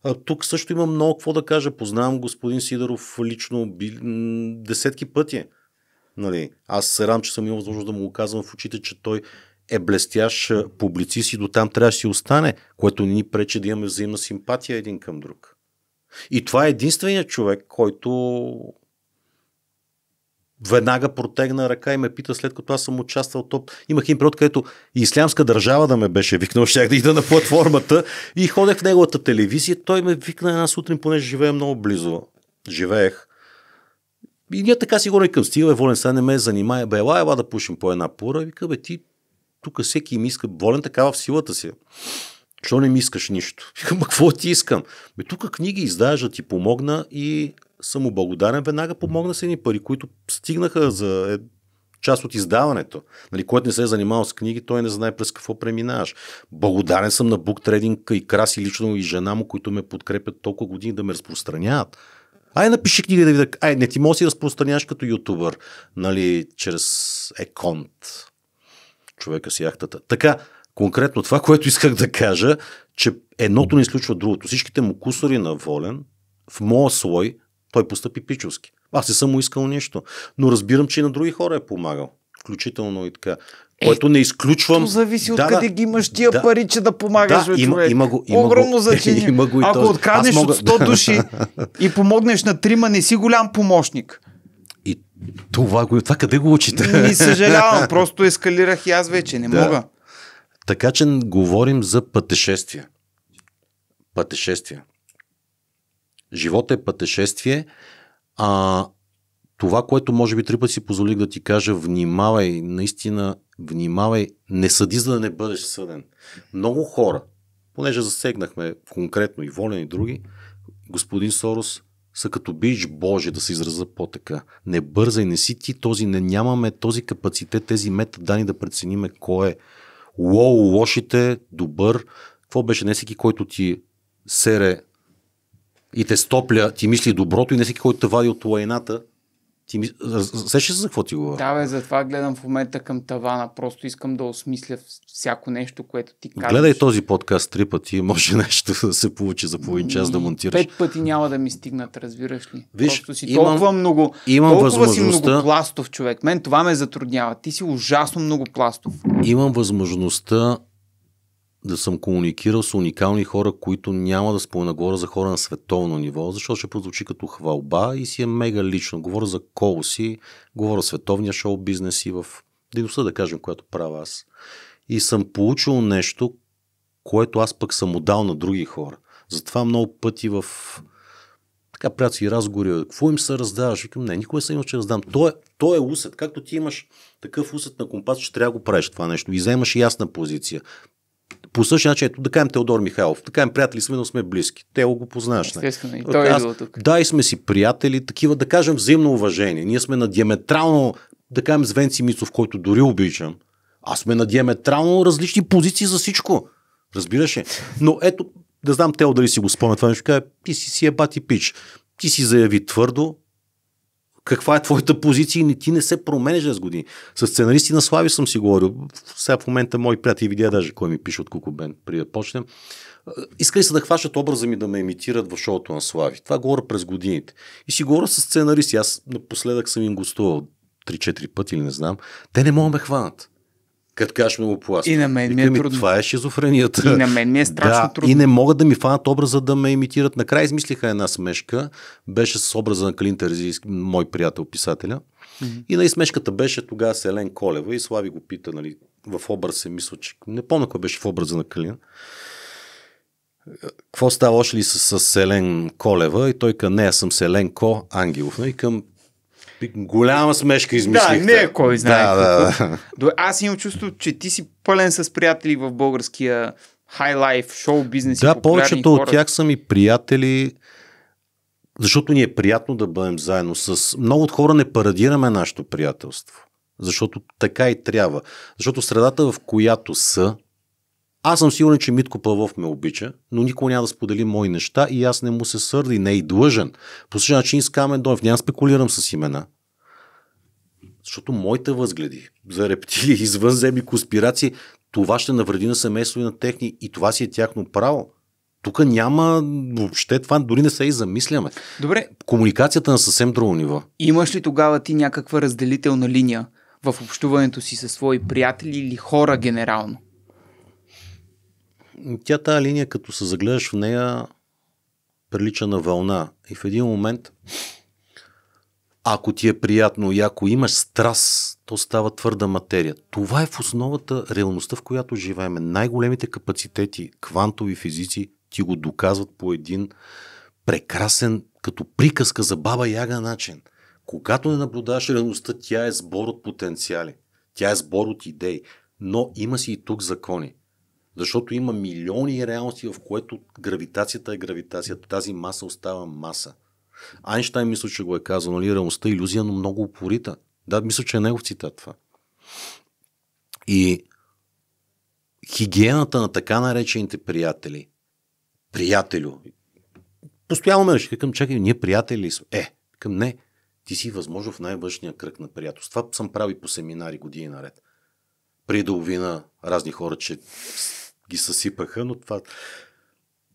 А, тук също има много какво да кажа. Познавам господин Сидоров лично бил, десетки пъти. Нали, аз се радвам, че съм имал възможност да му казвам в очите, че той е блестящ публицист и до там трябва да си остане, което ни пречи да имаме взаимна симпатия един към друг. И това е единственият човек, който веднага протегна ръка и ме пита след като аз съм участвал топ. Имах един период, където и Ислямска държава да ме беше викнал, *laughs* щях да ида на платформата и ходех в неговата телевизия. Той ме викна една сутрин, понеже живея много близо. Живеех. И ние така си го към стига, волен сега не ме занимае, бе, ела, ела да пушим по една пора. Вика, бе, ти тук всеки ми иска, волен такава в силата си. Що не ми искаш нищо? Викам, какво ти искам? Бе, тук книги издажа, ти помогна и съм му благодарен. Веднага помогна с едни пари, които стигнаха за е, част от издаването. Нали, който не се е занимавал с книги, той не знае през какво преминаваш. Благодарен съм на Бук Трейдинг и Краси лично и жена му, които ме подкрепят толкова години да ме разпространяват. Ай, напиши книга да видя. Ай, не ти може да си разпространяваш като ютубър, нали, чрез еконт. Човека си яхтата. Така, конкретно това, което исках да кажа, че едното не изключва другото. Всичките му кусори на волен в моя слой той постъпи пичовски. Аз не съм му искал нещо. Но разбирам, че и на други хора е помагал. Включително и така. Което е, не изключвам. То зависи да, от къде да, ги имаш тия да, пари, че да помагаш. Да, има, човек. има го. Има Огромно значение. *laughs* Има го и Ако този. откраднеш мога... от 100 *laughs* души и помогнеш на трима, не си голям помощник. И това, го, това къде го учите? Не съжалявам, *laughs* просто ескалирах и аз вече, не да. мога. Така че говорим за пътешествия. Пътешествия. Живота е пътешествие. А това, което може би три пъти си позволих да ти кажа, внимавай, наистина внимавай, не съди, за да не бъдеш съден. Много хора, понеже засегнахме конкретно и Волен и други, господин Сорос са като бич Боже, да се израза по-така. Не бързай, не си ти този, не нямаме този капацитет, тези метадани да прецениме кой е лоу, лошите, добър. Какво беше не всеки, който ти сере и те стопля, ти мисли доброто и не всеки, който те вади от лайната, ти ми... Сещаш за какво ти говоря? Да, бе, затова гледам в момента към тавана. Просто искам да осмисля всяко нещо, което ти казваш. Гледай този подкаст три пъти, може нещо да се получи за половин час да монтираш. Пет пъти няма да ми стигнат, разбираш ли? Виж, Просто си имам, толкова много, имам толкова възможността... си многопластов човек. Мен това ме затруднява. Ти си ужасно много пластов. Имам възможността да съм комуникирал с уникални хора, които няма да спомена говоря за хора на световно ниво, защото ще прозвучи като хвалба и си е мега лично. Говоря за си, говоря световния шоу бизнес и в дейността, да кажем, която правя аз. И съм получил нещо, което аз пък съм отдал на други хора. Затова много пъти в така приятелски разговори, какво им се раздаваш? Викам, не, никога съм имал, че раздам. То е, то е усет. Както ти имаш такъв усет на компас, че трябва да го правиш това нещо. И вземаш ясна позиция. По същия начин, ето да кажем Теодор Михайлов, да кажем приятели сме, но сме близки. Те го познаваш. Нали? Естествено, и той е Аз, е тук. Да, и сме си приятели, такива да кажем взаимно уважение. Ние сме на диаметрално, да кажем Звенци Мицов, който дори обичам. Аз сме на диаметрално различни позиции за всичко. Разбираш ли? Но ето, да знам Тео дали си го спомня това нещо, ти си си е бати пич. Ти си заяви твърдо, каква е твоята позиция и ти не се променеш с години. С сценаристи на Слави съм си говорил. Сега в момента мои приятели видя даже кой ми пише от Бен, преди да почнем. Е, искали са да хващат образа ми да ме имитират в шоуто на Слави. Това говоря през годините. И си говоря с сценаристи. Аз напоследък съм им гостувал 3-4 пъти или не знам. Те не могат да ме хванат каткаш пласт. И на мен ми е ами, трудно. Това е шизофренията. И на мен ми е страшно да, трудно. И не могат да ми фанат образа да ме имитират. Накрая измислиха една смешка. Беше с образа на Калин Терзийски, мой приятел, писателя. Mm-hmm. И на смешката беше тогава с Елен Колева и Слави го пита, нали, в образ се мисля, че не помня кой беше в образа на Калин. Какво става още ли с, с Елен Колева? И той към нея съм Селен Ко Ангелов. И нали, към Голяма смешка измислихте. Да, не е кой знае да, Да, да. Аз имам чувство, че ти си пълен с приятели в българския хайлайф, шоу бизнес. Да, повечето хора. от тях са ми приятели, защото ни е приятно да бъдем заедно с... Много от хора не парадираме нашето приятелство, защото така и трябва. Защото средата, в която са, аз съм сигурен, че Митко Павлов ме обича, но никога няма да сподели мои неща и аз не му се сърда и не е и длъжен. По същия начин с Камен Дойв. Няма спекулирам с имена. Защото моите възгледи за рептили, *laughs* извънземни конспирации, това ще навреди на семейство и на техни и това си е тяхно право. Тук няма въобще това, дори не се и замисляме. Добре. Комуникацията е на съвсем друго ниво. Имаш ли тогава ти някаква разделителна линия в общуването си със свои приятели или хора генерално? Тя тая линия, като се загледаш в нея, прилича на вълна. И в един момент, ако ти е приятно и ако имаш страст, то става твърда материя. Това е в основата реалността, в която живеем. Най-големите капацитети, квантови физици, ти го доказват по един прекрасен, като приказка за баба Яга начин. Когато не наблюдаваш реалността, тя е сбор от потенциали. Тя е сбор от идеи. Но има си и тук закони. Защото има милиони реалности, в което гравитацията е гравитацията. Тази маса остава маса. Айнштайн мисля, че го е казал, нали, реалността е иллюзия, но много упорита. Да, мисля, че е негов цитат това. И хигиената на така наречените приятели, приятелю, постоянно ме реши, към чакай, ние приятели ли сме? Е, към не, ти си възможно в най-външния кръг на приятелство. Това съм прави по семинари години наред. При да увина разни хора, че ги съсипаха, но това...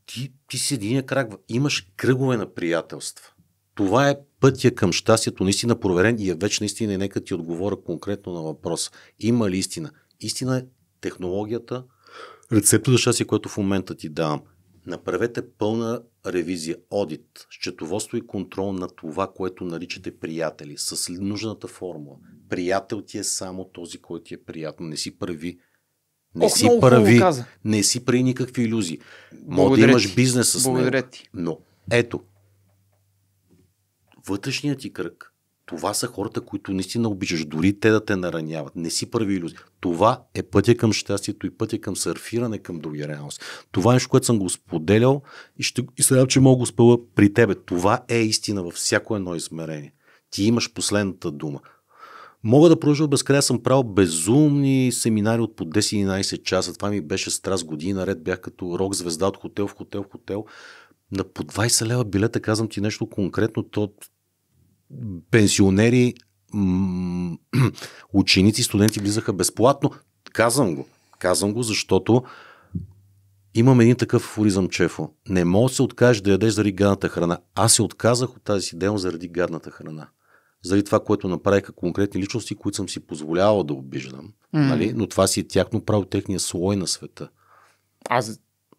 Ти, ти си един крак. Имаш кръгове на приятелства. Това е пътя към щастието, наистина проверен и е вече наистина. И нека ти отговоря конкретно на въпроса. Има ли истина? Истина е технологията, рецепта за щастие, което в момента ти давам. Направете пълна ревизия, одит, счетоводство и контрол на това, което наричате приятели, с нужната формула. Приятел ти е само този, който ти е приятно, Не си прави не Ох, си прави, каза. не си прави никакви иллюзии. Може да имаш бизнес с Благодаря него. Ти. Но ето, вътрешният ти кръг, това са хората, които наистина обичаш, дори те да те нараняват. Не си прави иллюзии. Това е пътя към щастието и пътя към сърфиране към други реалност. Това е нещо, което съм го споделял и, ще, и сега, че мога го спела при тебе. Това е истина във всяко едно измерение. Ти имаш последната дума. Мога да продължа без края. Съм правил безумни семинари от по 10-11 часа. Това ми беше страст години наред. Бях като рок звезда от хотел в хотел в хотел. На по 20 лева билета казвам ти нещо конкретно. То пенсионери, м- *clears throat* ученици, студенти влизаха безплатно. Казвам го. Казвам го, защото имам един такъв афоризъм, Чефо. Не мога да се откажеш да ядеш заради гадната храна. Аз се отказах от тази си ден заради гадната храна заради това, което направиха конкретни личности, които съм си позволявал да обиждам. Mm. Нали? Но това си е тяхно право, техния слой на света. А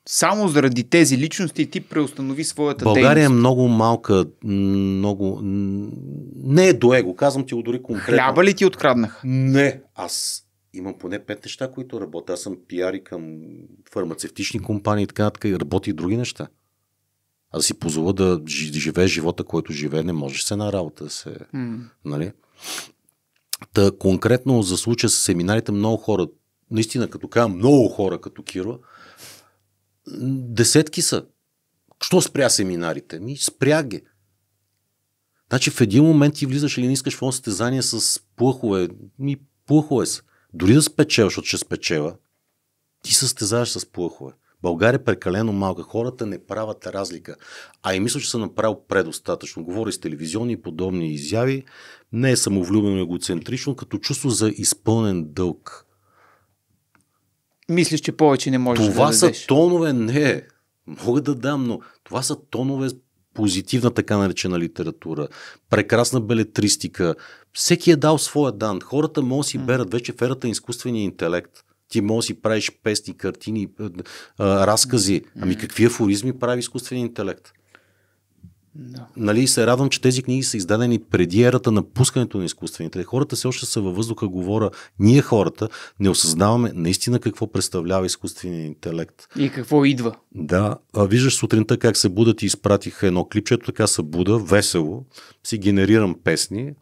само заради тези личности ти преустанови своята България е дейност. е много малка, много... Не е до его, казвам ти го дори конкретно. Хляба ли ти откраднах? Не, аз имам поне пет неща, които работя. Аз съм пиари към фармацевтични компании и така, така и работи и други неща а да си позволя да живее живота, който живее, не можеш се на работа се. Mm. Нали? Та, конкретно за случая с семинарите, много хора, наистина като кажа, много хора като Киро, десетки са. Що спря семинарите? Ми спря ги. Значи в един момент ти влизаш или не искаш в едно състезание с плъхове. Ми плъхове са. Дори да спечелиш, защото ще спечела, ти състезаваш с плъхове. България е прекалено малка. Хората не правят разлика. А и мисля, че съм направил предостатъчно. Говоря с телевизионни и подобни изяви. Не е самовлюбено егоцентрично, като чувство за изпълнен дълг. Мислиш, че повече не можеш това да Това са тонове, не. Мога да дам, но това са тонове позитивна така наречена литература, прекрасна белетристика. Всеки е дал своя дан. Хората могат да си берат вече в ерата изкуствения интелект – ти може да си правиш песни, картини, разкази. Ами какви афоризми прави изкуствен интелект? No. Нали, се радвам, че тези книги са издадени преди ерата на пускането на изкуствените. Хората все още са във въздуха, говоря, ние хората не осъзнаваме наистина какво представлява изкуственият интелект. И какво идва. Да, а, виждаш сутринта как се будат и изпратих едно клипчето, така се буда, весело, си генерирам песни,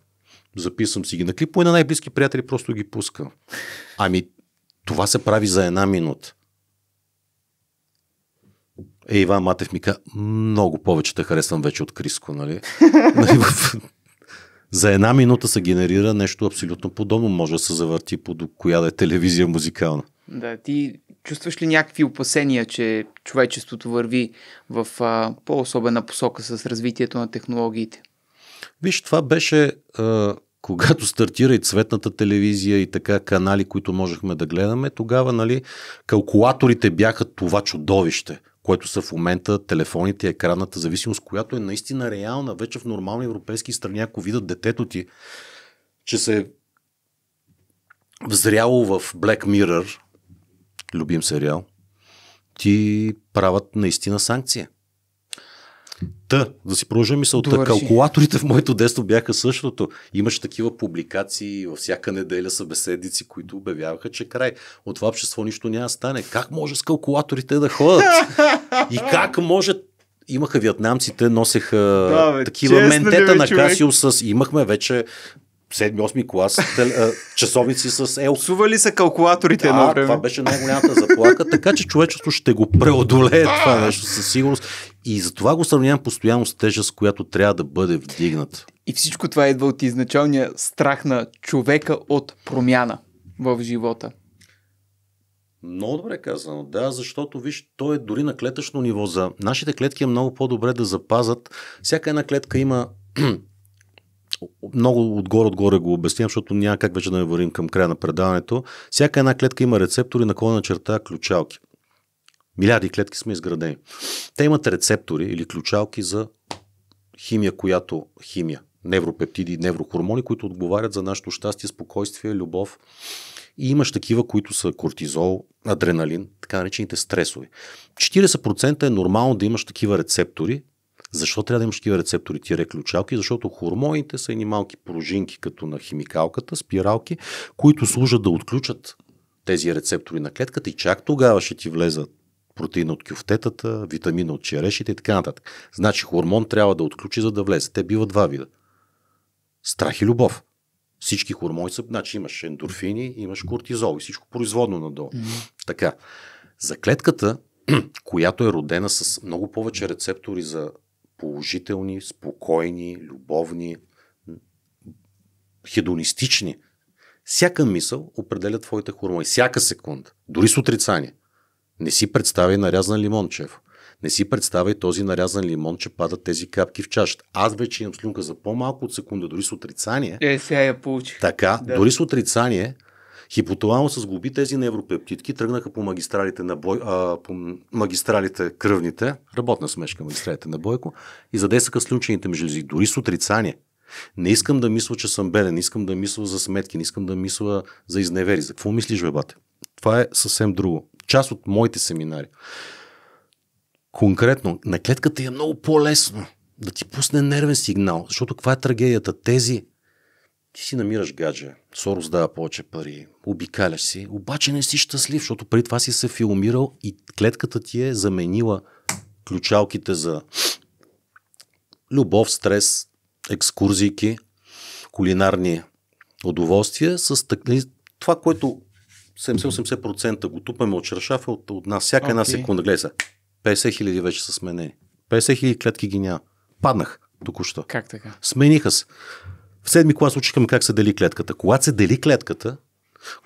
записвам си ги на клип, по на най-близки приятели просто ги пуска. Ами това се прави за една минута. Е, Иван Матев ми каза, много повече те харесвам вече от Криско, нали? *laughs* за една минута се генерира нещо абсолютно подобно. Може да се завърти под коя да е телевизия музикална. Да, ти чувстваш ли някакви опасения, че човечеството върви в а, по-особена посока с развитието на технологиите? Виж, това беше а, когато стартира и цветната телевизия и така канали, които можехме да гледаме, тогава нали, калкулаторите бяха това чудовище което са в момента телефоните, екранната зависимост, която е наистина реална. Вече в нормални европейски страни, ако видят детето ти, че се е взряло в Black Mirror, любим сериал, ти правят наистина санкция. Та, да си продължа мисълта, калкулаторите в моето детство бяха същото. Имаше такива публикации, във всяка неделя събеседници, които обявяваха, че край. От това общество нищо няма стане. Как може с калкулаторите да ходят? И как може имаха вьетнамците, носеха да, бе, такива ментета бе, на Касиус. Имахме вече 7-8 клас тел, а, часовници с ел. Сували са калкулаторите да, на време. това беше най-голямата заплака, така че човечеството ще го преодолее това нещо със сигурност. И затова го сравнявам постоянно с тежест, която трябва да бъде вдигната. И всичко това идва от изначалния страх на човека от промяна в живота. Много добре казано, да, защото виж, то е дори на клетъчно ниво. За нашите клетки е много по-добре да запазат. Всяка една клетка има много отгоре-отгоре го обяснявам, защото няма как вече да не вървим към края на предаването. Всяка една клетка има рецептори на на черта ключалки. Милиарди клетки сме изградени. Те имат рецептори или ключалки за химия, която химия. Невропептиди, неврохормони, които отговарят за нашето щастие, спокойствие, любов. И имаш такива, които са кортизол, адреналин, така наречените стресови. 40% е нормално да имаш такива рецептори защо трябва да имаш такива рецептори, тия реключалки? Защото хормоните са едни малки пружинки, като на химикалката, спиралки, които служат да отключат тези рецептори на клетката и чак тогава ще ти влезат протеин от кюфтетата, витамина от черешите и така нататък. Значи хормон трябва да отключи, за да влезе. Те биват два вида. Страх и любов. Всички хормони са, значи имаш ендорфини, имаш кортизол и всичко производно надолу. Mm-hmm. Така. За клетката, *clears throat* която е родена с много повече рецептори за положителни, спокойни, любовни, хедонистични. Всяка мисъл определя твоите хормони. Всяка секунда. Дори с отрицание. Не си представяй нарязан лимончев. Не си представяй този нарязан лимон, че падат тези капки в чашата. Аз вече имам слюнка за по-малко от секунда, дори с отрицание. Е, сега я получих. Така, да. дори с отрицание, с глоби тези невропептидки, тръгнаха по магистралите, на бой, а, по магистралите кръвните, работна смешка магистралите на Бойко, и задесаха слюнчените ми жлези, дори с отрицание. Не искам да мисля, че съм беден, не искам да мисля за сметки, не искам да мисля за изневери. За какво мислиш, бебате? Това е съвсем друго. Част от моите семинари. Конкретно, на клетката е много по-лесно да ти пусне нервен сигнал, защото каква е трагедията? Тези ти си намираш гадже, Сорос дава повече пари, обикаляш си, обаче не си щастлив, защото преди това си се филмирал и клетката ти е заменила ключалките за любов, стрес, екскурзийки, кулинарни удоволствия с това, което 70-80% го тупаме от шаршафа от, от нас. Всяка okay. една секунда, гледай се, 50 хиляди вече са сменени. 50 хиляди клетки ги няма. Паднах току-що. Как така? Смениха се. В седми клас учихме как се дели клетката. Когато се дели клетката,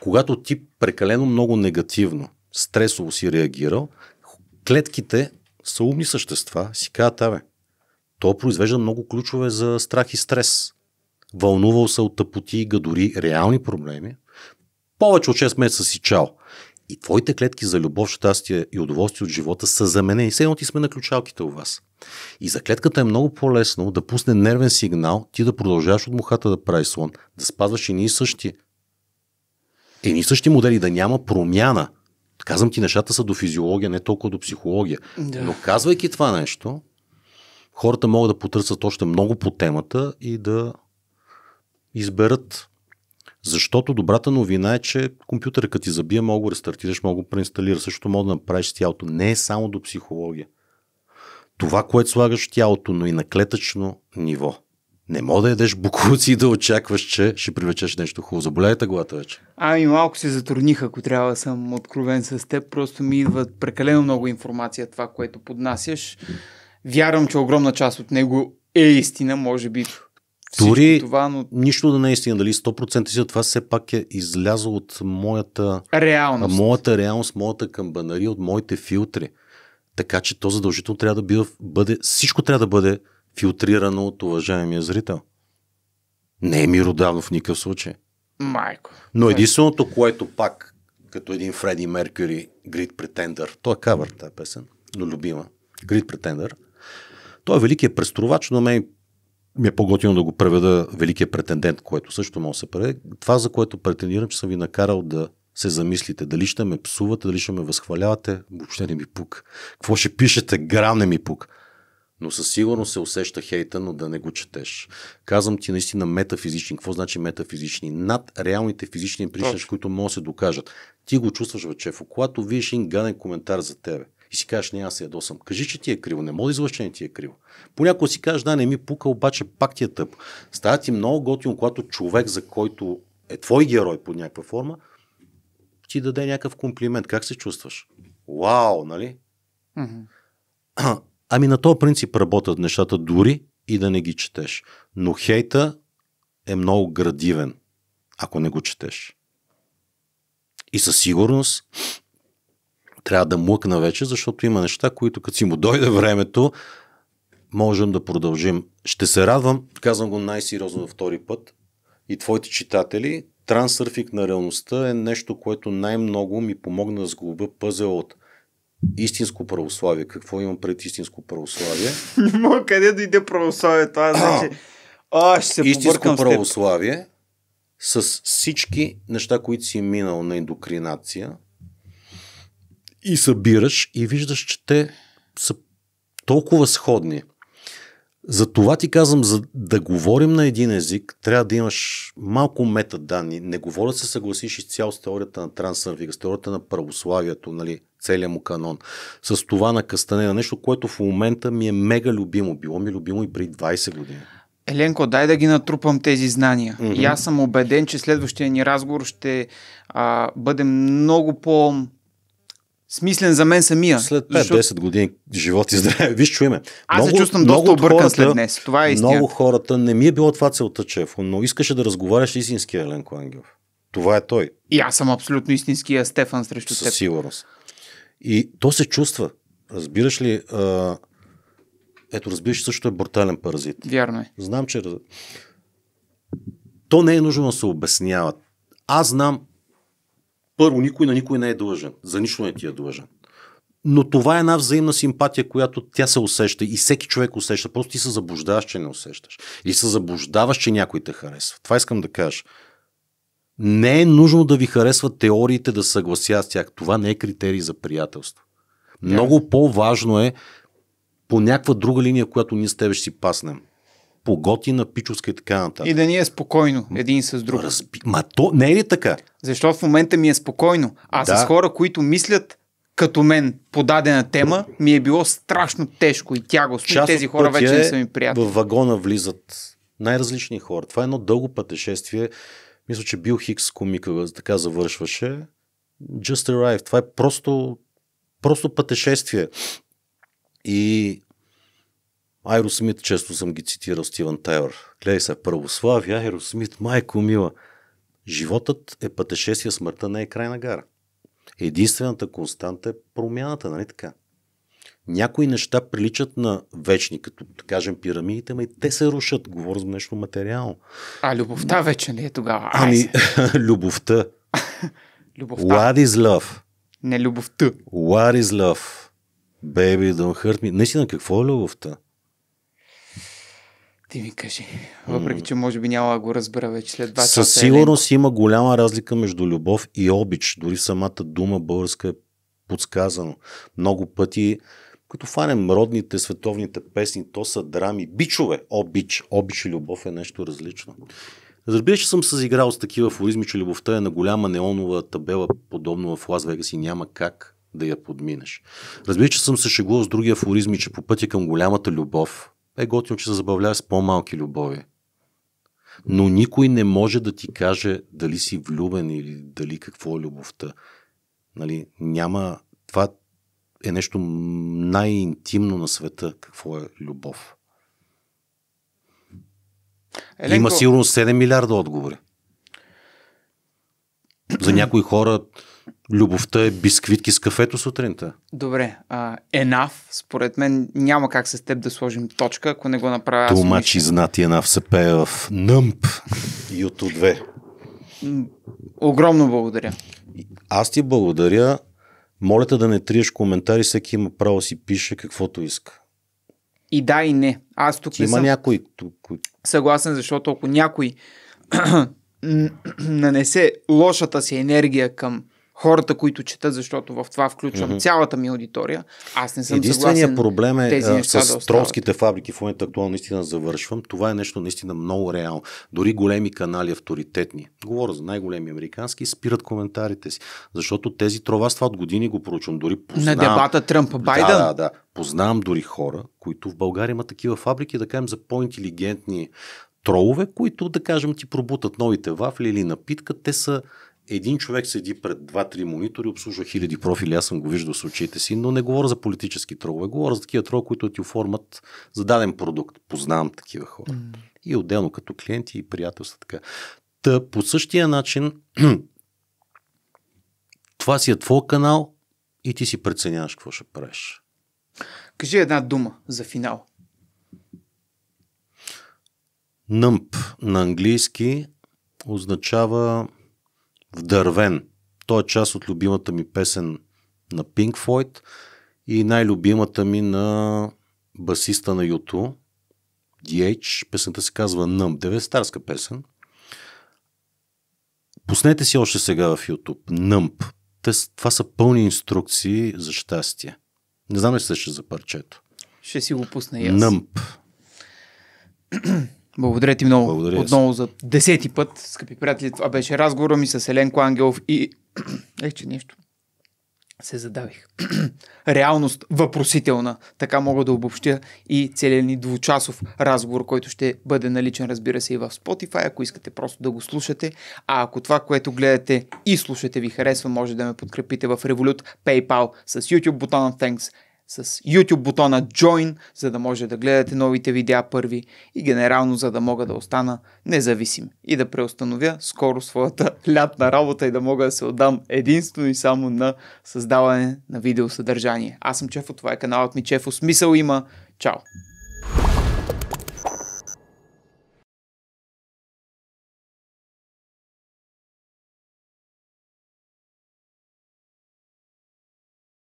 когато ти прекалено много негативно, стресово си реагирал, клетките са умни същества, си казват, абе, то произвежда много ключове за страх и стрес. Вълнувал се от тъпоти и гадори, реални проблеми. Повече от 6 месеца си чал и твоите клетки за любов, щастие и удоволствие от живота са за мене. И все ти сме на ключалките у вас. И за клетката е много по-лесно да пусне нервен сигнал, ти да продължаваш от мухата да прави слон, да спазваш и ние същи. Е, ни същи модели, да няма промяна. Казвам ти, нещата са до физиология, не толкова до психология. Да. Но казвайки това нещо, хората могат да потърсят още много по темата и да изберат защото добрата новина е, че компютъра като ти забие, мога да рестартираш, мога да преинсталираш, също мога да направиш тялото. Не е само до психология. Това, което слагаш в тялото, но и на клетъчно ниво. Не мога да ядеш букуци и да очакваш, че ще привлечеш нещо хубаво. Заболявайте главата вече. Ами малко се затрудних, ако трябва да съм откровен с теб. Просто ми идва прекалено много информация това, което поднасяш. Вярвам, че огромна част от него е истина, може би дори това, но... нищо да не е истина, дали 100% си, това все пак е излязло от моята реалност, моята, реалност, моята камбанария, от моите филтри. Така че то задължително трябва да бъде, бъде всичко трябва да бъде филтрирано от уважаемия зрител. Не е миродавно в никакъв случай. Майко. Но единственото, което пак, като един Фреди Меркюри, Грид Претендър, той е кавър тази песен, но любима, Грид Претендър, той е великият преструвач, но мен ми е по-готино да го преведа великият претендент, което също може да се преведе. Това, за което претендирам, че съм ви накарал да се замислите. Дали ще ме псувате, дали ще ме възхвалявате, въобще не ми пук. Какво ще пишете, грам не ми пук. Но със сигурност се усеща хейта, но да не го четеш. Казвам ти наистина метафизични. Какво значи метафизични? Над реалните физични причини, които могат да се докажат. Ти го чувстваш, Вечефо. Когато видиш един гаден коментар за тебе, и си кажеш, не, аз се ядосам. Кажи, че ти е криво. Не мога да излъча, ти е криво. Понякога си кажеш, да, не ми пука, обаче пак ти е тъп. Става ти много готино, когато човек, за който е твой герой под някаква форма, ти даде някакъв комплимент. Как се чувстваш? Вау, нали? Mm-hmm. *clears throat* Ами на този принцип работят нещата дори и да не ги четеш. Но хейта е много градивен, ако не го четеш. И със сигурност трябва да млъкна вече, защото има неща, които като си му дойде времето, можем да продължим. Ще се радвам, казвам го най-сериозно във втори път, и твоите читатели, трансърфинг на реалността е нещо, което най-много ми помогна да сглоба пъзел от истинско православие. Какво имам пред истинско православие? *laughs* Мога къде дойде православието? Аз *clears throat* значи... О, ще се Истинско православие с всички неща, които си е минал на индокринация, и събираш и виждаш, че те са толкова сходни. За това ти казвам, за да говорим на един език, трябва да имаш малко метаданни. Не говоря да се съгласиш изцяло с теорията на трансърфига, с теорията на православието, нали, целият му канон, с това на Кастанеда, е нещо, което в момента ми е мега любимо. Било ми е любимо и при 20 години. Еленко, дай да ги натрупам тези знания. Mm-hmm. И аз съм убеден, че следващия ни разговор ще а, бъде много по- смислен за мен самия. След 5-10 защото... години живот и здраве. *laughs* Виж, чуеме. Аз много, се чувствам много доста объркан след днес. Това е истина. Много хората, не ми е било това целта, Чефо, но искаше да разговаряш истинския Еленко Ангелов. Това е той. И аз съм абсолютно истинския Стефан срещу Със теб. Със сигурност. И то се чувства. Разбираш ли, а... ето разбираш, също е брутален паразит. Вярно е. Знам, че... То не е нужно да се обяснява. Аз знам първо, никой на никой не е длъжен. За нищо не ти е длъжен. Но това е една взаимна симпатия, която тя се усеща и всеки човек усеща. Просто ти се заблуждаваш, че не усещаш. И се заблуждаваш, че някой те харесва. Това искам да кажа. Не е нужно да ви харесват теориите да съглася с тях. Това не е критерий за приятелство. Yeah. Много по-важно е по някаква друга линия, която ние с тебе ще си паснем. Поготи на пичовска и така нататък. И да ни е спокойно един с друг. Разби... Ма то не е ли така? Защото в момента ми е спокойно? А да. с хора, които мислят като мен по дадена тема, ми е било страшно тежко и тягостно. Част тези хора вече не е са ми приятели. В вагона влизат най-различни хора. Това е едно дълго пътешествие. Мисля, че Бил Хикс комика така завършваше. Just Arrive. Това е просто, просто пътешествие. И Айро Смит, често съм ги цитирал, Стивън Тайлър. Гледай се, православие, Айро Смит, майко мила. Животът е пътешествие, смъртта не е на гара. Единствената константа е промяната, нали така? Някои неща приличат на вечни, като да кажем пирамидите, ма и те се рушат. Говоря за нещо материално. А любовта вече не е тогава. Ами, *laughs* любовта. *laughs* любовта. What is love? Не любовта. What is love? Baby, don't hurt me. Наистина, какво е любовта? Ти ми кажи. Въпреки, че може би няма да го разбера вече след два часа. Със сигурност е има голяма разлика между любов и обич. Дори самата дума българска е подсказано. Много пъти, като фанем родните, световните песни, то са драми. Бичове, обич. Обич и любов е нещо различно. Разбира, че съм съзиграл с такива афоризми, че любовта е на голяма неонова табела, подобно в Лас Вегас и няма как да я подминеш. Разбира, че съм се шегувал с други афоризми, че по пътя към голямата любов е готино, че се забавлява с по-малки любови. Но никой не може да ти каже дали си влюбен или дали какво е любовта. Нали, няма... Това е нещо най-интимно на света, какво е любов. Еленко... Има сигурно 7 милиарда отговори. За някои хора Любовта е бисквитки с кафето сутринта. Добре. Uh, enough, според мен, няма как с теб да сложим точка, ако не го направя. и знати е Enough се пее в нъмп, Юто 2. Огромно благодаря. Аз ти благодаря. Моля те да не триеш коментари, всеки има право си пише каквото иска. И да, и не. Аз тук Ти не има съм... някой тук. Съгласен, защото ако някой *clears throat* *clears throat* нанесе лошата си енергия към хората, които четат, защото в това включвам mm-hmm. цялата ми аудитория. Аз не съм Единственият съгласен проблем е тези с да тролските фабрики, в момента актуално наистина завършвам. Това е нещо наистина много реално. Дори големи канали авторитетни, говоря за най-големи американски, спират коментарите си, защото тези трова това от години го проучвам. Дори познавам. На дебата Тръмп Байден. Да, да, да. Познавам дори хора, които в България има такива фабрики, да кажем, за по-интелигентни тролове, които, да кажем, ти пробутат новите вафли или напитка. Те са един човек седи пред два-три монитори, обслужва хиляди профили, аз съм го виждал с очите си, но не говоря за политически трогове, говоря за такива трогове, които ти оформят за даден продукт. Познавам такива хора. Mm. И отделно като клиенти и приятелства така. Та по същия начин *clears throat* това си е твой канал и ти си преценяваш какво ще правиш. Кажи една дума за финал. Нъмп на английски означава Вдървен. Той е част от любимата ми песен на Pink Floyd и най-любимата ми на басиста на Юту, DH. Песента се казва Numb Деветстарска песен. Пуснете си още сега в YouTube. Numb. това са пълни инструкции за щастие. Не знам ли се ще за парчето. Ще си го пусна и аз. Numb. Благодаря ти много Благодаря отново за десети път, скъпи приятели. Това беше разговора ми с Еленко Ангелов и... *clears throat* Ех, че нещо. Се задавих. *clears throat* Реалност въпросителна. Така мога да обобщя и целият ни двучасов разговор, който ще бъде наличен, разбира се, и в Spotify, ако искате просто да го слушате. А ако това, което гледате и слушате ви харесва, може да ме подкрепите в Revolut, PayPal, с YouTube бутона Thanks с YouTube бутона Join, за да може да гледате новите видеа първи и генерално за да мога да остана независим и да преустановя скоро своята *laughs* лятна работа и да мога да се отдам единствено и само на създаване на видеосъдържание. Аз съм Чефо, това е каналът ми Чефо, смисъл има. Чао!